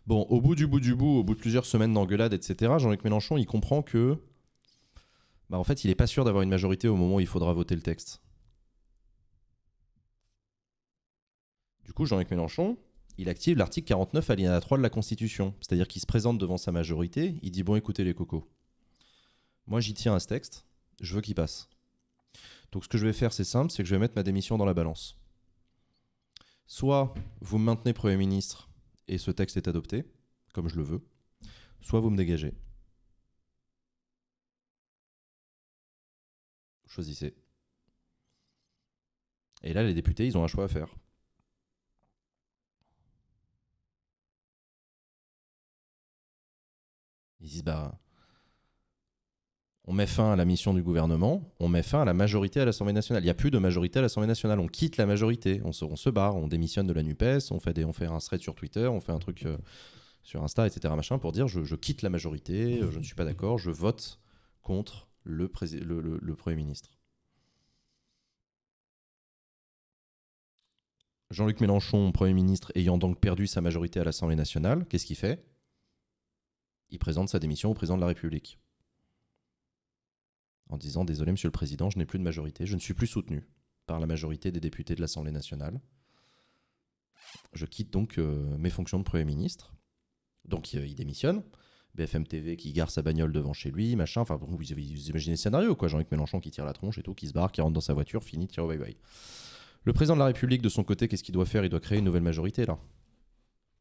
Bon, au bout du bout du bout, au bout de plusieurs semaines d'engueulade, etc., Jean-Luc Mélenchon, il comprend que. Bah, en fait, il n'est pas sûr d'avoir une majorité au moment où il faudra voter le texte. Du coup, Jean-Luc Mélenchon, il active l'article 49 alinéa 3 de la Constitution. C'est-à-dire qu'il se présente devant sa majorité, il dit Bon, écoutez les cocos, moi j'y tiens à ce texte, je veux qu'il passe. Donc ce que je vais faire, c'est simple c'est que je vais mettre ma démission dans la balance. Soit vous me maintenez Premier ministre et ce texte est adopté, comme je le veux, soit vous me dégagez. Choisissez. Et là, les députés, ils ont un choix à faire. Ils disent, bah, on met fin à la mission du gouvernement, on met fin à la majorité à l'Assemblée nationale. Il n'y a plus de majorité à l'Assemblée nationale. On quitte la majorité, on se, barre, on démissionne de la NUPES, on fait, des, on fait un thread sur Twitter, on fait un truc euh, sur Insta, etc. Machin, pour dire je, quitte la majorité, euh, je ne suis pas d'accord, je vote contre le Premier ministre. Jean-Luc Mélenchon, Premier ministre, ayant donc perdu sa majorité à l'Assemblée nationale, qu'est-ce qu'il fait Il présente sa démission au président de la République en disant Désolé, monsieur le président, je n'ai plus de majorité, je ne suis plus soutenu par la majorité des députés de l'Assemblée nationale. Je quitte donc euh, mes fonctions de Premier ministre. Donc euh, il, démissionne. BFM TV qui gare sa bagnole devant chez lui, machin. Enfin, vous, imaginez le scénario, quoi. Jean-Luc Mélenchon qui tire la tronche et tout, qui se barre, qui rentre dans sa voiture, fini, tire au bye bye. Le président de la République, de son côté, qu'est-ce qu'il doit faire Il doit créer une nouvelle majorité, là.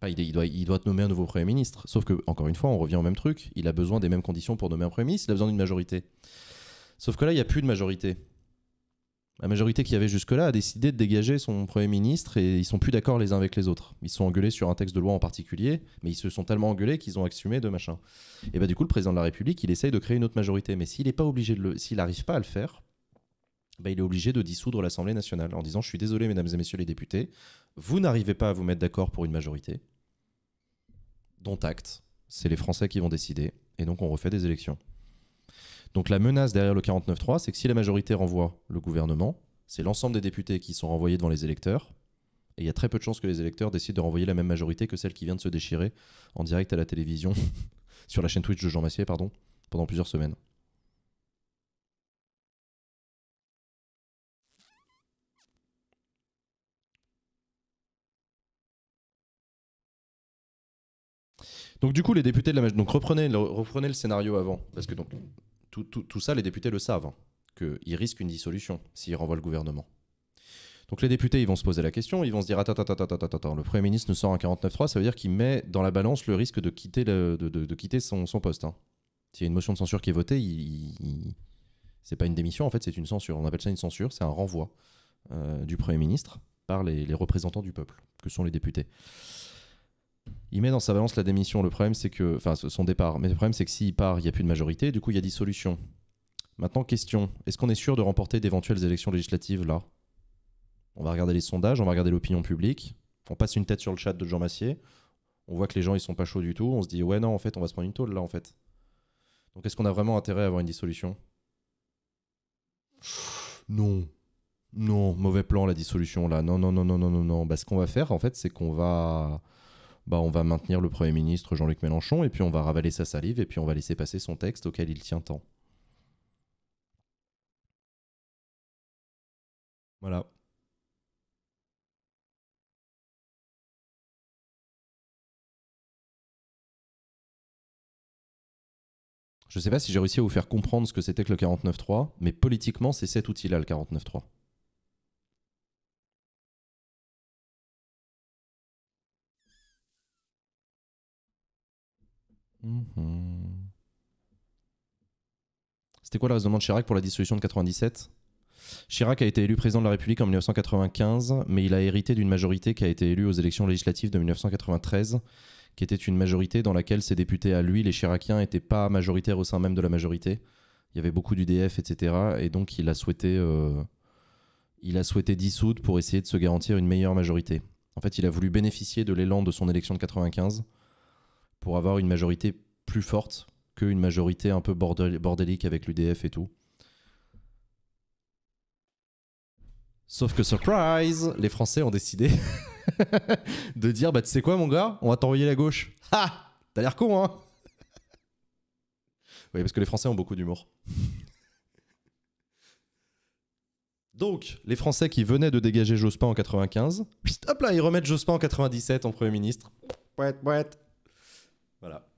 Ah, il, doit, il doit nommer un nouveau Premier ministre. Sauf que, encore une fois, on revient au même truc. Il a besoin des mêmes conditions pour nommer un Premier ministre, il a besoin d'une majorité. Sauf que là, il n'y a plus de majorité. La majorité qu'il y avait jusque-là a décidé de dégager son Premier ministre et ils sont plus d'accord les uns avec les autres. Ils sont engueulés sur un texte de loi en particulier, mais ils se sont tellement engueulés qu'ils ont assumé de machin. Et bah du coup, le président de la République, il essaye de créer une autre majorité, mais s'il n'est pas obligé de s'il n'arrive pas à le faire, bah, il est obligé de dissoudre l'Assemblée nationale en disant je suis désolé mesdames et messieurs les députés, vous n'arrivez pas à vous mettre d'accord pour une majorité. Dont acte, c'est les Français qui vont décider, et donc on refait des élections. Donc la menace derrière le 49-3, c'est que si la majorité renvoie le gouvernement, c'est l'ensemble des députés qui sont renvoyés devant les électeurs. Et il y a très peu de chances que les électeurs décident de renvoyer la même majorité que celle qui vient de se déchirer en direct à la télévision, sur la chaîne Twitch de Jean Massier, pardon, pendant plusieurs semaines. Donc du coup, les députés de la donc reprenez le, reprenez le scénario avant, parce que donc tout, ça, les députés le savent, hein, qu'ils risquent une dissolution s'ils renvoient le gouvernement. Donc les députés, ils vont se poser la question, ils vont se dire attends, attends, attends, attends, attends le Premier ministre nous sort un 49.3, ça veut dire qu'il met dans la balance le risque de quitter, de, quitter son, poste. Hein. S'il y a une motion de censure qui est votée, il, il... c'est pas une démission, en fait, c'est une censure. On appelle ça une censure, c'est un renvoi euh, du Premier ministre par les, les, représentants du peuple, que sont les députés il met dans sa balance la démission. Le problème, c'est que. Enfin, son départ. Mais le problème, c'est que s'il part, il n'y a plus de majorité. Du coup, il y a dissolution. Maintenant, question. Est-ce qu'on est sûr de remporter d'éventuelles élections législatives là On va regarder les sondages, on va regarder l'opinion publique. On passe une tête sur le chat de Jean Massier. On voit que les gens, ils sont pas chauds du tout. On se dit, ouais, non, en fait, on va se prendre une tôle là, en fait. Donc, est-ce qu'on a vraiment intérêt à avoir une dissolution Non. Non, mauvais plan la dissolution là. Non, non, non, non, non, non, Bah, ce qu'on va faire, en fait, c'est qu'on va bah, on va maintenir le Premier ministre Jean-Luc Mélenchon, et puis on va ravaler sa salive, et puis on va laisser passer son texte auquel il tient tant. Voilà. Je ne sais pas si j'ai réussi à vous faire comprendre ce que c'était que le 49.3, mais politiquement, c'est cet outil-là, le 49.3. Mhm. C'était quoi le raisonnement de Chirac pour la dissolution de 97 Chirac a été élu président de la République en 1995, mais il a hérité d'une majorité qui a été élue aux élections législatives de 1993, qui était une majorité dans laquelle ses députés à lui, les Chiraciens, n'étaient pas majoritaires au sein même de la majorité. Il y avait beaucoup d'UDF, etc. Et donc il a souhaité, euh, il a souhaité dissoudre pour essayer de se garantir une meilleure majorité. En fait, il a voulu bénéficier de l'élan de son élection de 1995 pour avoir une majorité plus forte qu'une majorité un peu bordélique avec l'UDF et tout. Sauf que surprise, les Français ont décidé de dire bah tu sais quoi mon gars, on va t'envoyer la gauche. Ha, t'as l'air con hein. oui, parce que les Français ont beaucoup d'humour. Donc, les Français qui venaient de dégager Jospin en 95, hop là, ils remettent Jospin en 97 en Premier ministre. Ouais, pouette. Voilà.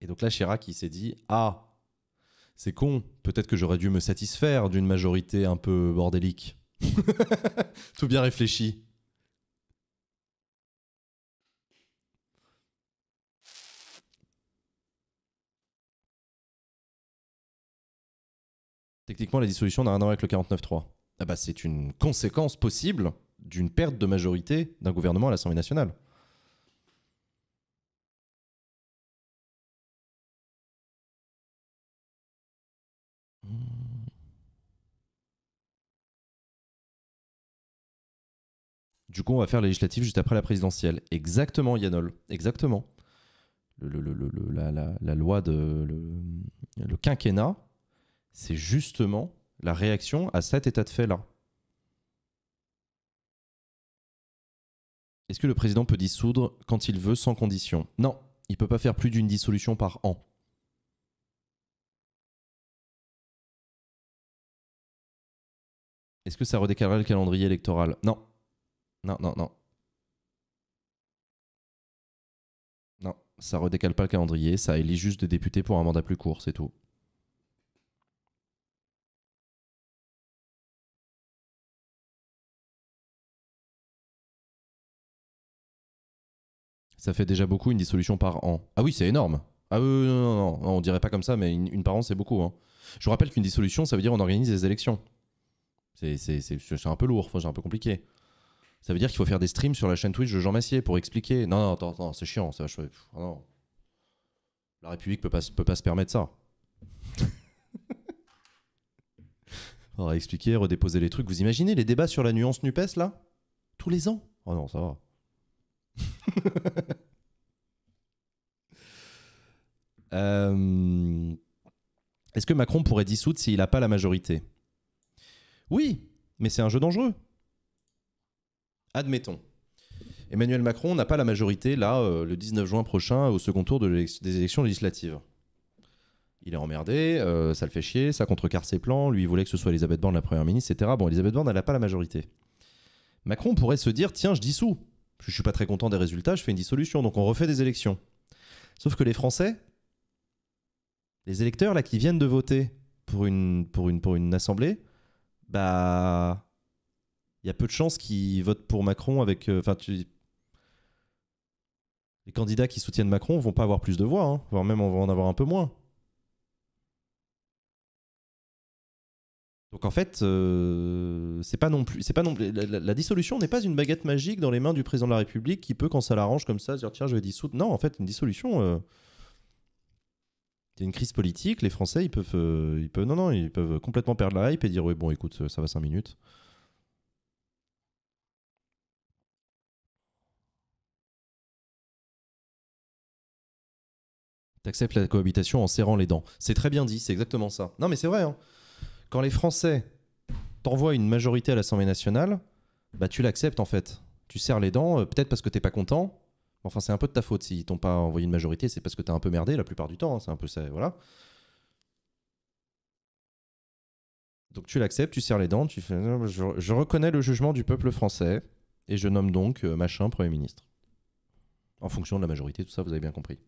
Et donc là, Chirac, il s'est dit Ah, c'est con, peut-être que j'aurais dû me satisfaire d'une majorité un peu bordélique. Tout bien réfléchi. Techniquement, la dissolution n'a rien à voir avec le 49-3. Ah bah, c'est une conséquence possible d'une perte de majorité d'un gouvernement à l'Assemblée nationale. Hmm. Du coup, on va faire la législative juste après la présidentielle. Exactement, Yannol. Exactement. Le, la, loi de le, quinquennat, c'est justement la réaction à cet état de fait-là. Est-ce que le président peut dissoudre quand il veut sans condition Non, il ne peut pas faire plus d'une dissolution par an. Est-ce que ça redécalerait le calendrier électoral Non. Non, non, non. Non, ça redécale pas le calendrier, ça élit juste des députés pour un mandat plus court, c'est tout. Ça fait déjà beaucoup une dissolution par an. Ah oui, c'est énorme. Ah oui, non, non, on dirait pas comme ça, mais une, une par an, c'est beaucoup. Hein. Je vous rappelle qu'une dissolution, ça veut dire on organise des élections. C'est un peu lourd, c'est un peu compliqué. Ça veut dire qu'il faut faire des streams sur la chaîne Twitch de Jean Massier pour expliquer. Non, non, attends, non, c'est chiant, ça ah La République peut peut pas se permettre ça. on expliquer, redéposer les trucs. Vous imaginez les débats sur la nuance NUPES là Tous les ans Oh non, ça va. Euh, est-ce que Macron pourrait dissoudre s'il n'a pas la majorité Oui, mais c'est un jeu dangereux. Admettons. Emmanuel Macron n'a pas la majorité là euh, le 19 juin prochain au second tour des élections législatives. Il est emmerdé, euh, ça le fait chier, ça contrecarre ses plans, lui il voulait que ce soit Elisabeth Borne la première ministre, etc. Bon, Elisabeth Borne, elle n'a pas la majorité. Macron pourrait se dire, tiens, je dissous. Je suis pas très content des résultats, je fais une dissolution, donc on refait des élections. Sauf que les Français, les électeurs là qui viennent de voter pour une, pour une, pour une assemblée, bah il y a peu de chances qu'ils votent pour Macron avec. Euh, enfin, les candidats qui soutiennent Macron vont pas avoir plus de voix, hein, voire même on va en avoir un peu moins. Donc en fait, euh, c'est pas non plus, c'est pas non la, dissolution n'est pas une baguette magique dans les mains du président de la République qui peut, quand ça l'arrange comme ça, dire tiens, je vais dissoudre. Non, en fait, une dissolution, euh, y c'est une crise politique. Les Français, ils peuvent, euh, ils peuvent, non, non, ils peuvent complètement perdre la hype et dire oui, bon, écoute, ça va 5 minutes. T'acceptes la cohabitation en serrant les dents. C'est très bien dit, c'est exactement ça. Non, mais c'est vrai. Hein. Quand les Français t'envoient une majorité à l'Assemblée nationale, bah tu l'acceptes en fait. Tu serres les dents, euh, peut-être parce que t'es pas content. Enfin, c'est un peu de ta faute s'ils t'ont pas envoyé une majorité, c'est parce que t'as un peu merdé la plupart du temps. Hein, c'est un peu ça, voilà. Donc tu l'acceptes, tu serres les dents, tu fais. Euh, je, reconnais le jugement du peuple français et je nomme donc euh, machin Premier ministre. En fonction de la majorité, tout ça, vous avez bien compris.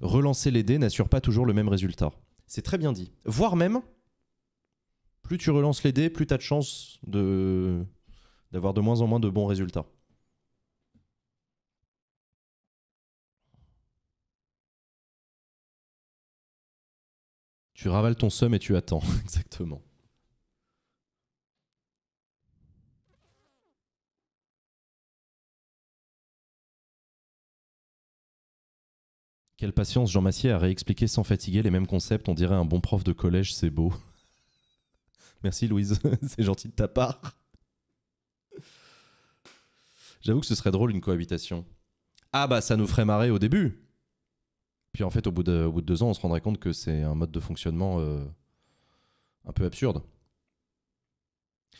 Relancer les dés n'assure pas toujours le même résultat. C'est très bien dit. Voire même, plus tu relances les dés, plus tu as de chances d'avoir de moins en moins de bons résultats. Tu ravales ton somme et tu attends, exactement. Quelle patience Jean Massier à réexpliquer sans fatiguer les mêmes concepts, on dirait un bon prof de collège, c'est beau. Merci Louise, c'est gentil de ta part. J'avoue que ce serait drôle une cohabitation. Ah bah ça nous ferait marrer au début. Puis en fait au bout de, deux ans on se rendrait compte que c'est un mode de fonctionnement euh, un peu absurde.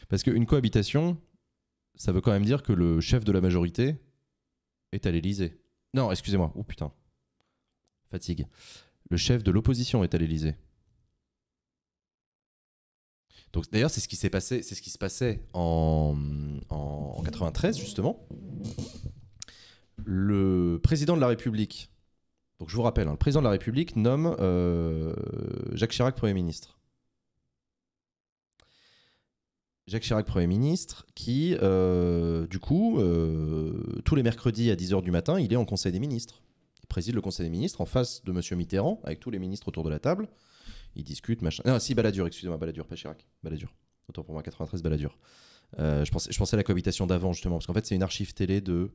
Parce qu'une cohabitation, ça veut quand même dire que le chef de la majorité est à l'Elysée. Non, excusez-moi. Oh putain. Fatigue. Le chef de l'opposition est à l'Elysée. Donc d'ailleurs, c'est ce qui s'est passé, c'est ce qui se passait en, 1993 93 justement. Le président de la République, donc je vous rappelle, hein, le président de la République nomme euh, Jacques Chirac Premier ministre. Jacques Chirac Premier ministre qui, euh, du coup, euh, tous les mercredis à 10h du matin, il est en Conseil des ministres préside le Conseil des ministres en face de Monsieur Mitterrand, avec tous les ministres autour de la table. Ils discutent, machin. Ah, si, Balladur, excusez-moi, Balladur, pas Chirac. Balladur. Autant pour moi, 93, Balladur. Euh, je, pensais, je pensais à la cohabitation d'avant, justement, parce qu'en fait, c'est une archive télé de.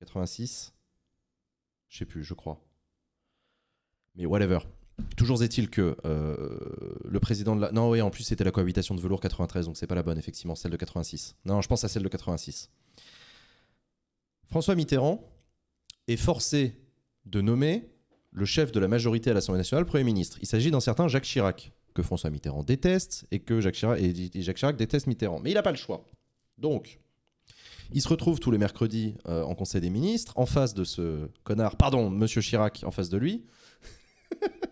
86 Je sais plus, je crois. Mais whatever. Toujours est-il que euh, le président de la. Non, oui, en plus, c'était la cohabitation de velours 93, donc c'est pas la bonne, effectivement, celle de 86. Non, je pense à celle de 86. François Mitterrand est forcé de nommer le chef de la majorité à l'Assemblée nationale Premier ministre. Il s'agit d'un certain Jacques Chirac, que François Mitterrand déteste et que Jacques Chirac, déteste Mitterrand. Mais il n'a pas le choix. Donc, il se retrouve tous les mercredis euh, en Conseil des ministres, en face de ce connard, pardon, Monsieur Chirac, en face de lui,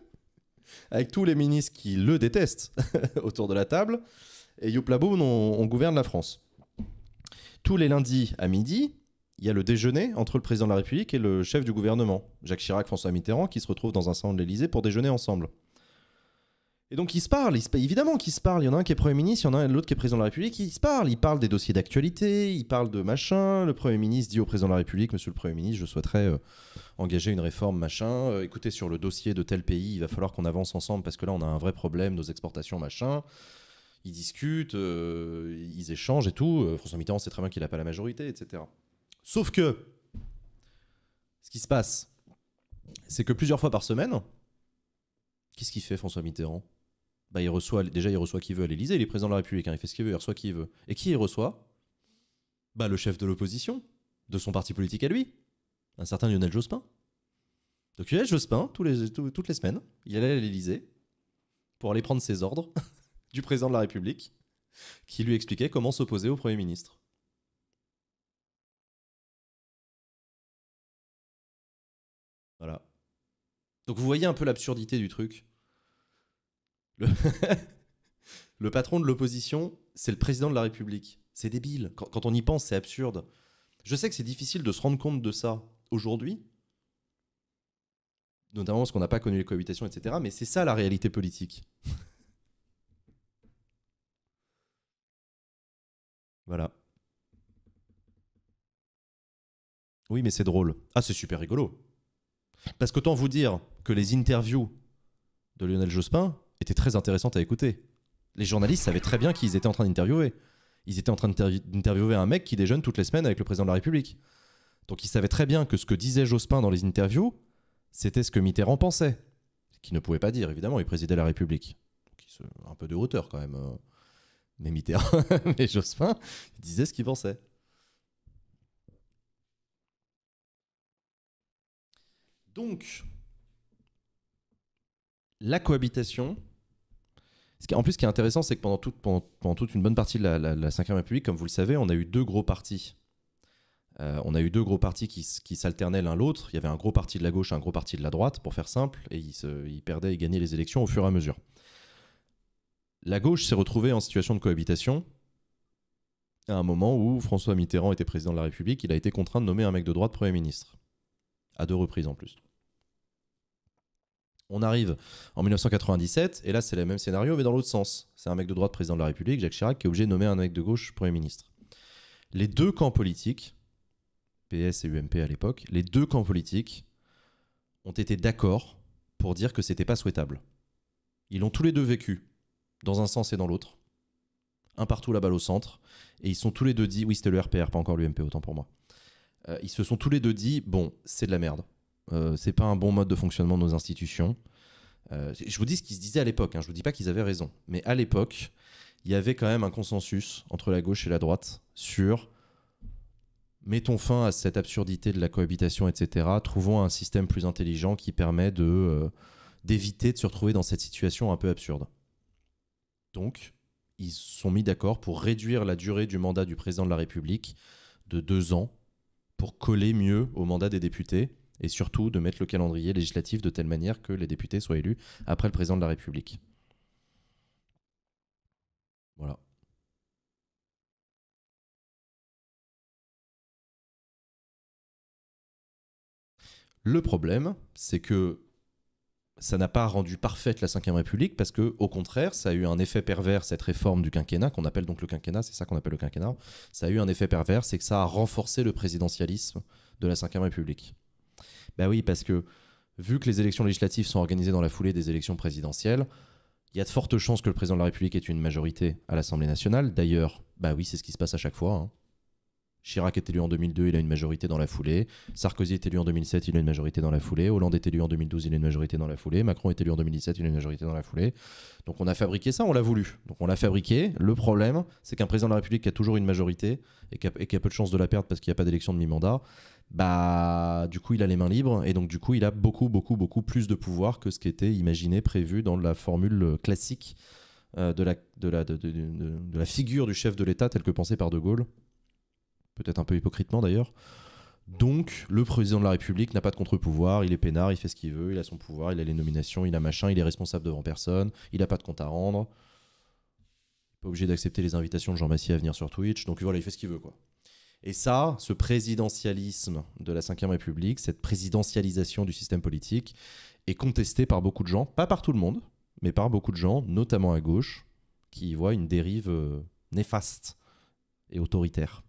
avec tous les ministres qui le détestent autour de la table. Et Youp Laboun, on gouverne la France. Tous les lundis à midi, il y a le déjeuner entre le président de la République et le chef du gouvernement, Jacques Chirac, François Mitterrand, qui se retrouvent dans un salon de l'Élysée pour déjeuner ensemble. Et donc ils se parlent, évidemment qu'ils se parlent. Il y en a un qui est Premier ministre, il y en a l'autre qui est président de la République, ils se parlent. Ils parlent des dossiers d'actualité, ils parlent de machin. Le Premier ministre dit au président de la République Monsieur le Premier ministre, je souhaiterais euh, engager une réforme machin. Euh, écoutez, sur le dossier de tel pays, il va falloir qu'on avance ensemble parce que là, on a un vrai problème, nos exportations machin. Ils discutent, euh, ils échangent et tout. François Mitterrand sait très bien qu'il n'a pas la majorité, etc. Sauf que ce qui se passe, c'est que plusieurs fois par semaine, qu'est-ce qu'il fait François Mitterrand bah, il reçoit, Déjà, il reçoit qui veut à l'Élysée, il est président de la République, hein, il fait ce qu'il veut, il reçoit qui il veut. Et qui il reçoit bah, Le chef de l'opposition, de son parti politique à lui, un certain Lionel Jospin. Donc Lionel Jospin, tous les, toutes les semaines, il allait à l'Élysée pour aller prendre ses ordres du président de la République, qui lui expliquait comment s'opposer au Premier ministre. Voilà. Donc vous voyez un peu l'absurdité du truc. Le, patron de l'opposition, c'est le président de la République. C'est débile. Quand, quand on y pense, c'est absurde. Je sais que c'est difficile de se rendre compte de ça aujourd'hui, notamment parce qu'on n'a pas connu les cohabitations, etc. Mais c'est ça la réalité politique. voilà. Oui, mais c'est drôle. Ah, c'est super rigolo. Parce qu'autant vous dire que les interviews de Lionel Jospin étaient très intéressantes à écouter. Les journalistes savaient très bien qu'ils étaient en train d'interviewer. Ils étaient en train d'interviewer un mec qui déjeune toutes les semaines avec le président de la République. Donc ils savaient très bien que ce que disait Jospin dans les interviews, c'était ce que Mitterrand pensait. Ce qu'il ne pouvait pas dire, évidemment, il présidait la République. un peu de hauteur quand même. Euh. Mais Mitterrand, mais Jospin, disait ce qu'il pensait. Donc, la cohabitation. Ce qui, en plus, ce qui est intéressant, c'est que pendant toute, une bonne partie de la, la, 5 République, comme vous le savez, on a eu deux gros partis. Euh, on a eu deux gros partis qui, s'alternaient l'un l'autre. Il y avait un gros parti de la gauche et un gros parti de la droite, pour faire simple, et ils, ils perdaient et gagnaient les élections au fur et à mesure. La gauche s'est retrouvée en situation de cohabitation à un moment où François Mitterrand était président de la République, il a été contraint de nommer un mec de droite Premier ministre. À deux reprises en plus. On arrive en 1997, et là, c'est le même scénario, mais dans l'autre sens. C'est un mec de droite président de la République, Jacques Chirac, qui est obligé de nommer un mec de gauche Premier ministre. Les deux camps politiques, PS et UMP à l'époque, les deux camps politiques ont été d'accord pour dire que c'était pas souhaitable. Ils l'ont tous les deux vécu, dans un sens et dans l'autre. Un partout la balle au centre, et ils sont tous les deux dit, oui c'était le RPR, pas encore l'UMP, autant pour moi. Euh, ils se sont tous les deux dit, bon, c'est de la merde euh, c'est pas un bon mode de fonctionnement de nos institutions. Euh, je vous dis ce qu'ils se disaient à l'époque, hein, je vous dis pas qu'ils avaient raison, mais à l'époque, il y avait quand même un consensus entre la gauche et la droite sur mettons fin à cette absurdité de la cohabitation, etc. Trouvons un système plus intelligent qui permet de euh, d'éviter de se retrouver dans cette situation un peu absurde. Donc, ils se sont mis d'accord pour réduire la durée du mandat du président de la République de deux ans pour coller mieux au mandat des députés et surtout de mettre le calendrier législatif de telle manière que les députés soient élus après le président de la République. Voilà. Le problème, c'est que ça n'a pas rendu parfaite la Ve République parce que, au contraire, ça a eu un effet pervers, cette réforme du quinquennat, qu'on appelle donc le quinquennat, c'est ça qu'on appelle le quinquennat, ça a eu un effet pervers, c'est que ça a renforcé le présidentialisme de la Ve République. Ben oui, parce que vu que les élections législatives sont organisées dans la foulée des élections présidentielles, il y a de fortes chances que le président de la République ait une majorité à l'Assemblée nationale. D'ailleurs, bah oui, c'est ce qui se passe à chaque fois. Hein. Chirac est élu en 2002, il a une majorité dans la foulée. Sarkozy est élu en 2007, il a une majorité dans la foulée. Hollande est élu en 2012, il a une majorité dans la foulée. Macron est élu en 2017, il a une majorité dans la foulée. Donc on a fabriqué ça, on l'a voulu. Donc on l'a fabriqué. Le problème, c'est qu'un président de la République qui a toujours une majorité et qui a, et qui a peu de chances de la perdre parce qu'il n'y a pas d'élection de mi-mandat, bah du coup il a les mains libres et donc du coup il a beaucoup beaucoup beaucoup plus de pouvoir que ce qui était imaginé prévu dans la formule classique euh, de, la, figure du chef de l'État tel que pensée par De Gaulle, peut-être un peu hypocritement d'ailleurs. Donc le président de la République n'a pas de contre-pouvoir, il est peinard, il fait ce qu'il veut, il a son pouvoir, il a les nominations, il a machin, il est responsable devant personne, il n'a pas de compte à rendre, pas obligé d'accepter les invitations de Jean Massier à venir sur Twitch, donc voilà, il fait ce qu'il veut quoi. Et ça, ce présidentialisme de la Ve République, cette présidentialisation du système politique, est contesté par beaucoup de gens, pas par tout le monde, mais par beaucoup de gens, notamment à gauche, qui y voient une dérive euh, néfaste et autoritaire.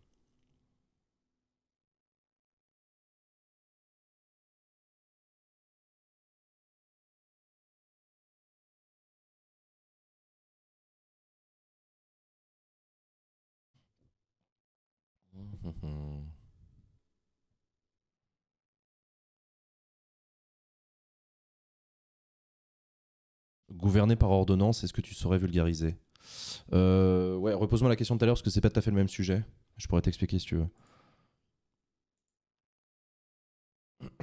Mhm. Gouverner par ordonnance, est-ce que tu saurais vulgariser euh, Ouais, repose-moi la question de tout à l'heure parce que c'est pas tout à fait le même sujet. Je pourrais t'expliquer si tu veux.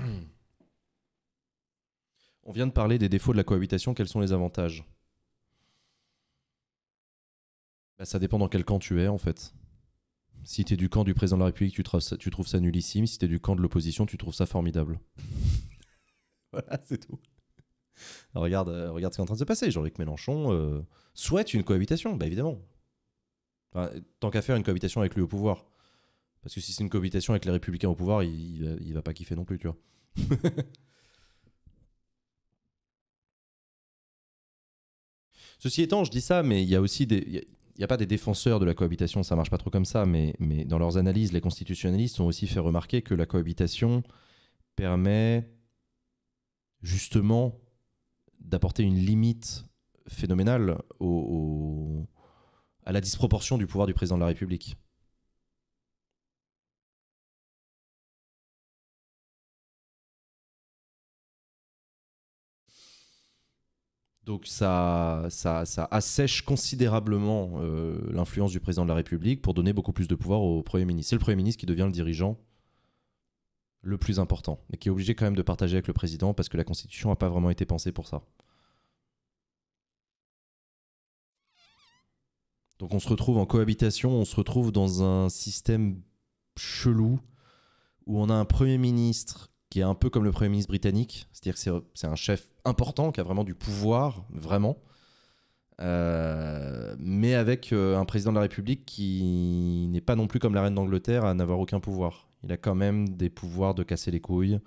On vient de parler des défauts de la cohabitation, quels sont les avantages bah, Ça dépend dans quel camp tu es en fait. Si t'es du camp du président de la République, tu, trouves ça nullissime. Si t'es du camp de l'opposition, tu trouves ça formidable. voilà, c'est tout. regarde, euh, regarde ce qui est en train de se passer. Jean-Luc Mélenchon euh, souhaite une cohabitation, bah évidemment. tant qu'à faire une cohabitation avec lui au pouvoir. Parce que si c'est une cohabitation avec les républicains au pouvoir, il, il, il va pas kiffer non plus, tu vois. Ceci étant, je dis ça, mais il y a aussi des il n'y a pas des défenseurs de la cohabitation, ça marche pas trop comme ça, mais, dans leurs analyses, les constitutionnalistes ont aussi fait remarquer que la cohabitation permet justement d'apporter une limite phénoménale à la disproportion du pouvoir du président de la République. Donc ça, assèche considérablement euh, l'influence du président de la République pour donner beaucoup plus de pouvoir au Premier ministre. C'est le Premier ministre qui devient le dirigeant le plus important, mais qui est obligé quand même de partager avec le président parce que la Constitution n'a pas vraiment été pensée pour ça. Donc on se retrouve en cohabitation, on se retrouve dans un système chelou où on a un Premier ministre qui est un peu comme le Premier ministre britannique, c'est-à-dire que c'est un chef important qui a vraiment du pouvoir, vraiment, euh, mais avec euh, un président de la République qui n'est pas non plus comme la reine d'Angleterre à n'avoir aucun pouvoir. Il a quand même des pouvoirs de casser les couilles,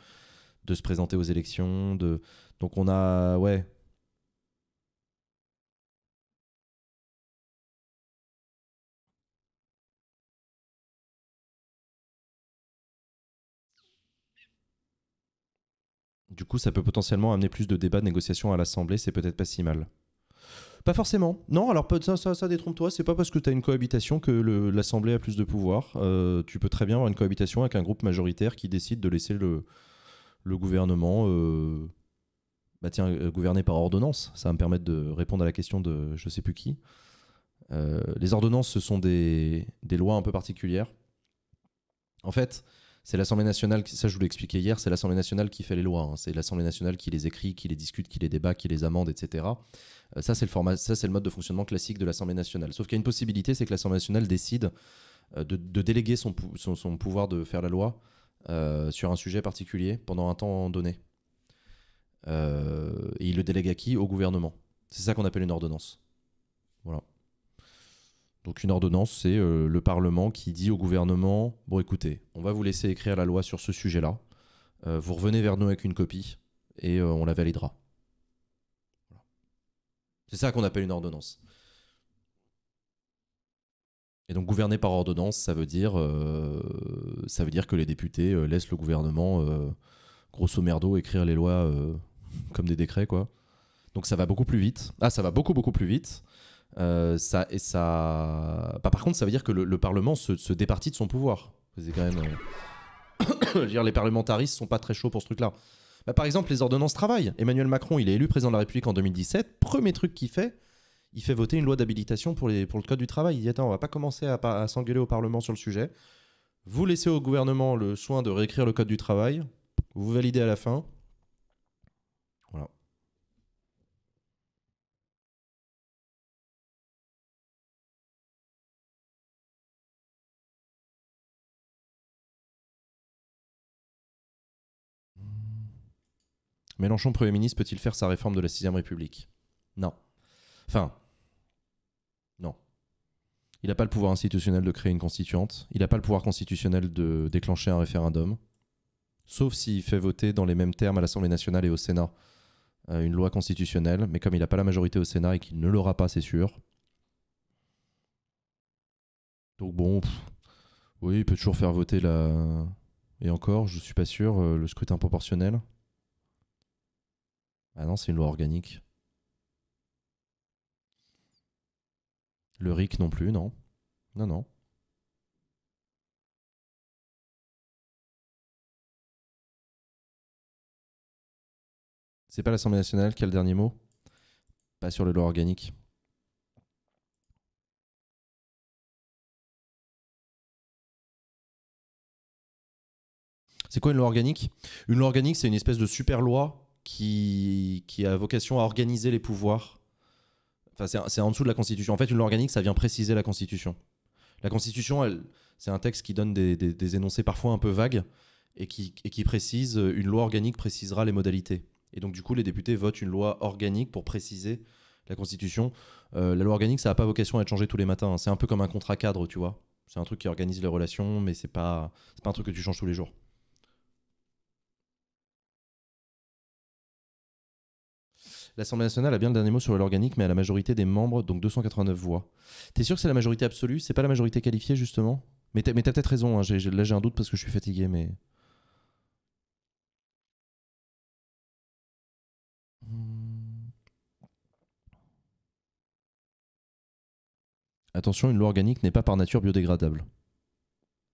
de se présenter aux élections, de... donc on a ouais Du coup, ça peut potentiellement amener plus de débats, de négociations à l'Assemblée, c'est peut-être pas si mal. Pas forcément. Non, alors ça, ça, ça détrompe-toi, c'est pas parce que tu as une cohabitation que l'Assemblée a plus de pouvoir. Euh, tu peux très bien avoir une cohabitation avec un groupe majoritaire qui décide de laisser le, le gouvernement euh, bah tiens, euh, gouverner par ordonnance. Ça va me permettre de répondre à la question de je sais plus qui. Euh, les ordonnances, ce sont des, des, lois un peu particulières. En fait, c'est l'Assemblée nationale, qui, ça je vous expliqué hier, c'est l'Assemblée nationale qui fait les lois. Hein. C'est l'Assemblée nationale qui les écrit, qui les discute, qui les débat, qui les amende, etc. Euh, ça, c'est le format, ça, c'est le mode de fonctionnement classique de l'Assemblée nationale. Sauf qu'il y a une possibilité, c'est que l'Assemblée nationale décide euh, de, déléguer son, pouvoir de faire la loi euh, sur un sujet particulier pendant un temps donné. et il le délègue à qui Au gouvernement. C'est ça qu'on appelle une ordonnance. Donc une ordonnance, c'est euh, le Parlement qui dit au gouvernement, bon écoutez, on va vous laisser écrire la loi sur ce sujet-là, euh, vous revenez vers nous avec une copie et euh, on la validera. C'est ça qu'on appelle une ordonnance. Et donc gouverner par ordonnance, ça veut dire, ça veut dire que les députés laissent le gouvernement, grosso merdo, écrire les lois comme des décrets, quoi. Donc ça va beaucoup plus vite. Ah, ça va beaucoup, beaucoup plus vite. Euh, ça, et ça... Bah, par contre, ça veut dire que le, Parlement se, départit de son pouvoir. C'est quand même. Euh, dire, les parlementaristes sont pas très chauds pour ce truc-là. Bah, par exemple, les ordonnances travail. Emmanuel Macron, il est élu président de la République en 2017. Premier truc qu'il fait, il fait voter une loi d'habilitation pour, pour le Code du travail. Il dit Attends, on va pas commencer à, à s'engueuler au Parlement sur le sujet. Vous laissez au gouvernement le soin de réécrire le Code du travail. Vous validez à la fin. Mélenchon Premier ministre peut-il faire sa réforme de la sixième République Non. Enfin, non. Il n'a pas le pouvoir institutionnel de créer une constituante, il n'a pas le pouvoir constitutionnel de déclencher un référendum, sauf s'il fait voter dans les mêmes termes à l'Assemblée nationale et au Sénat euh, une loi constitutionnelle, mais comme il n'a pas la majorité au Sénat et qu'il ne l'aura pas, c'est sûr. Donc bon, oui, il peut toujours faire voter la... Et encore, je ne suis pas sûr, euh, le scrutin proportionnel. Ah non, c'est une loi organique. Le RIC non plus, non. Non, non. C'est pas l'Assemblée nationale qui a le dernier mot Pas sur les lois organique. C'est quoi une loi organique Une loi organique, c'est une espèce de super loi qui, qui a vocation à organiser les pouvoirs. Enfin, c'est en dessous de la Constitution. En fait, une loi organique, ça vient préciser la Constitution. La Constitution, c'est un texte qui donne des, énoncés parfois un peu vagues et qui, qui précise, euh, une loi organique précisera les modalités. Et donc, du coup, les députés votent une loi organique pour préciser la Constitution. Euh, la loi organique, ça n'a pas vocation à être changée tous les matins. Hein. C'est un peu comme un contrat cadre, tu vois. C'est un truc qui organise les relations, mais c'est pas, pas un truc que tu changes tous les jours. L'Assemblée nationale a bien le dernier mot sur l'organique, mais à la majorité des membres, donc 289 voix. T'es sûr que c'est la majorité absolue C'est pas la majorité qualifiée, justement Mais t'as peut-être raison, hein, là j'ai un doute parce que je suis fatigué, mais. Attention, une loi organique n'est pas par nature biodégradable.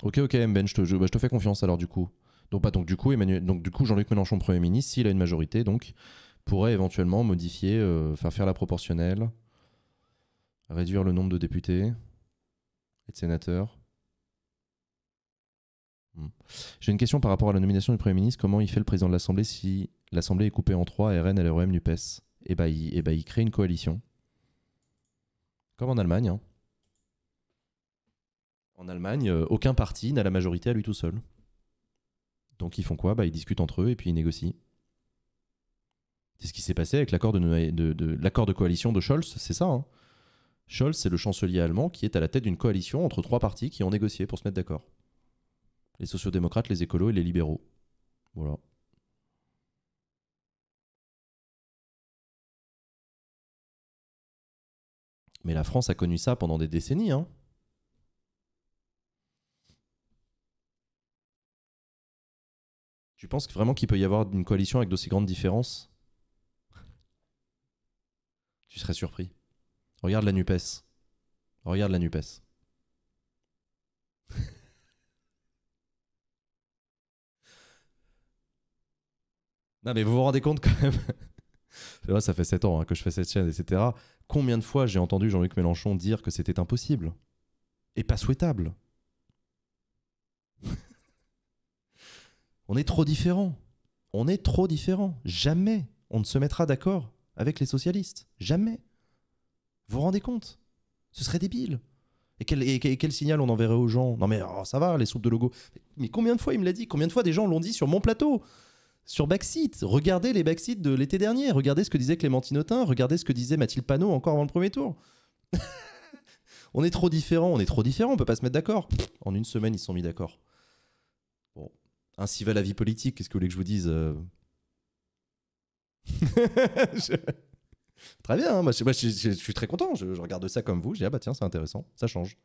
Ok, ok, Mben, je te, je, bah, je te fais confiance alors du coup. Donc, bah, donc du coup, Emmanuel, donc du coup, Jean-Luc Mélenchon Premier ministre, s'il a une majorité, donc pourrait éventuellement modifier, euh, faire faire la proportionnelle, réduire le nombre de députés et de sénateurs. Hmm. J'ai une question par rapport à la nomination du Premier ministre. Comment il fait le président de l'Assemblée si l'Assemblée est coupée en trois, RN, LREM, NUPES Eh bah, il, crée une coalition. Comme en Allemagne. Hein. En Allemagne, euh, aucun parti n'a la majorité à lui tout seul. Donc ils font quoi bah, Ils discutent entre eux et puis ils négocient. C'est ce qui s'est passé avec l'accord de, l'accord de coalition de Scholz, c'est ça. Hein. Scholz, c'est le chancelier allemand qui est à la tête d'une coalition entre trois partis qui ont négocié pour se mettre d'accord. Les sociodémocrates, les écolos et les libéraux. Voilà. Mais la France a connu ça pendant des décennies. Hein tu penses vraiment qu'il peut y avoir une coalition avec d'aussi grandes différences tu serais surpris. Regarde la NUPES. Regarde la NUPES. non, mais vous vous rendez compte quand même C'est ça fait 7 ans hein, que je fais cette chaîne, etc. Combien de fois j'ai entendu Jean-Luc Mélenchon dire que c'était impossible et pas souhaitable On est trop différents. On est trop différents. Jamais on ne se mettra d'accord avec les socialistes. Jamais. Vous vous rendez compte Ce serait débile. Et quel, signal on enverrait aux gens Non mais oh, ça va, les soupes de logo. Mais combien de fois il me l'a dit Combien de fois des gens l'ont dit sur mon plateau sur Backseat. Regardez les Backseat de l'été dernier. Regardez ce que disait Clémentine Autain. Regardez ce que disait Mathilde Panot encore avant le premier tour. on est trop différents. On est trop différents. On peut pas se mettre d'accord. En une semaine, ils se sont mis d'accord. Bon. Ainsi va la vie politique. Qu'est-ce que vous voulez que je vous dise euh Très bien, hein, moi, je, suis très content, je, regarde ça comme vous, j'ai ah bah tiens, c'est intéressant, ça change.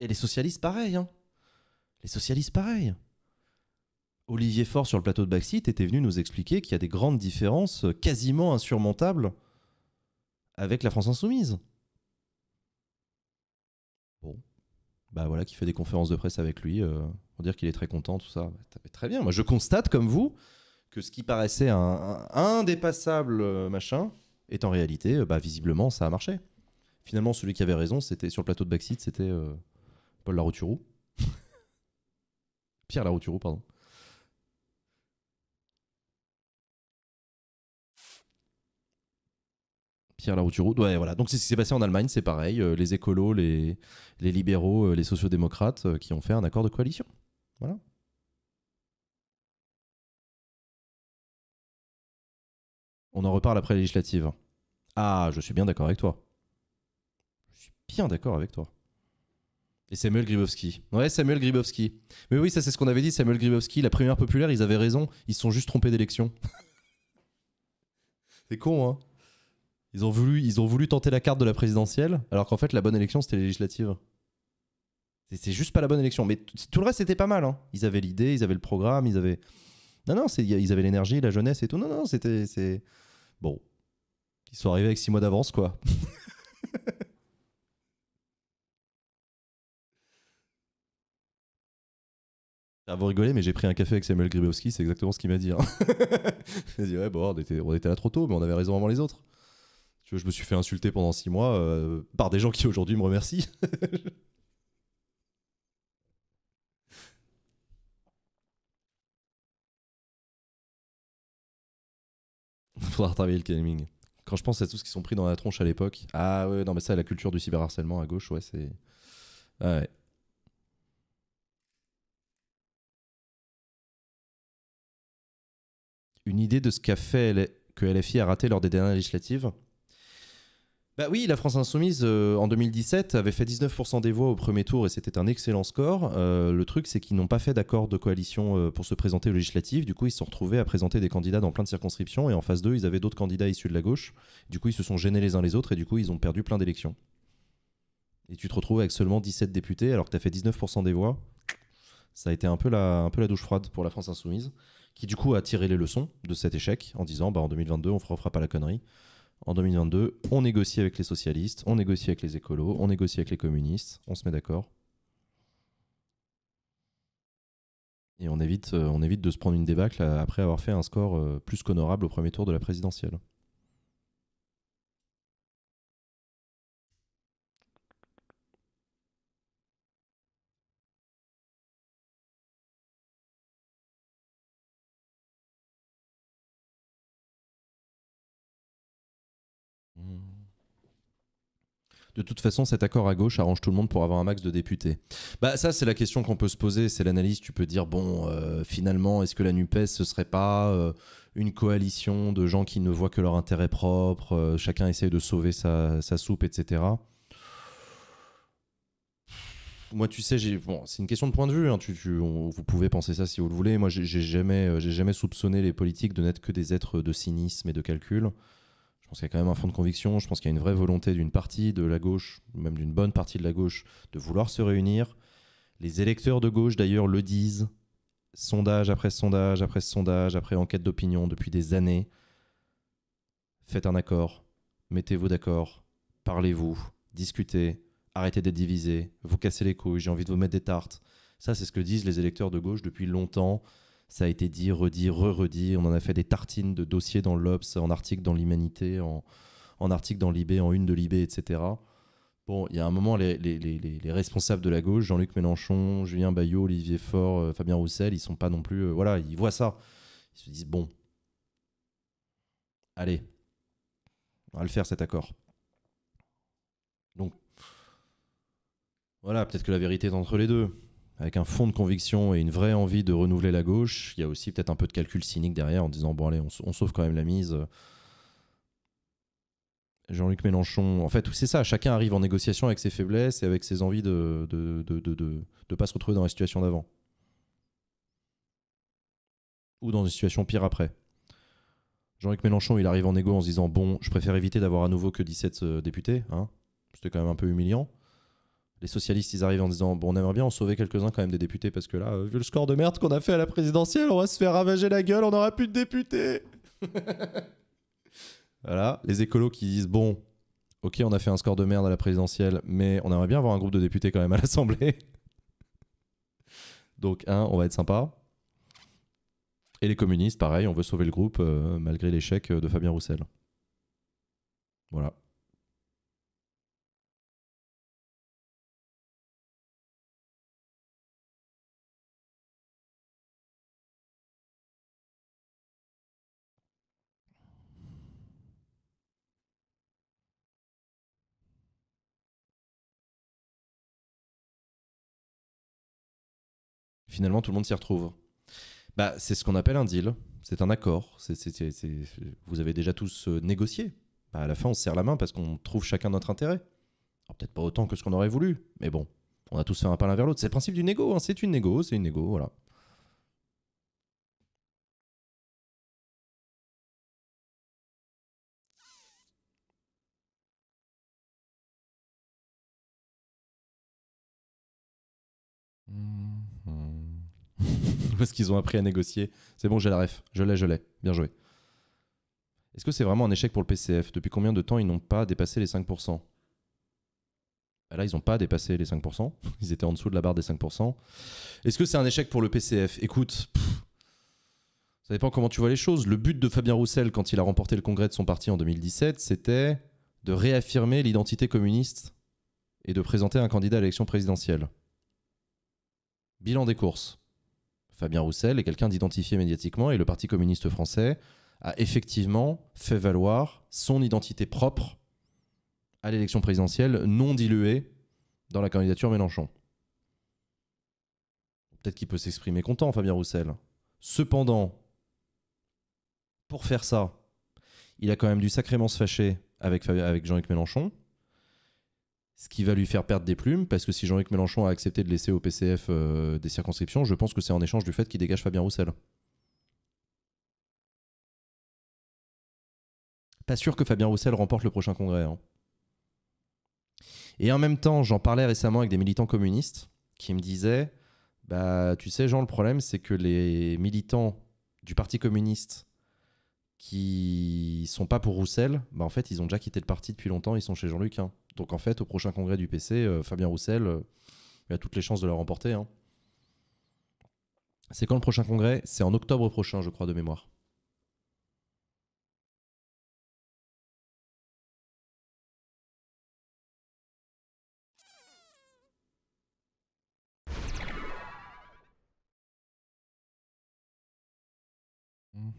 Et les socialistes, pareil. Hein. Les socialistes, pareil. Olivier Faure sur le plateau de Backseat était venu nous expliquer qu'il y a des grandes différences euh, quasiment insurmontables avec la France insoumise. Bon, bah voilà, qui fait des conférences de presse avec lui euh, pour dire qu'il est très content, tout ça. Bah, très bien. Moi, je constate comme vous que ce qui paraissait un, indépassable euh, machin est en réalité, euh, bah, visiblement, ça a marché. Finalement, celui qui avait raison, c'était sur le plateau de Backseat, c'était Paul Larouturou. Pierre Larouturou, pardon. Pierre route Ouais, voilà. Donc c'est ce qui s'est passé en Allemagne, c'est pareil. Euh, les écolos, les, les libéraux, euh, les sociodémocrates démocrates euh, qui ont fait un accord de coalition. Voilà. On en reparle après la législative. Ah, je suis bien d'accord avec toi. Je suis bien d'accord avec toi. Et Samuel Gribowski. Ouais, Samuel Gribowski. Mais oui, ça c'est ce qu'on avait dit, Samuel Gribowski. La première populaire, ils avaient raison. Ils se sont juste trompés d'élection. c'est con, hein ils ont voulu, ils ont voulu tenter la carte de la présidentielle, alors qu'en fait, la bonne élection, c'était législative. C'est juste pas la bonne élection. Mais tout le reste, c'était pas mal. Hein. Ils avaient l'idée, ils avaient le programme, ils avaient. Non, non, ils avaient l'énergie, la jeunesse et tout. Non, non, c'était. Bon. Ils sont arrivés avec six mois d'avance, quoi. Ah, vous rigolez, mais j'ai pris un café avec Samuel Gribowski, c'est exactement ce qu'il m'a dit. Hein. il dit, ouais, bon, on était, on était là trop tôt, mais on avait raison avant les autres je me suis fait insulter pendant six mois euh, par des gens qui aujourd'hui me remercient. Faudra retravailler le gaming. Quand je pense à tous ceux qui sont pris dans la tronche à l'époque. Ah ouais, non, mais ça, la culture du cyberharcèlement à gauche, ouais, c'est. Ah ouais. Une idée de ce qu'a fait que LFI a raté lors des dernières législatives bah oui, la France Insoumise euh, en 2017 avait fait 19% des voix au premier tour et c'était un excellent score. Euh, le truc, c'est qu'ils n'ont pas fait d'accord de coalition euh, pour se présenter aux législatives. Du coup, ils se sont retrouvés à présenter des candidats dans plein de circonscriptions et en phase 2, ils avaient d'autres candidats issus de la gauche. Du coup, ils se sont gênés les uns les autres et du coup, ils ont perdu plein d'élections. Et tu te retrouves avec seulement 17 députés alors que tu as fait 19% des voix. Ça a été un peu, la, un peu douche froide pour la France Insoumise qui du coup a tiré les leçons de cet échec en disant bah, en 2022, on ne fera pas la connerie. En 2022, on négocie avec les socialistes, on négocie avec les écolos, on négocie avec les communistes, on se met d'accord. Et on évite, euh, on évite de se prendre une débâcle après avoir fait un score euh, plus qu'honorable au premier tour de la présidentielle. de toute façon, cet accord à gauche arrange tout le monde pour avoir un max de députés. Bah ça, c'est la question qu'on peut se poser, c'est l'analyse. Tu peux dire bon, euh, finalement, est-ce que la Nupes ce serait pas euh, une coalition de gens qui ne voient que leur intérêt propre, euh, chacun essaye de sauver sa, soupe, etc. Moi, tu sais, bon, c'est une question de point de vue. Hein. Tu, vous pouvez penser ça si vous le voulez. Moi, j'ai jamais, jamais soupçonné les politiques de n'être que des êtres de cynisme et de calcul pense qu'il y a quand même un fond de conviction, je pense qu'il y a une vraie volonté d'une partie de la gauche, même d'une bonne partie de la gauche, de vouloir se réunir. Les électeurs de gauche, d'ailleurs, le disent, sondage après sondage, après sondage, après enquête d'opinion depuis des années. Faites un accord, mettez-vous d'accord, parlez-vous, discutez, arrêtez d'être divisés, vous cassez les couilles, j'ai envie de vous mettre des tartes. Ça, c'est ce que disent les électeurs de gauche depuis longtemps. Ça a été dit, redit, re-redit. On en a fait des tartines de dossiers dans l'Obs, en article dans l'Humanité, en, en articles dans l'IB, en une de l'IB, etc. Bon, il y a un moment, les, responsables de la gauche, Jean-Luc Mélenchon, Julien Bayot, Olivier Faure, euh, Fabien Roussel, ils sont pas non plus. Euh, voilà, ils voient ça. Ils se disent bon, allez, on va le faire cet accord. Donc, voilà, peut-être que la vérité est entre les deux avec un fond de conviction et une vraie envie de renouveler la gauche. Il y a aussi peut-être un peu de calcul cynique derrière en disant bon allez, on, sauve quand même la mise. Jean-Luc Mélenchon, en fait, c'est ça. Chacun arrive en négociation avec ses faiblesses et avec ses envies de ne de, pas se retrouver dans la situation d'avant. Ou dans une situation pire après. Jean-Luc Mélenchon, il arrive en égo en se disant Bon, je préfère éviter d'avoir à nouveau que 17 euh, députés. Hein C'était quand même un peu humiliant les socialistes, ils arrivent en disant Bon, on aimerait bien en sauver quelques-uns quand même des députés, parce que là, euh, vu le score de merde qu'on a fait à la présidentielle, on va se faire ravager la gueule, on n'aura plus de députés Voilà, les écolos qui disent Bon, ok, on a fait un score de merde à la présidentielle, mais on aimerait bien avoir un groupe de députés quand même à l'Assemblée. Donc, un, on va être sympa. Et les communistes, pareil, on veut sauver le groupe euh, malgré l'échec de Fabien Roussel. Voilà. finalement tout le monde s'y retrouve. Bah, c'est ce qu'on appelle un deal, c'est un accord. vous avez déjà tous euh, négocié. Bah, à la fin, on se serre la main parce qu'on trouve chacun notre intérêt. Peut-être pas autant que ce qu'on aurait voulu, mais bon, on a tous fait un pas l'un vers l'autre. C'est le principe du négo, hein. c'est une négo, c'est une négo, voilà. ce qu'ils ont appris à négocier. C'est bon, j'ai la ref. Je l'ai, je l'ai. Bien joué. Est-ce que c'est vraiment un échec pour le PCF Depuis combien de temps ils n'ont pas dépassé les 5% bah Là, ils n'ont pas dépassé les 5%. Ils étaient en dessous de la barre des 5%. Est-ce que c'est un échec pour le PCF Écoute, ça dépend comment tu vois les choses. Le but de Fabien Roussel, quand il a remporté le congrès de son parti en 2017, c'était de réaffirmer l'identité communiste et de présenter un candidat à l'élection présidentielle. Bilan des courses. Fabien Roussel est quelqu'un d'identifié médiatiquement et le Parti communiste français a effectivement fait valoir son identité propre à l'élection présidentielle non diluée dans la candidature Mélenchon. Peut-être qu'il peut, s'exprimer content, Fabien Roussel. Cependant, pour faire ça, il a quand même dû sacrément se fâcher avec, avec Jean-Luc Mélenchon, ce qui va lui faire perdre des plumes, parce que si Jean-Luc Mélenchon a accepté de laisser au PCF euh, des circonscriptions, je pense que c'est en échange du fait qu'il dégage Fabien Roussel. Pas sûr que Fabien Roussel remporte le prochain congrès. Hein. Et en même temps, j'en parlais récemment avec des militants communistes qui me disaient Bah, tu sais, Jean, le problème, c'est que les militants du Parti communiste qui sont pas pour Roussel, bah en fait, ils ont déjà quitté le parti depuis longtemps, ils sont chez Jean-Luc. Hein. Donc en fait, au prochain congrès du PC, euh, Fabien Roussel, euh, a toutes les chances de la remporter. Hein. C'est quand le prochain congrès C'est en octobre prochain, je crois, de mémoire.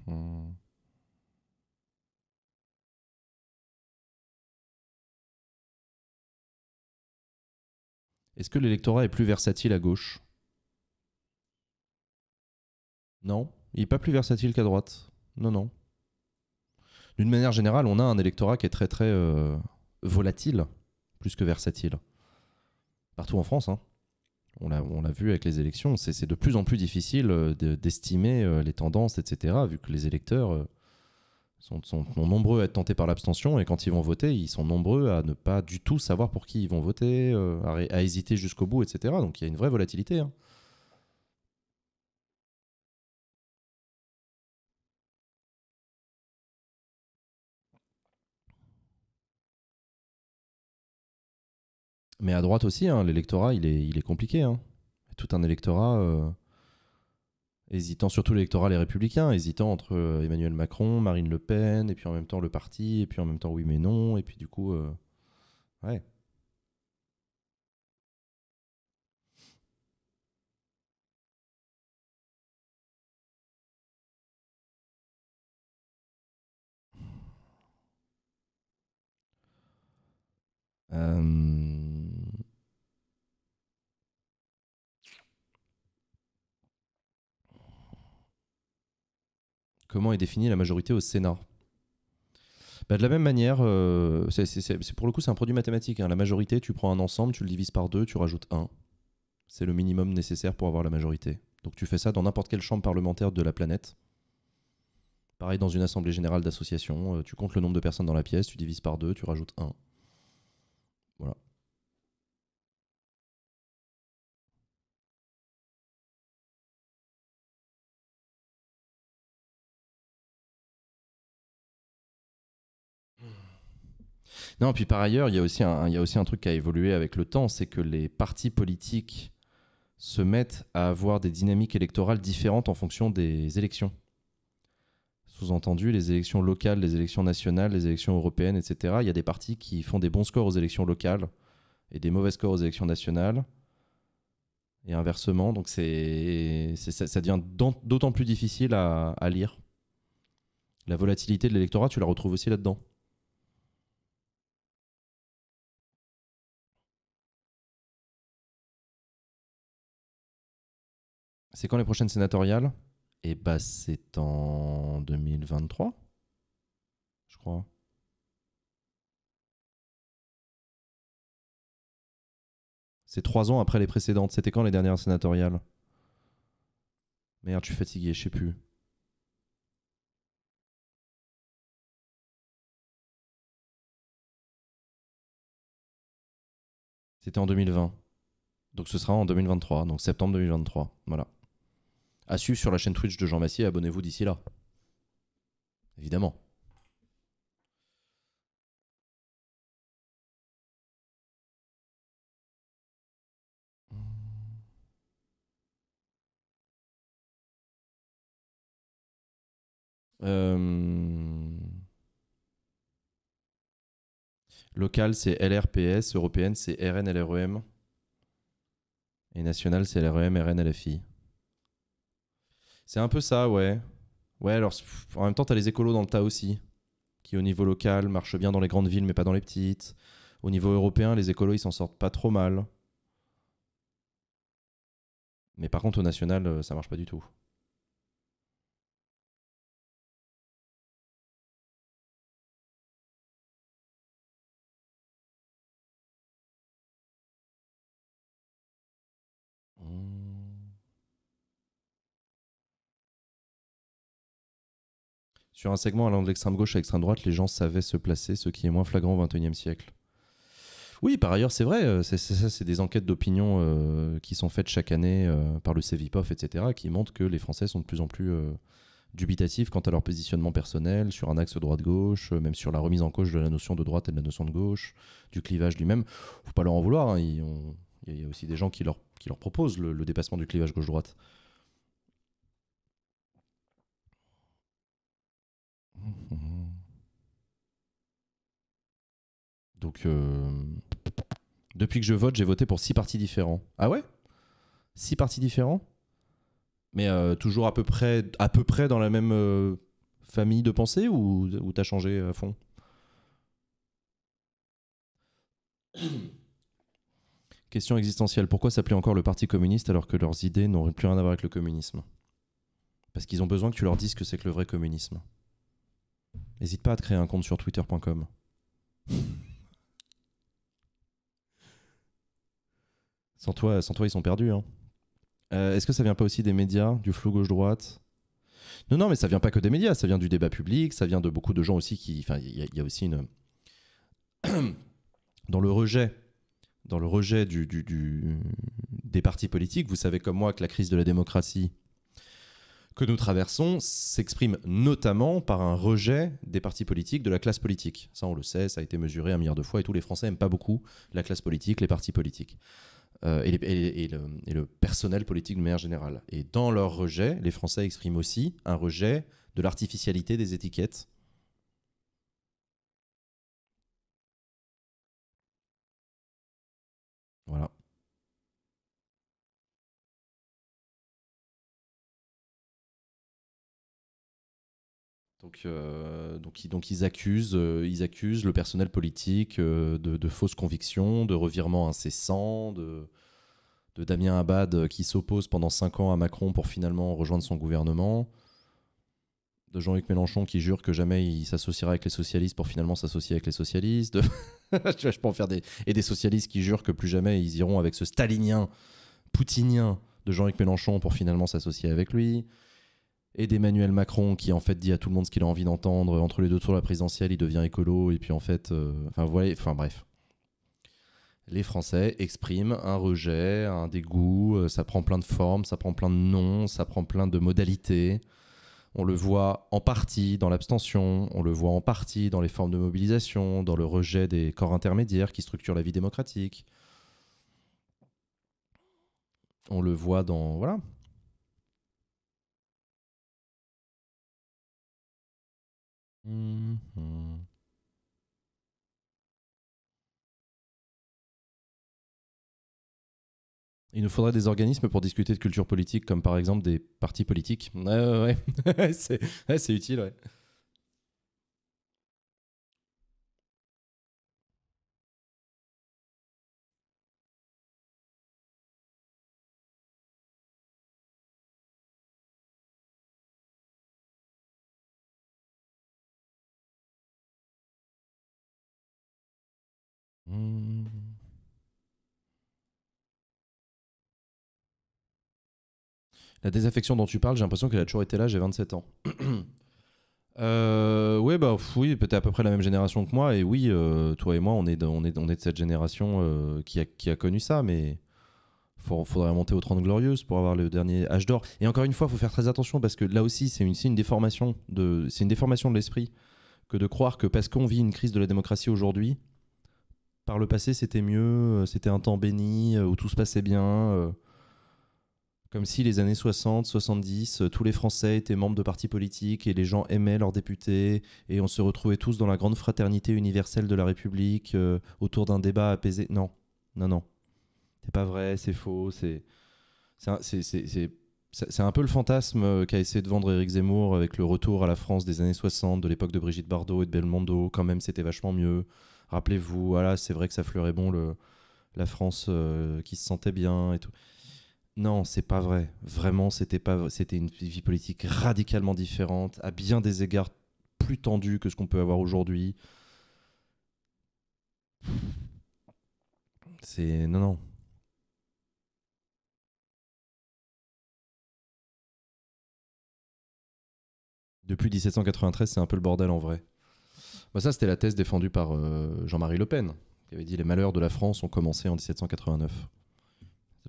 Mmh Est-ce que l'électorat est plus versatile à gauche Non, il n'est pas plus versatile qu'à droite. Non, non. D'une manière générale, on a un électorat qui est très très euh, volatile, plus que versatile. Partout en France, hein. on l'a vu avec les élections, c'est de plus en plus difficile euh, d'estimer euh, les tendances, etc., vu que les électeurs sont, sont, nombreux à être tentés par l'abstention et quand ils vont voter, ils sont nombreux à ne pas du tout savoir pour qui ils vont voter, euh, à, hésiter jusqu'au bout, etc. Donc il y a une vraie volatilité. Hein. Mais à droite aussi, hein, l'électorat, il est, il est compliqué. Hein. Tout un électorat euh, hésitant, surtout l'électoral et Républicains, hésitant entre euh, Emmanuel Macron, Marine Le Pen, et puis en même temps le parti, et puis en même temps oui mais non, et puis du coup, euh, ouais. Euh, comment est définie la majorité au Sénat bah, de la même manière, euh, c'est, pour le coup, c'est un produit mathématique. Hein. La majorité, tu prends un ensemble, tu le divises par deux, tu rajoutes un. C'est le minimum nécessaire pour avoir la majorité. Donc tu fais ça dans n'importe quelle chambre parlementaire de la planète. Pareil dans une assemblée générale d'association, euh, tu comptes le nombre de personnes dans la pièce, tu divises par deux, tu rajoutes un. Voilà. Non, puis par ailleurs, il y, a aussi un, il truc qui a évolué avec le temps, c'est que les partis politiques se mettent à avoir des dynamiques électorales différentes en fonction des élections. Sous-entendu, les élections locales, les élections nationales, les élections européennes, etc. Il y a des partis qui font des bons scores aux élections locales et des mauvais scores aux élections nationales et inversement. Donc ça, devient d'autant plus difficile à, lire. La volatilité de l'électorat, tu la retrouves aussi là-dedans. C'est quand les prochaines sénatoriales Eh bah, c'est en 2023, je crois. C'est trois ans après les précédentes. C'était quand les dernières sénatoriales Merde, je suis fatigué, je sais plus. C'était en 2020. Donc ce sera en 2023, donc septembre 2023. Voilà. À sur la chaîne Twitch de Jean Massier, abonnez-vous d'ici là. Évidemment. Euh, local, c'est LRPS. Européenne, c'est RNLREM. Et nationale, c'est LREM, RNLFI. C'est un peu ça, ouais. Ouais, alors en même temps, t'as les écolos dans le tas aussi, qui au niveau local marchent bien dans les grandes villes, mais pas dans les petites. Au niveau européen, les écolos, ils s'en sortent pas trop mal. Mais par contre, au national, euh, ça marche pas du tout. Sur un segment allant de l'extrême gauche à l'extrême droite, les gens savaient se placer, ce qui est moins flagrant au XXIe siècle. Oui, par ailleurs, c'est vrai, euh, c'est, des enquêtes d'opinion euh, qui sont faites chaque année euh, par le CEVIPOF, etc., qui montrent que les Français sont de plus en plus dubitatifs quant à leur positionnement personnel sur un axe droite-gauche, même sur la remise en cause de la notion de droite et de la notion de gauche, du clivage lui-même. Il ne Faut pas leur en vouloir, hein, il y, a aussi des gens qui leur, proposent le dépassement du clivage gauche-droite. Mhm. Donc, euh, depuis que je vote, j'ai voté pour six partis différents. Ah ouais Six partis différents Mais euh, toujours à peu, près, à peu près dans la même euh, famille de pensée ou, ou t'as changé à fond Question existentielle. Pourquoi s'appeler encore le Parti communiste alors que leurs idées n'auraient plus rien à voir avec le communisme Parce qu'ils ont besoin que tu leur dises que c'est que le vrai communisme. N'hésite pas à créer un compte sur twitter.com. sans, toi, sans toi, ils sont perdus. Hein. Euh, est-ce que ça vient pas aussi des médias, du flou gauche-droite Non, non, mais ça vient pas que des médias, ça vient du débat public, ça vient de beaucoup de gens aussi qui. Enfin, il y, a aussi une. dans le rejet, dans le rejet du, des partis politiques, vous savez comme moi que la crise de la démocratie que nous traversons s'exprime notamment par un rejet des partis politiques, de la classe politique. Ça, on le sait, ça a été mesuré un milliard de fois et tous les Français n'aiment pas beaucoup la classe politique, les partis politiques. Euh, et, le, et, le, personnel politique de manière générale. Et dans leur rejet, les Français expriment aussi un rejet de l'artificialité des étiquettes. Voilà. Donc, euh, donc, donc, ils, accusent, euh, ils accusent le personnel politique euh, de, fausses convictions, de revirements incessants, de, Damien Abad qui s'oppose pendant 5 ans à Macron pour finalement rejoindre son gouvernement, de Jean-Luc Mélenchon qui jure que jamais il s'associera avec les socialistes pour finalement s'associer avec les socialistes, je peux en faire des... et des socialistes qui jurent que plus jamais ils iront avec ce stalinien, poutinien de Jean-Luc Mélenchon pour finalement s'associer avec lui et d'Emmanuel Macron qui en fait dit à tout le monde ce qu'il a envie d'entendre. Entre les deux tours de la présidentielle, il devient écolo et puis en fait, euh, enfin bref. Les Français expriment un rejet, un dégoût, euh, ça prend plein de formes, ça prend plein de noms, ça prend plein de modalités. On le voit en partie dans l'abstention, on le voit en partie dans les formes de mobilisation, dans le rejet des corps intermédiaires qui structurent la vie démocratique. On le voit dans voilà, Mm-hmm. Il nous faudrait des organismes pour discuter de culture politique, comme par exemple des partis politiques. Ouais, ouais, c'est ouais, c'est utile, ouais. La désaffection dont tu parles, j'ai l'impression qu'elle a toujours été là, j'ai 27 ans. euh, bah, oui, peut-être à peu près la même génération que moi. Et oui, euh, toi et moi, on est de, on est, on de cette génération euh, qui, a, qui a connu ça, mais il faudrait monter aux 30 glorieuses pour avoir le dernier âge d'or. Et encore une fois, il faut faire très attention parce que là aussi, c'est une, une déformation de, c'est une déformation de l'esprit que de croire que parce qu'on vit une crise de la démocratie aujourd'hui, par le passé c'était mieux, euh, c'était un temps béni où tout se passait bien. Comme si les années 60, 70, euh, tous les Français étaient membres de partis politiques et les gens aimaient leurs députés et on se retrouvait tous dans la grande fraternité universelle de la République euh, autour d'un débat apaisé. Non, non, non. C'est pas vrai, c'est faux, c'est. C'est un peu le fantasme euh, qu'a essayé de vendre Éric Zemmour avec le retour à la France des années 60, de l'époque de Brigitte Bardot et de Belmondo. Quand même, c'était vachement mieux. Rappelez-vous, voilà, c'est vrai que ça fleurait bon le, la France qui se sentait bien et tout non, c'est pas vrai. Vraiment, c'était pas c'était une vie politique radicalement différente, à bien des égards plus tendue que ce qu'on peut avoir aujourd'hui. C'est non non. Depuis 1793, c'est un peu le bordel en vrai. Bah ça, c'était la thèse défendue par euh, Jean-Marie Le Pen, qui avait dit les malheurs de la France ont commencé en 1789.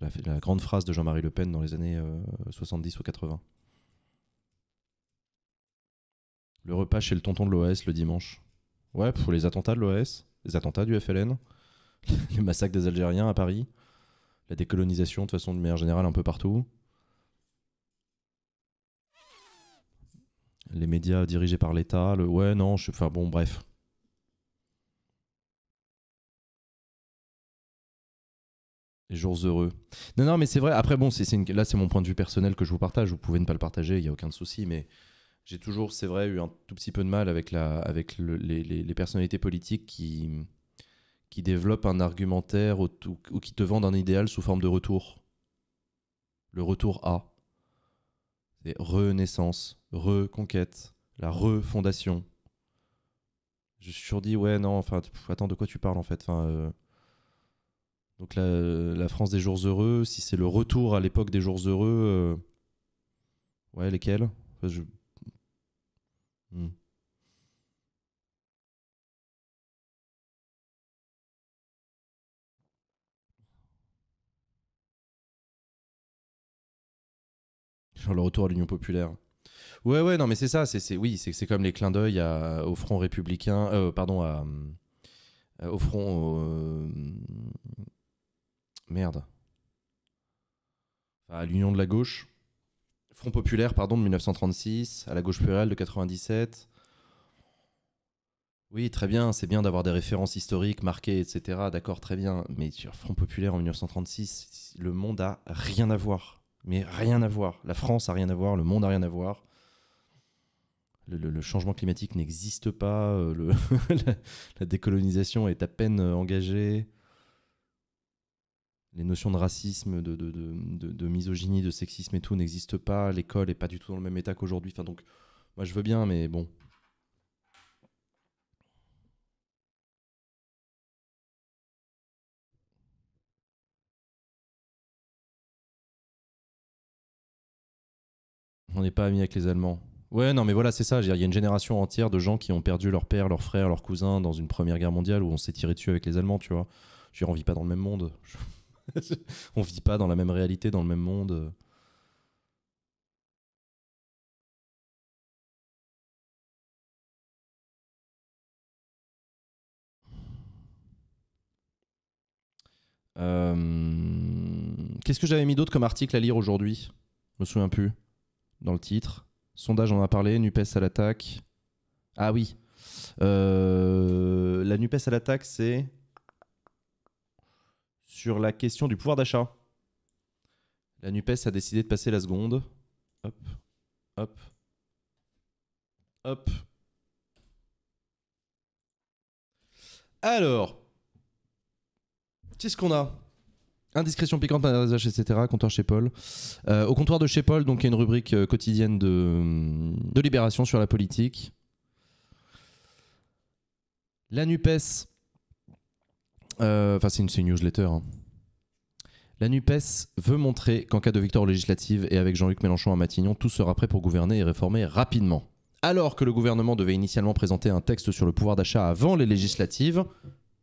La, la grande phrase de Jean-Marie Le Pen dans les années 70 euh, ou 80. Le repas chez le tonton de l'OS le dimanche. Ouais, pour les attentats de l'OS, les attentats du FLN, le massacre des Algériens à Paris, la décolonisation de façon de manière générale un peu partout. Les médias dirigés par l'État, le ouais, non, je. Enfin bon, bref. Les jours heureux. Non, non, mais c'est vrai. Après, bon, c'est, là, c'est mon point de vue personnel que je vous partage. Vous pouvez ne pas le partager, il n'y a aucun souci. Mais j'ai toujours, c'est vrai, eu un tout petit peu de mal avec, la... avec les... personnalités politiques qui, qui développent un argumentaire ou... qui te vendent un idéal sous forme de retour. Le retour à. C'est renaissance, reconquête, la refondation. Je suis toujours dit, ouais, non, enfin, attends, de quoi tu parles en fait enfin, euh, donc la, France des jours heureux, si c'est le retour à l'époque des jours heureux, euh, ouais, lesquels hmm. Genre le retour à l'Union populaire. Ouais, ouais, non, mais c'est ça, c'est oui, c'est c'est comme les clins d'œil au front républicain, euh, pardon, à, au front. Euh, Merde. À l'Union de la gauche. Front populaire, pardon, de 1936, à la gauche plurielle de 97. Oui, très bien, c'est bien d'avoir des références historiques marquées, etc. D'accord, très bien. Mais sur Front populaire en 1936, le monde a rien à voir. Mais rien à voir. La France a rien à voir, le monde a rien à voir. Le, changement climatique n'existe pas, euh, la, décolonisation est à peine euh, engagée les notions de racisme, de, misogynie, de sexisme et tout n'existent pas. L'école est pas du tout dans le même état qu'aujourd'hui. Enfin, donc, moi, je veux bien, mais bon. On n'est pas amis avec les Allemands. Ouais, non, mais voilà, c'est ça. Il y a une génération entière de gens qui ont perdu leur père, leur frère, leur cousin dans une première guerre mondiale où on s'est tiré dessus avec les Allemands, tu vois. Je envie pas dans le même monde. on vit pas dans la même réalité, dans le même monde. Euh, qu'est-ce que j'avais mis d'autre comme article à lire aujourd'hui Je me souviens plus. Dans le titre. Sondage, on en a parlé. NUPES à l'attaque. Ah oui. Euh, la NUPES à l'attaque, c'est sur la question du pouvoir d'achat. La NUPES a décidé de passer la seconde. Hop, hop, hop. Alors, qu'est-ce qu'on a Indiscrétion piquante, madrasage, etc. Comptoir chez Paul. Euh, au comptoir de chez Paul, donc, il y a une rubrique euh, quotidienne de, de Libération sur la politique. La NUPES euh, enfin, c'est une, newsletter. Hein. La NUPES veut montrer qu'en cas de victoire législative et avec Jean-Luc Mélenchon à Matignon, tout sera prêt pour gouverner et réformer rapidement. Alors que le gouvernement devait initialement présenter un texte sur le pouvoir d'achat avant les législatives,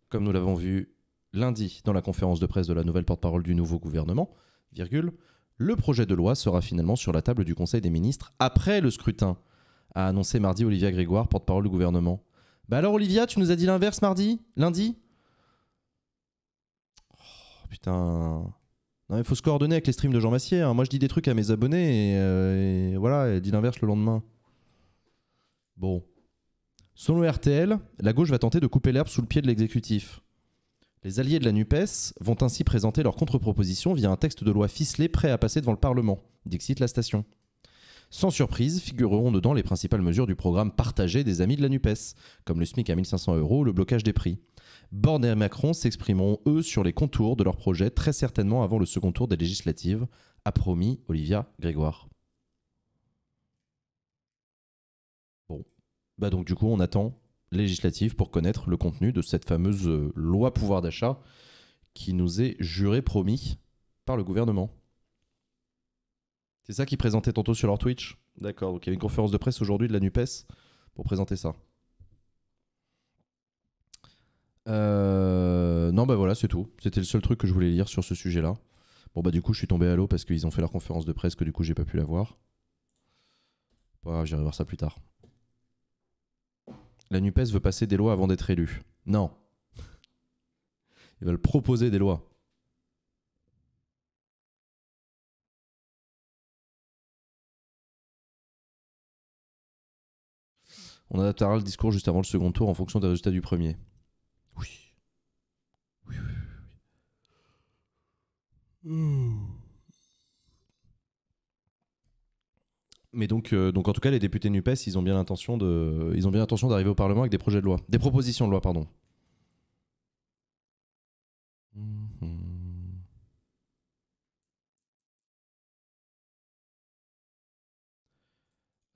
comme nous l'avons vu lundi dans la conférence de presse de la nouvelle porte-parole du nouveau gouvernement, le projet de loi sera finalement sur la table du Conseil des ministres après le scrutin, a annoncé mardi Olivia Grégoire, porte-parole du gouvernement. Bah alors Olivia, tu nous as dit l'inverse mardi Lundi putain. Non, il faut se coordonner avec les streams de Jean Massier. Hein. Moi, je dis des trucs à mes abonnés et, euh, voilà, et dit l'inverse le lendemain. Bon. Selon RTL, la gauche va tenter de couper l'herbe sous le pied de l'exécutif. Les alliés de la NUPES vont ainsi présenter leur contre-proposition via un texte de loi ficelé prêt à passer devant le Parlement, cite la station. Sans surprise, figureront dedans les principales mesures du programme partagé des amis de la NUPES, comme le SMIC à 1500 euros ou le blocage des prix. Borné et Macron s'exprimeront, eux, sur les contours de leur projet, très certainement avant le second tour des législatives, a promis Olivia Grégoire. Bon. Bah donc du coup, on attend législative pour connaître le contenu de cette fameuse euh, loi pouvoir d'achat qui nous est jurée promis par le gouvernement. C'est ça qu'ils présentaient tantôt sur leur Twitch D'accord, donc il y a une conférence de presse aujourd'hui de la NUPES pour présenter ça. Euh, non, bah voilà, c'est tout. C'était le seul truc que je voulais lire sur ce sujet-là. Bon, bah du coup, je suis tombé à l'eau parce qu'ils ont fait leur conférence de presse que du coup, j'ai pas pu la voir. Bah, J'irai voir ça plus tard. La NUPES veut passer des lois avant d'être élue. Non. Ils veulent proposer des lois. On adaptera le discours juste avant le second tour en fonction des résultats du premier. Hmm. Mais donc, euh, donc en tout cas, les députés Nupes, ils ont bien l'intention de, ils ont bien l'intention d'arriver au Parlement avec des projets de loi, des propositions de loi, pardon. Hmm.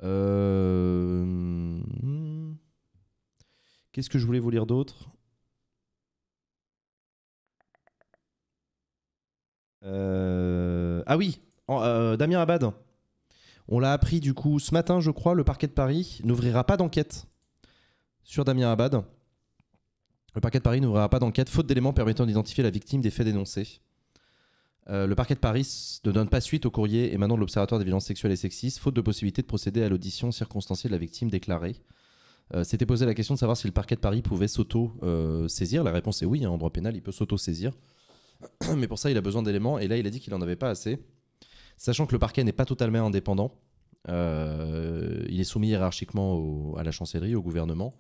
Euh, hmm. Qu'est-ce que je voulais vous lire d'autre Euh, ah oui, euh, Damien Abad. On l'a appris du coup ce matin, je crois, le parquet de Paris n'ouvrira pas d'enquête sur Damien Abad. Le parquet de Paris n'ouvrira pas d'enquête faute d'éléments permettant d'identifier la victime des faits dénoncés. Euh, le parquet de Paris ne donne pas suite au courrier émanant de l'Observatoire des violences sexuelles et sexistes, faute de possibilité de procéder à l'audition circonstanciée de la victime déclarée. C'était posé la question de savoir si le parquet de Paris pouvait s'auto-saisir. la réponse est oui, hein, en droit pénal, il peut s'auto-saisir. Mais pour ça, il a besoin d'éléments. Et là, il a dit qu'il n'en avait pas assez. Sachant que le parquet n'est pas totalement indépendant. Euh, il est soumis hiérarchiquement à la chancellerie, au gouvernement.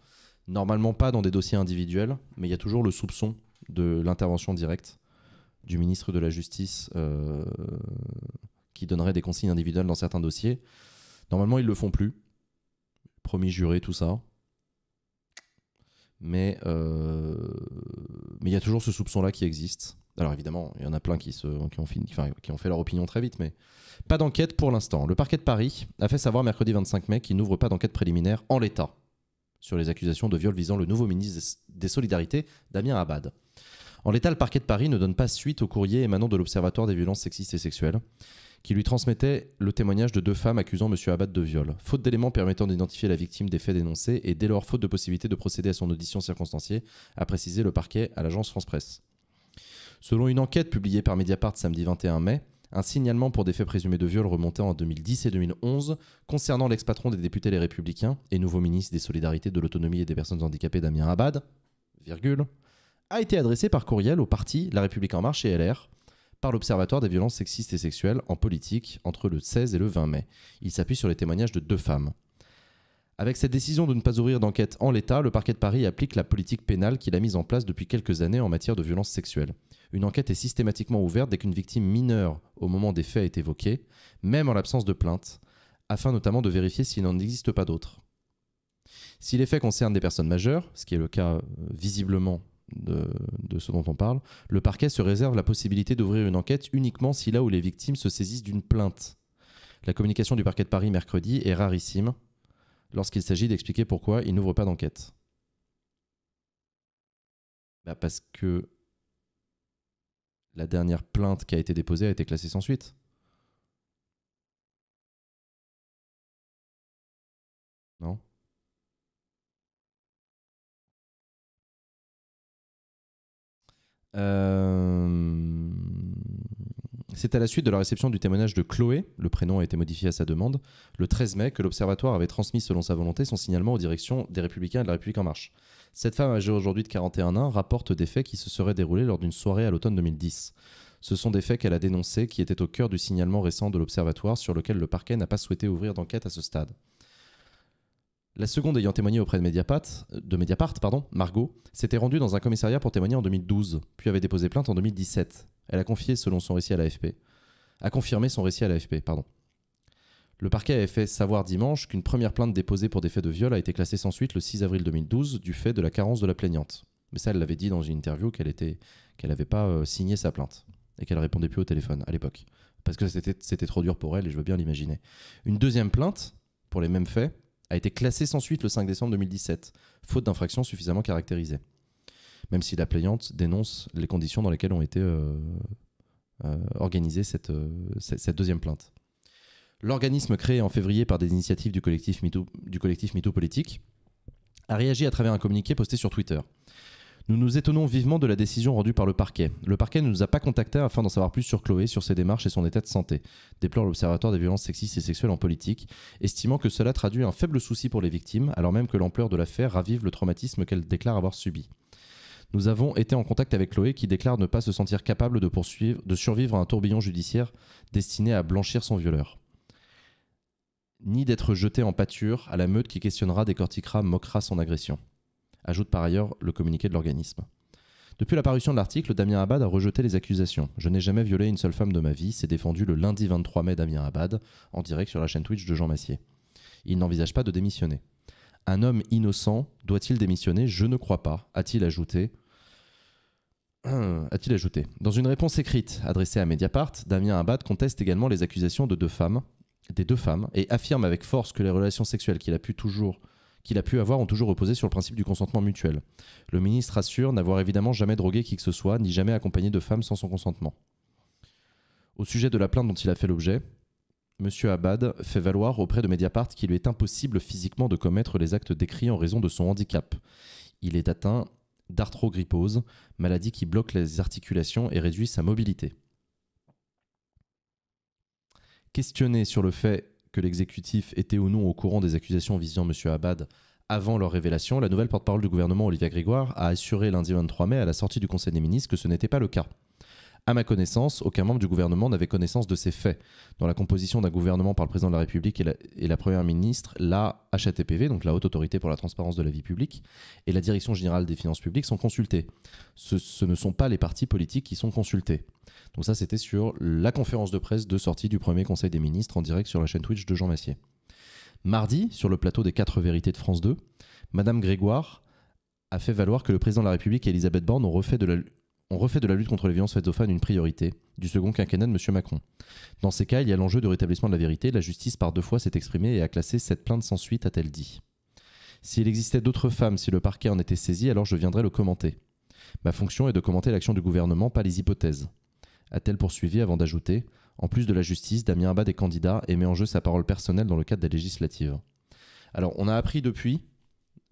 Normalement pas dans des dossiers individuels, mais il y a toujours le soupçon de l'intervention directe du ministre de la Justice euh, qui donnerait des consignes individuelles dans certains dossiers. Normalement, ils le font plus. Promis juré, tout ça. Mais euh, mais il y a toujours ce soupçon-là qui existe. Alors évidemment, il y en a plein qui, se, ont fini, qui ont fait leur opinion très vite, mais pas d'enquête pour l'instant. Le parquet de Paris a fait savoir mercredi 25 mai qu'il n'ouvre pas d'enquête préliminaire en l'état sur les accusations de viol visant le nouveau ministre des Solidarités, Damien Abad. En l'état, le parquet de Paris ne donne pas suite au courrier émanant de l'Observatoire des violences sexistes et sexuelles qui lui transmettait le témoignage de deux femmes accusant M. Abad de viol. Faute d'éléments permettant d'identifier la victime des faits dénoncés et dès lors faute de possibilité de procéder à son audition circonstanciée, a précisé le parquet à l'agence France-Presse. Selon une enquête publiée par Mediapart samedi 21 mai, un signalement pour des faits présumés de viol remontant en 2010 et 2011 concernant l'ex-patron des députés Les Républicains et nouveau ministre des Solidarités, de l'Autonomie et des Personnes Handicapées Damien Abad, a été adressé par courriel au parti La République En Marche et LR par l'Observatoire des violences sexistes et sexuelles en politique entre le 16 et le 20 mai. Il s'appuie sur les témoignages de deux femmes. Avec cette décision de ne pas ouvrir d'enquête en l'état, le parquet de Paris applique la politique pénale qu'il a mise en place depuis quelques années en matière de violences sexuelles. Une enquête est systématiquement ouverte dès qu'une victime mineure au moment des faits est évoquée, même en l'absence de plainte, afin notamment de vérifier s'il n'en existe pas d'autres. Si les faits concernent des personnes majeures, ce qui est le cas euh, visiblement de, ce dont on parle, le parquet se réserve la possibilité d'ouvrir une enquête uniquement si là où les victimes se saisissent d'une plainte. La communication du parquet de Paris mercredi est rarissime lorsqu'il s'agit d'expliquer pourquoi il n'ouvre pas d'enquête. Bah, parce que la dernière plainte qui a été déposée a été classée sans suite. Non Euh, c'est à la suite de la réception du témoignage de Chloé, le prénom a été modifié à sa demande, le 13 mai, que l'Observatoire avait transmis selon sa volonté son signalement aux directions des Républicains et de la République En Marche. Cette femme, âgée aujourd'hui de 41 ans, rapporte des faits qui se seraient déroulés lors d'une soirée à l'automne 2010. Ce sont des faits qu'elle a dénoncés qui étaient au cœur du signalement récent de l'Observatoire sur lequel le parquet n'a pas souhaité ouvrir d'enquête à ce stade. La seconde ayant témoigné auprès de Mediapart, de Mediapart pardon, Margot s'était rendue dans un commissariat pour témoigner en 2012, puis avait déposé plainte en 2017. Elle a confié selon son récit à l'AFP, a confirmé son récit à l'AFP, pardon. Le parquet avait fait savoir dimanche qu'une première plainte déposée pour des faits de viol a été classée sans suite le 6 avril 2012 du fait de la carence de la plaignante. Mais ça, elle l'avait dit dans une interview qu'elle était qu'elle n'avait pas euh, signé sa plainte et qu'elle répondait plus au téléphone à l'époque parce que c'était trop dur pour elle et je veux bien l'imaginer. Une deuxième plainte pour les mêmes faits a été classé sans suite le 5 décembre 2017, faute d'infraction suffisamment caractérisée. Même si la plaignante dénonce les conditions dans lesquelles ont été euh, euh, organisées euh, cette, cette, deuxième plainte. L'organisme créé en février par des initiatives du collectif, Mito du collectif Politique a réagi à travers un communiqué posté sur Twitter. Nous nous étonnons vivement de la décision rendue par le parquet. Le parquet ne nous a pas contactés afin d'en savoir plus sur Chloé, sur ses démarches et son état de santé, déplore l'Observatoire des violences sexistes et sexuelles en politique, estimant que cela traduit un faible souci pour les victimes, alors même que l'ampleur de l'affaire ravive le traumatisme qu'elle déclare avoir subi. Nous avons été en contact avec Chloé qui déclare ne pas se sentir capable de, poursuivre, de survivre à un tourbillon judiciaire destiné à blanchir son violeur. Ni d'être jeté en pâture à la meute qui questionnera, décortiquera, moquera son agression ajoute par ailleurs le communiqué de l'organisme. Depuis l'apparition de l'article, Damien Abad a rejeté les accusations. Je n'ai jamais violé une seule femme de ma vie, s'est défendu le lundi 23 mai Damien Abad, en direct sur la chaîne Twitch de Jean Massier. Il n'envisage pas de démissionner. Un homme innocent doit-il démissionner Je ne crois pas, a-t-il ajouté. Euh, a-t-il ajouté Dans une réponse écrite adressée à Mediapart, Damien Abad conteste également les accusations de deux femmes, des deux femmes, et affirme avec force que les relations sexuelles qu'il a pu toujours qu'il a pu avoir ont toujours reposé sur le principe du consentement mutuel. Le ministre assure n'avoir évidemment jamais drogué qui que ce soit, ni jamais accompagné de femmes sans son consentement. Au sujet de la plainte dont il a fait l'objet, M. Abad fait valoir auprès de Mediapart qu'il lui est impossible physiquement de commettre les actes décrits en raison de son handicap. Il est atteint d'arthrogrypose, maladie qui bloque les articulations et réduit sa mobilité. Questionné sur le fait que l'exécutif était ou non au courant des accusations visant M. Abad avant leur révélation, la nouvelle porte-parole du gouvernement, Olivia Grégoire, a assuré lundi 23 mai à la sortie du Conseil des ministres que ce n'était pas le cas. À ma connaissance, aucun membre du gouvernement n'avait connaissance de ces faits. Dans la composition d'un gouvernement par le président de la République et la, première ministre, la HATPV, donc la Haute Autorité pour la Transparence de la Vie Publique, et la Direction Générale des Finances Publiques sont consultés. Ce, ne sont pas les partis politiques qui sont consultés. Donc ça, c'était sur la conférence de presse de sortie du premier Conseil des ministres en direct sur la chaîne Twitch de Jean Massier. Mardi, sur le plateau des Quatre vérités de France 2, Madame Grégoire a fait valoir que le président de la République et Elisabeth Borne ont refait de la on refait de la lutte contre les violences faites aux femmes une priorité du second quinquennat de M. Macron. Dans ces cas, il y a l'enjeu de rétablissement de la vérité. La justice, par deux fois, s'est exprimée et a classé cette plainte sans suite, a-t-elle dit. S'il existait d'autres femmes, si le parquet en était saisi, alors je viendrai le commenter. Ma fonction est de commenter l'action du gouvernement, pas les hypothèses. A-t-elle poursuivi avant d'ajouter En plus de la justice, Damien Abad est candidat et met en jeu sa parole personnelle dans le cadre des législatives. Alors, on a appris depuis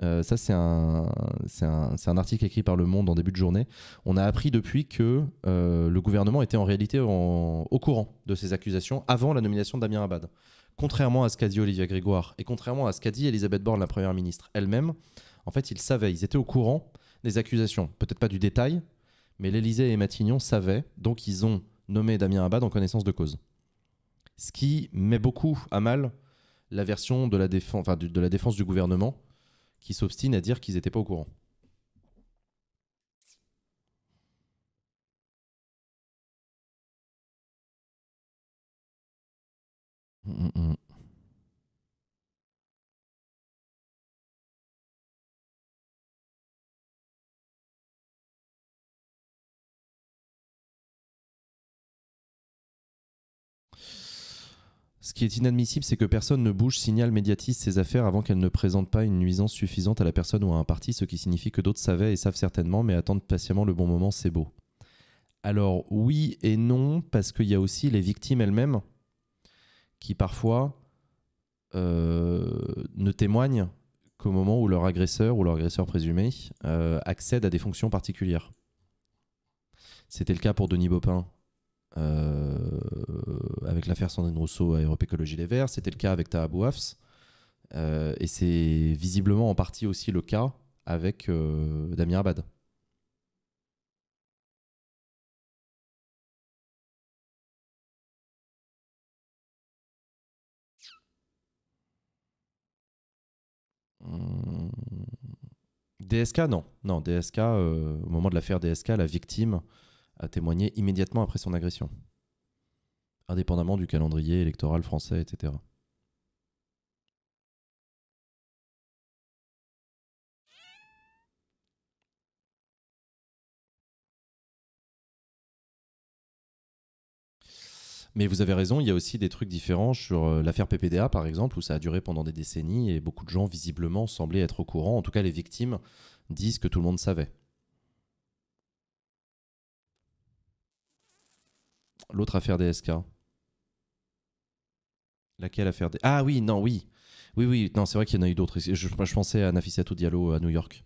euh, ça, c'est un, article écrit par Le Monde en début de journée. On a appris depuis que euh, le gouvernement était en réalité au courant de ces accusations avant la nomination d'Amir Abad. Contrairement à ce qu'a dit Olivia Grégoire et contrairement à ce qu'a dit Elisabeth Borne, la première ministre elle-même, en fait, ils savaient, ils étaient au courant des accusations. Peut-être pas du détail, mais l'Élysée et Matignon savaient, donc ils ont nommé Damien Abad en connaissance de cause. Ce qui met beaucoup à mal la version de la, de la défense du gouvernement, qui s'obstinent à dire qu'ils n'étaient pas au courant. Hum, hum, hum. Ce qui est inadmissible, c'est que personne ne bouge, signale, médiatise ces affaires avant qu'elles ne présentent pas une nuisance suffisante à la personne ou à un parti, ce qui signifie que d'autres savaient et savent certainement, mais attendent patiemment le bon moment, c'est beau. Alors oui et non, parce qu'il y a aussi les victimes elles-mêmes qui parfois euh, ne témoignent qu'au moment où leur agresseur ou leur agresseur présumé euh, accède à des fonctions particulières. C'était le cas pour Denis Bopin. Euh, avec l'affaire Sandrine Rousseau à Europe Écologie Les Verts, c'était le cas avec Taha euh, et c'est visiblement en partie aussi le cas avec euh, Damien Abad. Hum, DSK, non. Non, DSK, au moment de l'affaire DSK, la victime a témoigné immédiatement après son agression, indépendamment du calendrier électoral français, etc. Mais vous avez raison, il y a aussi des trucs différents sur euh, l'affaire PPDA, par exemple, où ça a duré pendant des décennies et beaucoup de gens, visiblement, semblaient être au courant. En tout cas, les victimes disent que tout le monde savait. L'autre affaire DSK. Laquelle affaire des... Ah oui, non, oui. Oui, oui, non, c'est vrai qu'il y en a eu d'autres. Je, je, pensais à Nafissatou Diallo à New York.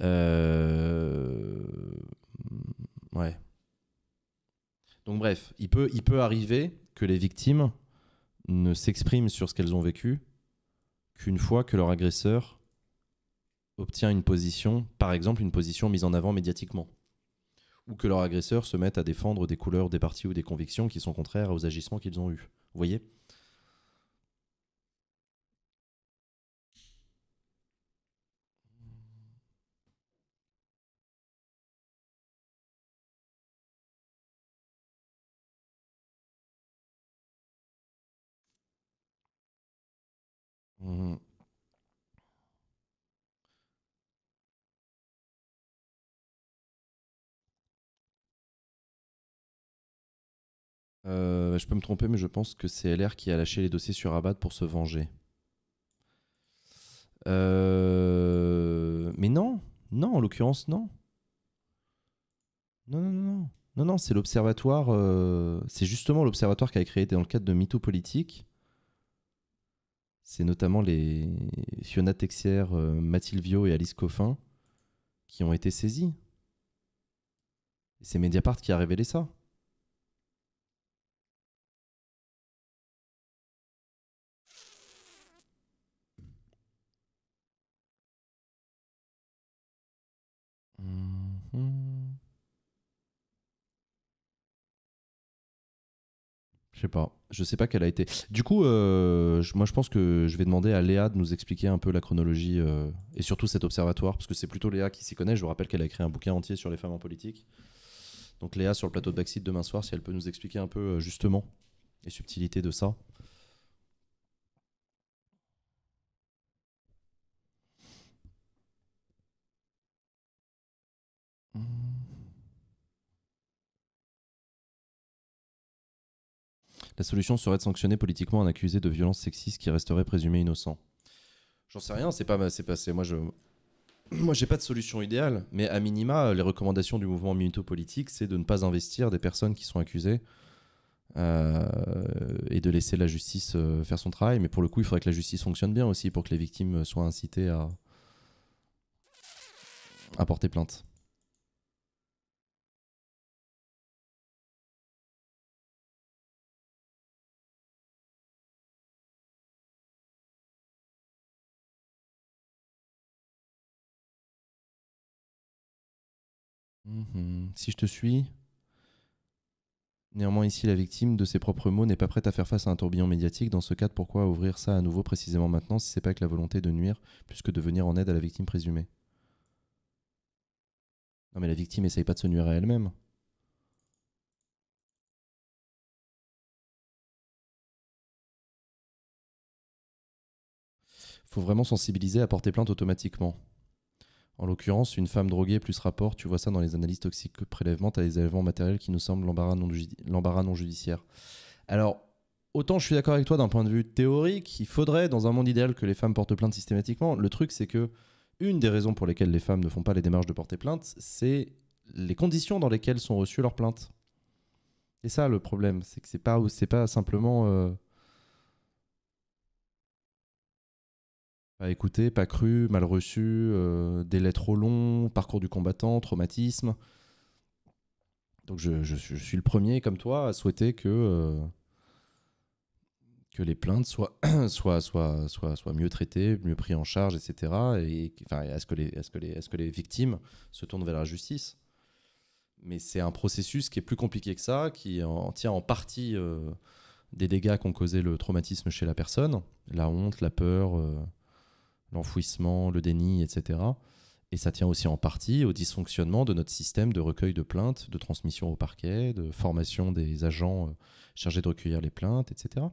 Euh, ouais. Donc bref, il peut, il peut arriver que les victimes ne s'expriment sur ce qu'elles ont vécu qu'une fois que leur agresseur obtient une position, par exemple une position mise en avant médiatiquement ou que leurs agresseurs se mettent à défendre des couleurs, des partis ou des convictions qui sont contraires aux agissements qu'ils ont eus. Vous voyez Euh, je peux me tromper, mais je pense que c'est LR qui a lâché les dossiers sur Abad pour se venger. Euh, mais non, non, en l'occurrence, non. Non, non, non, non, non, c'est l'observatoire. Euh, c'est justement l'observatoire qui a été créé dans le cadre de mythopolitique. Politique C'est notamment les Fiona Texier, Mathilde Vio et Alice Coffin qui ont été saisis. C'est Mediapart qui a révélé ça. Je sais pas. Je sais pas quelle a été. Du coup, euh, moi, je pense que je vais demander à Léa de nous expliquer un peu la chronologie euh, et surtout cet observatoire, parce que c'est plutôt Léa qui s'y connaît. Je vous rappelle qu'elle a écrit un bouquin entier sur les femmes en politique. Donc Léa, sur le plateau de Backseat demain soir, si elle peut nous expliquer un peu euh, justement les subtilités de ça. La solution serait de sanctionner politiquement un accusé de violence sexiste qui resterait présumé innocent. J'en sais rien, c'est pas c'est passé. Moi je moi j'ai pas de solution idéale, mais à minima les recommandations du mouvement minuto-politique, c'est de ne pas investir des personnes qui sont accusées euh, et de laisser la justice euh, faire son travail. Mais pour le coup, il faudrait que la justice fonctionne bien aussi pour que les victimes soient incitées à à porter plainte. Mhm. Si je te suis. Néanmoins, ici, la victime, de ses propres mots, n'est pas prête à faire face à un tourbillon médiatique. Dans ce cas, pourquoi ouvrir ça à nouveau précisément maintenant si c'est pas avec la volonté de nuire plus que de venir en aide à la victime présumée Non, mais la victime essaye pas de se nuire à elle-même. Faut vraiment sensibiliser à porter plainte automatiquement. En l'occurrence, une femme droguée plus rapport, tu vois ça dans les analyses toxiques prélèvement, tu as des éléments matériels qui nous semblent l'embarras non, judiciaire. Alors, autant je suis d'accord avec toi d'un point de vue théorique, il faudrait dans un monde idéal que les femmes portent plainte systématiquement. Le truc, c'est que une des raisons pour lesquelles les femmes ne font pas les démarches de porter plainte, c'est les conditions dans lesquelles sont reçues leurs plaintes. Et ça le problème, c'est que c'est pas, pas simplement. Euh, Pas écouté, pas cru, mal reçu, euh, délai trop long, parcours du combattant, traumatisme. Donc je, suis le premier, comme toi, à souhaiter que, euh, que les plaintes soient, soient, soient, soient, mieux traitées, mieux prises en charge, etc. Et, enfin, à, ce que les, ce que les, ce que les victimes se tournent vers la justice. Mais c'est un processus qui est plus compliqué que ça, qui tient en partie euh, des dégâts qu'ont causé le traumatisme chez la personne, la honte, la peur, l'enfouissement, le déni, etc. Et ça tient aussi en partie au dysfonctionnement de notre système de recueil de plaintes, de transmission au parquet, de formation des agents euh, chargés de recueillir les plaintes, etc.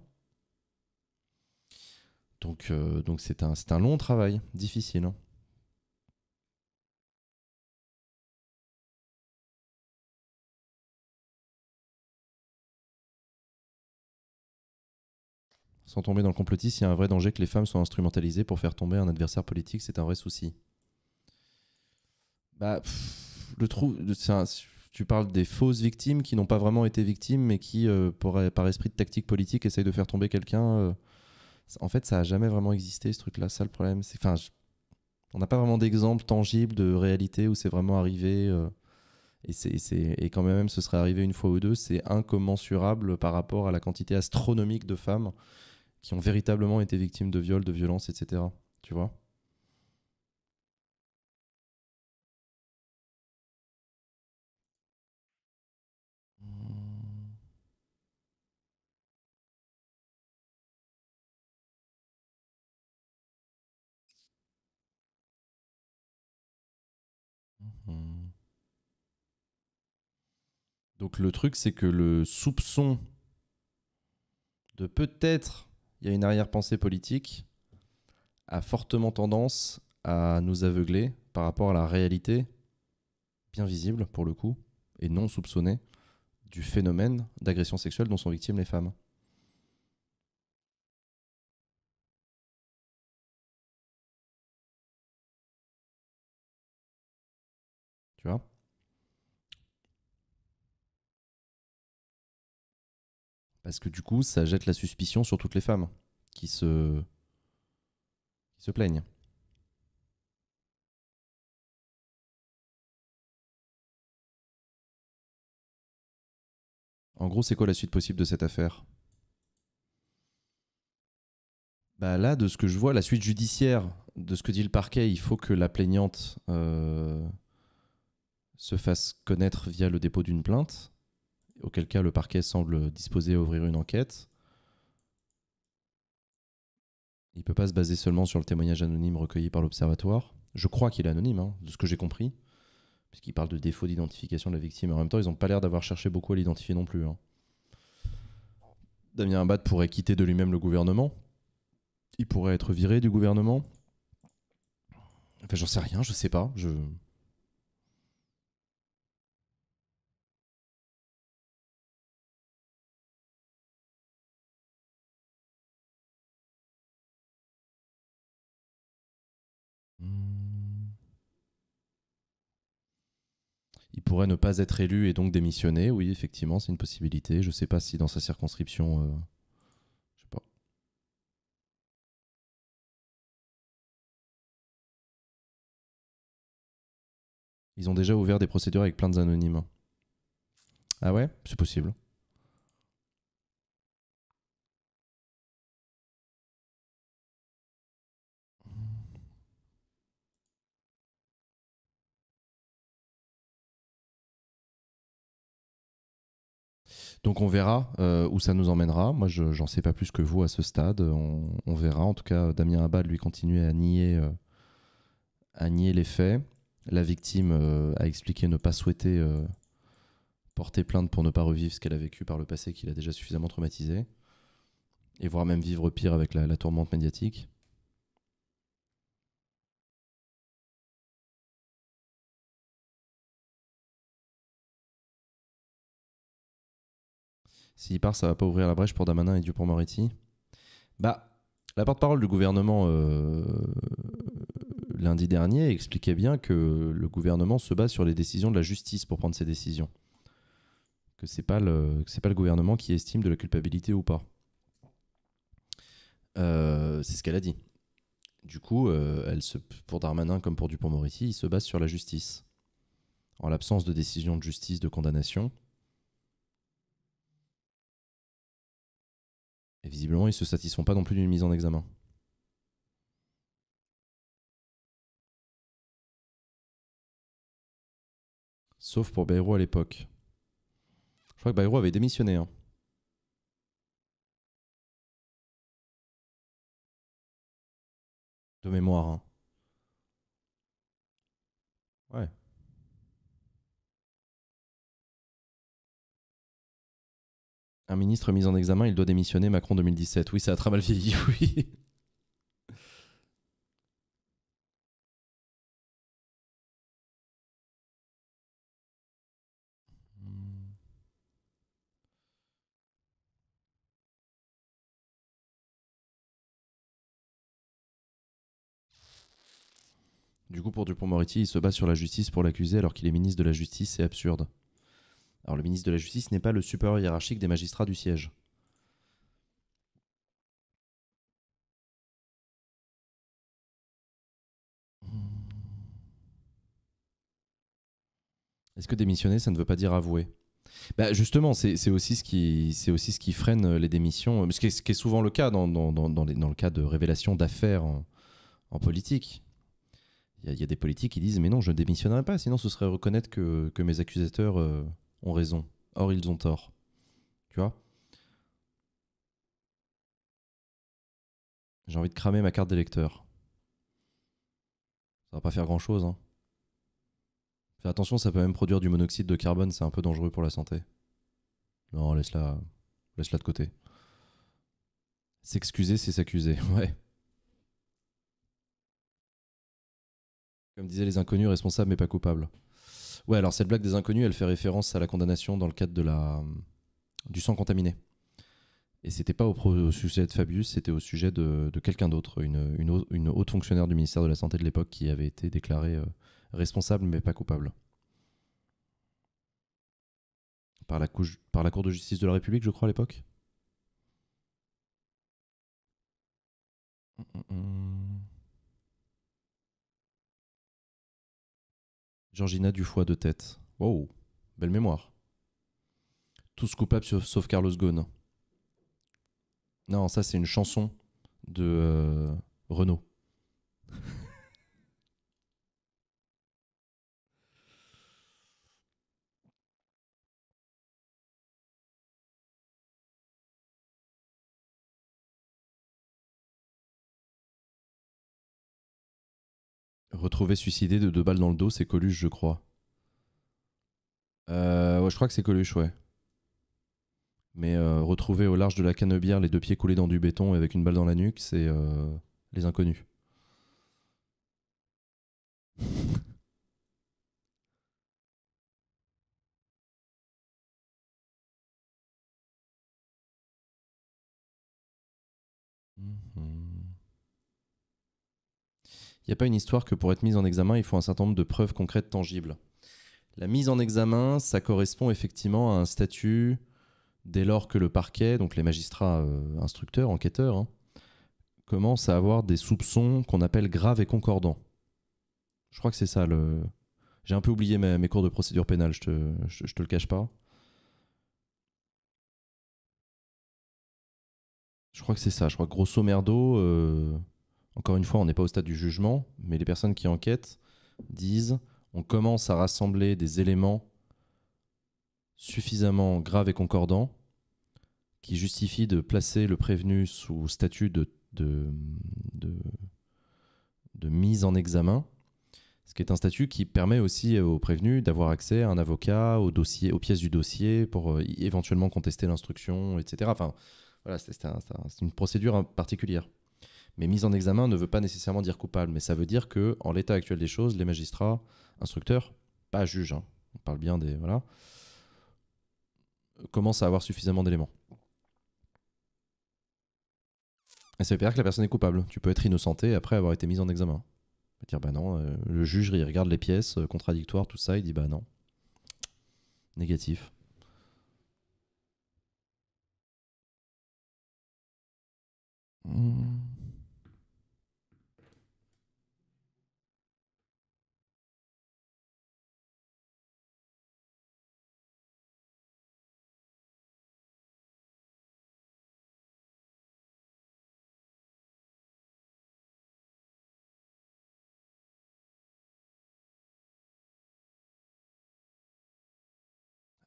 Donc euh, donc c'est un, un long travail, difficile. Hein. Sans tomber dans le complotisme, il y a un vrai danger que les femmes soient instrumentalisées pour faire tomber un adversaire politique, c'est un vrai souci. Bah, le trou, tu parles des fausses victimes qui n'ont pas vraiment été victimes, mais qui, euh, par esprit de tactique politique, essayent de faire tomber quelqu'un. Euh, en fait, ça a jamais vraiment existé ce truc-là. Ça, le problème, c'est, enfin, on n'a pas vraiment d'exemple tangible de réalité où c'est vraiment arrivé. Euh, et, c'est, et quand même, ce serait arrivé une fois ou deux, c'est incommensurable par rapport à la quantité astronomique de femmes qui ont véritablement été victimes de viols, de violences, etc. Tu vois Donc le truc, c'est que le soupçon de peut-être il y a une arrière-pensée politique, a fortement tendance à nous aveugler par rapport à la réalité, bien visible pour le coup, et non soupçonnée, du phénomène d'agression sexuelle dont sont victimes les femmes. Tu vois Parce que du coup, ça jette la suspicion sur toutes les femmes qui se, qui se plaignent. En gros, c'est quoi la suite possible de cette affaire bah Là, de ce que je vois, la suite judiciaire, de ce que dit le parquet, il faut que la plaignante euh, se fasse connaître via le dépôt d'une plainte auquel cas le parquet semble disposé à ouvrir une enquête. Il ne peut pas se baser seulement sur le témoignage anonyme recueilli par l'observatoire. Je crois qu'il est anonyme, hein, de ce que j'ai compris, puisqu'il parle de défaut d'identification de la victime. En même temps, ils n'ont pas l'air d'avoir cherché beaucoup à l'identifier non plus. Hein. Damien Abad pourrait quitter de lui-même le gouvernement. Il pourrait être viré du gouvernement. Enfin, j'en sais rien, je sais pas. Je... il pourrait ne pas être élu et donc démissionner. Oui, effectivement, c'est une possibilité. Je ne sais pas si dans sa circonscription. Euh, je sais pas. Ils ont déjà ouvert des procédures avec plaintes anonymes. Ah ouais C'est possible. Donc on verra euh, où ça nous emmènera. Moi, je j'en sais pas plus que vous à ce stade. On, verra. En tout cas, Damien Abad lui continuait à nier, euh, à nier les faits. La victime euh, a expliqué ne pas souhaiter porter plainte pour ne pas revivre ce qu'elle a vécu par le passé, qu'il a déjà suffisamment traumatisé, et voire même vivre pire avec la tourmente médiatique. S'il part, ça va pas ouvrir la brèche pour Darmanin et Dieu pour Moretti. Bah, la porte-parole du gouvernement euh, lundi dernier expliquait bien que le gouvernement se base sur les décisions de la justice pour prendre ses décisions. Que c'est pas pas le gouvernement qui estime de la culpabilité ou pas. Euh, c'est ce qu'elle a dit. Du coup, euh, pour Darmanin comme pour Dupont-Moretti, il se base sur la justice. En l'absence de décision de justice de condamnation, Et visiblement, ils ne se satisfont pas non plus d'une mise en examen. Sauf pour Bayrou à l'époque. Je crois que Bayrou avait démissionné. Hein. De mémoire. Hein. Un ministre mis en examen, il doit démissionner. Macron 2017. Oui, ça a très mal vieilli, oui. Du coup, pour Dupont-Moretti, il se bat sur la justice pour l'accuser alors qu'il est ministre de la Justice, c'est absurde le ministre de la Justice n'est pas le supérieur hiérarchique des magistrats du siège. Est-ce que démissionner, ça ne veut pas dire avouer bah justement, c'est aussi, ce qui, freine les démissions, euh, ce qui est, souvent le cas dans, le cas de révélation d'affaires en, politique. Il y, a des politiques qui disent Mais non, je ne démissionnerai pas, sinon ce serait reconnaître que, mes accusateurs euh, ont raison. Or, ils ont tort. Tu vois J'ai envie de cramer ma carte d'électeur. Ça va pas faire grand chose. Hein. Fais attention, ça peut même produire du monoxyde de carbone, c'est un peu dangereux pour la santé. Non, laisse-la laisse-la de côté. S'excuser, c'est s'accuser, ouais. Comme disaient les inconnus, responsables mais pas coupables. Ouais, alors cette blague des inconnus, elle fait référence à la condamnation dans le cadre de la du sang contaminé. Et c'était pas au, sujet de Fabius, c'était au sujet de, quelqu'un d'autre, une, une, haute fonctionnaire du ministère de la Santé de l'époque qui avait été déclarée euh, responsable mais pas coupable. Par la, par la Cour de justice de la République, je crois, à l'époque mm, mm, mm. Georgina foie de tête. Wow, belle mémoire. Tous coupables sauf Carlos Ghosn. Non, ça c'est une chanson de euh, Renault. « Retrouver suicidé de deux balles dans le dos, c'est Coluche, je crois. Euh, ouais, je crois que c'est Coluche, ouais. Mais euh, Retrouver au large de la Canebière, les deux pieds coulés dans du béton et avec une balle dans la nuque, c'est euh, les inconnus. il n'y a pas une histoire que pour être mise en examen, il faut un certain nombre de preuves concrètes tangibles. La mise en examen, ça correspond effectivement à un statut dès lors que le parquet, donc les magistrats euh, instructeurs, enquêteurs, hein, commencent à avoir des soupçons qu'on appelle graves et concordants. Je crois que c'est ça J'ai un peu oublié mes, cours de procédure pénale, je te, te le cache pas. Je crois que c'est ça. Je crois que grosso merdo, euh, encore une fois, on n'est pas au stade du jugement, mais les personnes qui enquêtent disent on commence à rassembler des éléments suffisamment graves et concordants qui justifient de placer le prévenu sous statut de, mise en examen, ce qui est un statut qui permet aussi au prévenu d'avoir accès à un avocat, au dossier, aux pièces du dossier pour euh, éventuellement contester l'instruction, etc. Enfin, voilà, c'est une procédure particulière. Mais mise en examen ne veut pas nécessairement dire coupable, mais ça veut dire que, en l'état actuel des choses, les magistrats, instructeurs, pas juges, hein. on parle bien des. Voilà, commencent à avoir suffisamment d'éléments. Et ça veut dire que la personne est coupable. Tu peux être innocenté après avoir été mise en examen. dire, bah non, euh, le juge, il regarde les pièces euh, contradictoires, tout ça, il dit, bah non. Négatif. Hmm.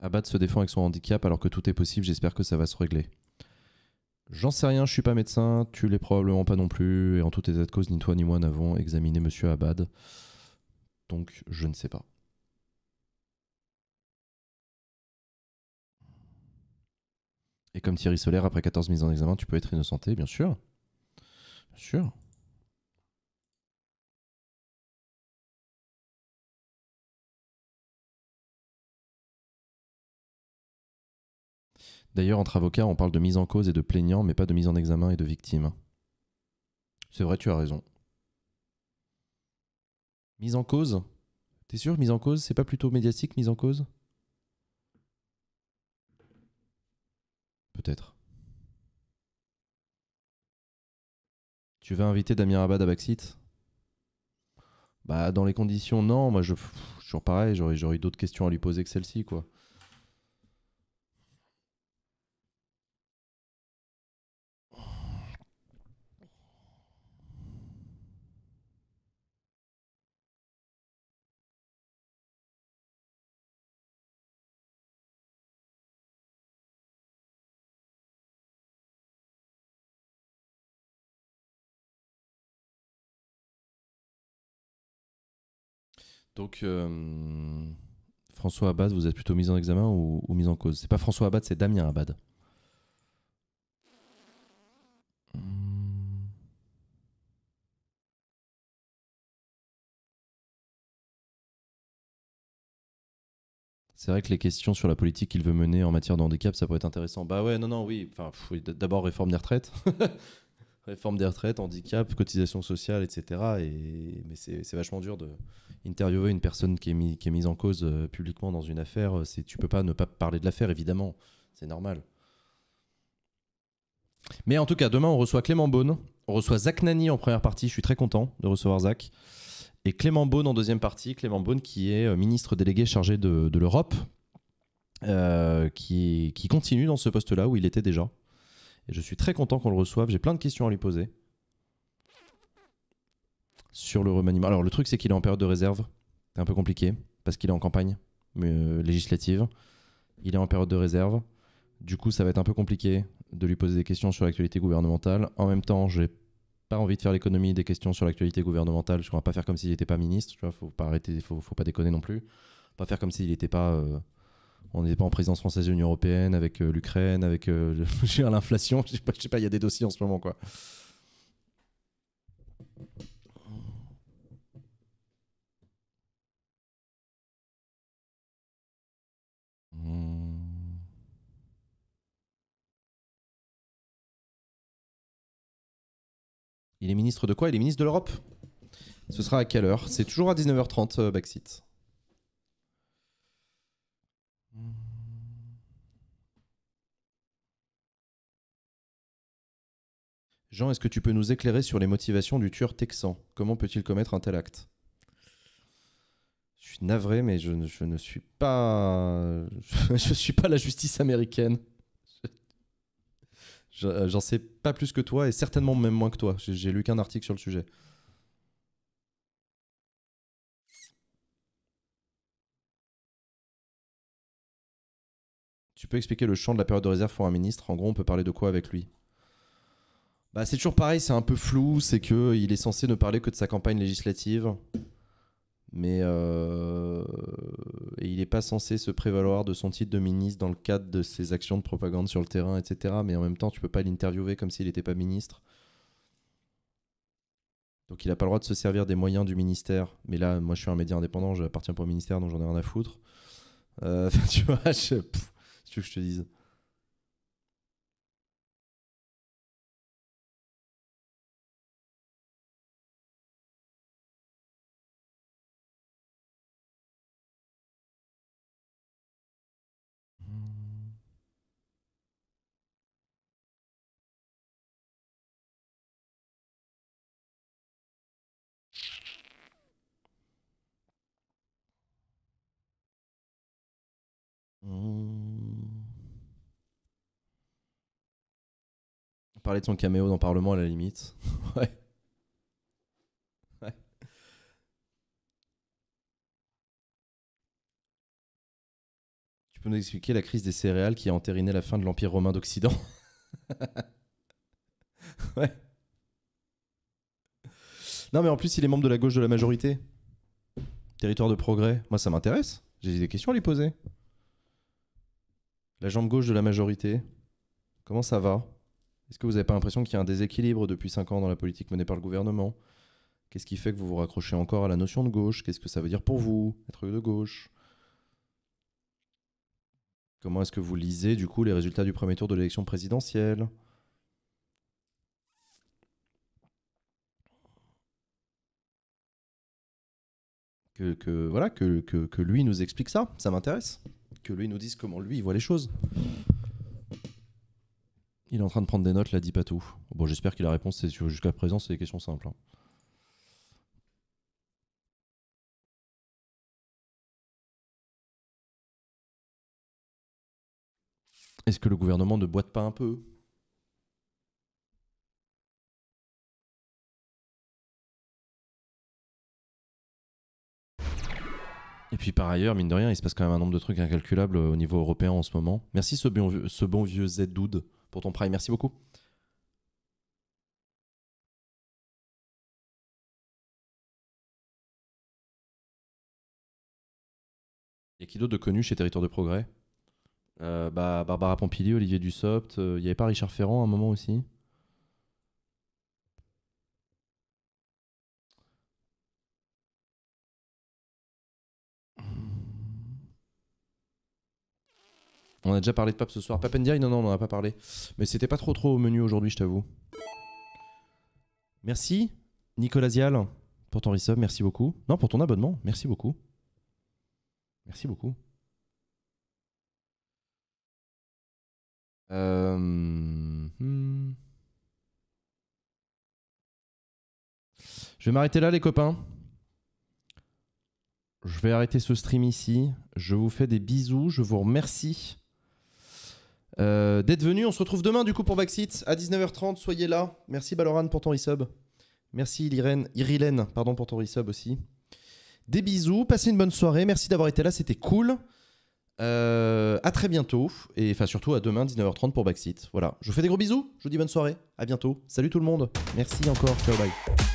Abad se défend avec son handicap alors que tout est possible, j'espère que ça va se régler. J'en sais rien, je suis pas médecin, tu l'es probablement pas non plus, et en tout état de cause, ni toi ni moi n'avons examiné monsieur Abad. Donc je ne sais pas. Et comme Thierry Solaire, après 14 mises en examen, tu peux être innocenté, bien sûr. Bien sûr. D'ailleurs, entre avocats, on parle de mise en cause et de plaignant, mais pas de mise en examen et de victime. C'est vrai, tu as raison. Mise en cause T'es sûr, mise en cause C'est pas plutôt médiatique, mise en cause Peut-être. Tu vas inviter Damien Abad à Baxit Bah, dans les conditions, non. Moi, je. toujours pareil, j'aurais, d'autres questions à lui poser que celle-ci, quoi. Donc, euh, François Abad, vous êtes plutôt mis en examen ou, mise mis en cause C'est pas François Abad, c'est Damien Abad. Hmm. C'est vrai que les questions sur la politique qu'il veut mener en matière de handicap, ça pourrait être intéressant. Bah ouais, non, non, oui. Enfin, d'abord réforme des retraites. réforme des retraites, handicap, cotisation sociale, etc. Et, mais c'est vachement dur d'interviewer une personne qui est, mise en cause euh, publiquement dans une affaire. Euh, tu peux pas ne pas parler de l'affaire, évidemment. C'est normal. Mais en tout cas, demain, on reçoit Clément Beaune. On reçoit Zach Nani en première partie. Je suis très content de recevoir Zach. Et Clément Beaune en deuxième partie. Clément Beaune qui est euh, ministre délégué chargé de, l'Europe. qui, qui continue dans ce poste-là où il était déjà je suis très content qu'on le reçoive. J'ai plein de questions à lui poser sur le remaniement. Alors, le truc, c'est qu'il est en période de réserve. C'est un peu compliqué parce qu'il est en campagne euh, législative. Il est en période de réserve. Du coup, ça va être un peu compliqué de lui poser des questions sur l'actualité gouvernementale. En même temps, j'ai pas envie de faire l'économie des questions sur l'actualité gouvernementale, Je ne va pas faire comme s'il n'était pas ministre, Il ne faut pas arrêter, faut, faut pas déconner non plus. Pas faire comme s'il n'était pas euh, on n'est pas en présidence française de l'Union européenne, avec euh, l'Ukraine, avec euh, l'inflation. Je sais pas, pas, il y a des dossiers en ce moment, quoi. Il est ministre de quoi Il est ministre de l'Europe. Ce sera à quelle heure C'est toujours à 19h30, euh, Backseat. Jean, est-ce que tu peux nous éclairer sur les motivations du tueur texan Comment peut-il commettre un tel acte Je suis navré, mais je ne, suis pas. je suis pas la justice américaine. Euh, j'en sais pas plus que toi et certainement même moins que toi. J'ai lu qu'un article sur le sujet. Tu peux expliquer le champ de la période de réserve pour un ministre En gros, on peut parler de quoi avec lui bah, c'est toujours pareil, c'est un peu flou, c'est que il est censé ne parler que de sa campagne législative, mais euh, et il n'est pas censé se prévaloir de son titre de ministre dans le cadre de ses actions de propagande sur le terrain, etc. Mais en même temps, tu peux pas l'interviewer comme s'il n'était pas ministre. Donc il n'a pas le droit de se servir des moyens du ministère. Mais là, moi je suis un média indépendant, je n'appartiens pas au ministère, donc j'en ai rien à foutre. Euh, tu vois, je, que je te dise Parler de son caméo dans Parlement à la limite. Tu peux nous expliquer la crise des céréales qui a entériné la fin de l'Empire romain d'Occident Ouais. Non, mais en plus, il est membre de la gauche de la majorité. Territoire de progrès. Moi, ça m'intéresse. J'ai des questions à lui poser. La jambe gauche de la majorité. Comment ça va est-ce que vous n'avez pas l'impression qu'il y a un déséquilibre depuis 5 ans dans la politique menée par le gouvernement Qu'est-ce qui fait que vous vous raccrochez encore à la notion de gauche Qu'est-ce que ça veut dire pour vous, être de gauche Comment est-ce que vous lisez du coup les résultats du premier tour de l'élection présidentielle Que, voilà que, lui nous explique ça, ça m'intéresse. Que lui nous dise comment lui il voit les choses. Il est en train de prendre des notes, là, dit pas tout. Bon, j'espère que la réponse, c'est jusqu'à présent, c'est des questions simples. Hein. Est-ce que le gouvernement ne boite pas un peu Et puis par ailleurs, mine de rien, il se passe quand même un nombre de trucs incalculables euh, au niveau européen en ce moment. Merci ce bon vieux, ce bon vieux pour ton prime. Merci beaucoup. y a qui d'autre de connu chez Territoire de Progrès euh, bah, Barbara Pompili, Olivier Dussopt, il euh, y n'y avait pas Richard Ferrand à un moment aussi On a déjà parlé de Pape ce soir. Ndiaye, non, non, on n'en a pas parlé. Mais c'était pas trop trop au menu aujourd'hui, je t'avoue. Merci, Nicolas pour ton resub. Merci beaucoup. Non, pour ton abonnement. Merci beaucoup. Merci beaucoup. Euh, hmm. Je vais m'arrêter là, les copains. Je vais arrêter ce stream ici. Je vous fais des bisous. Je vous remercie euh, d'être venu. On se retrouve demain du coup pour Backseat à 19h30. Soyez là. Merci Baloran pour ton resub. Merci Irène, Irilène pardon, pour ton resub aussi. Des bisous. Passez une bonne soirée. Merci d'avoir été là. C'était cool. Euh, à très bientôt. Et enfin, surtout à demain, 19h30 pour Backseat. Voilà. Je vous fais des gros bisous. Je vous dis bonne soirée. À bientôt. Salut tout le monde. Merci encore. Ciao, bye.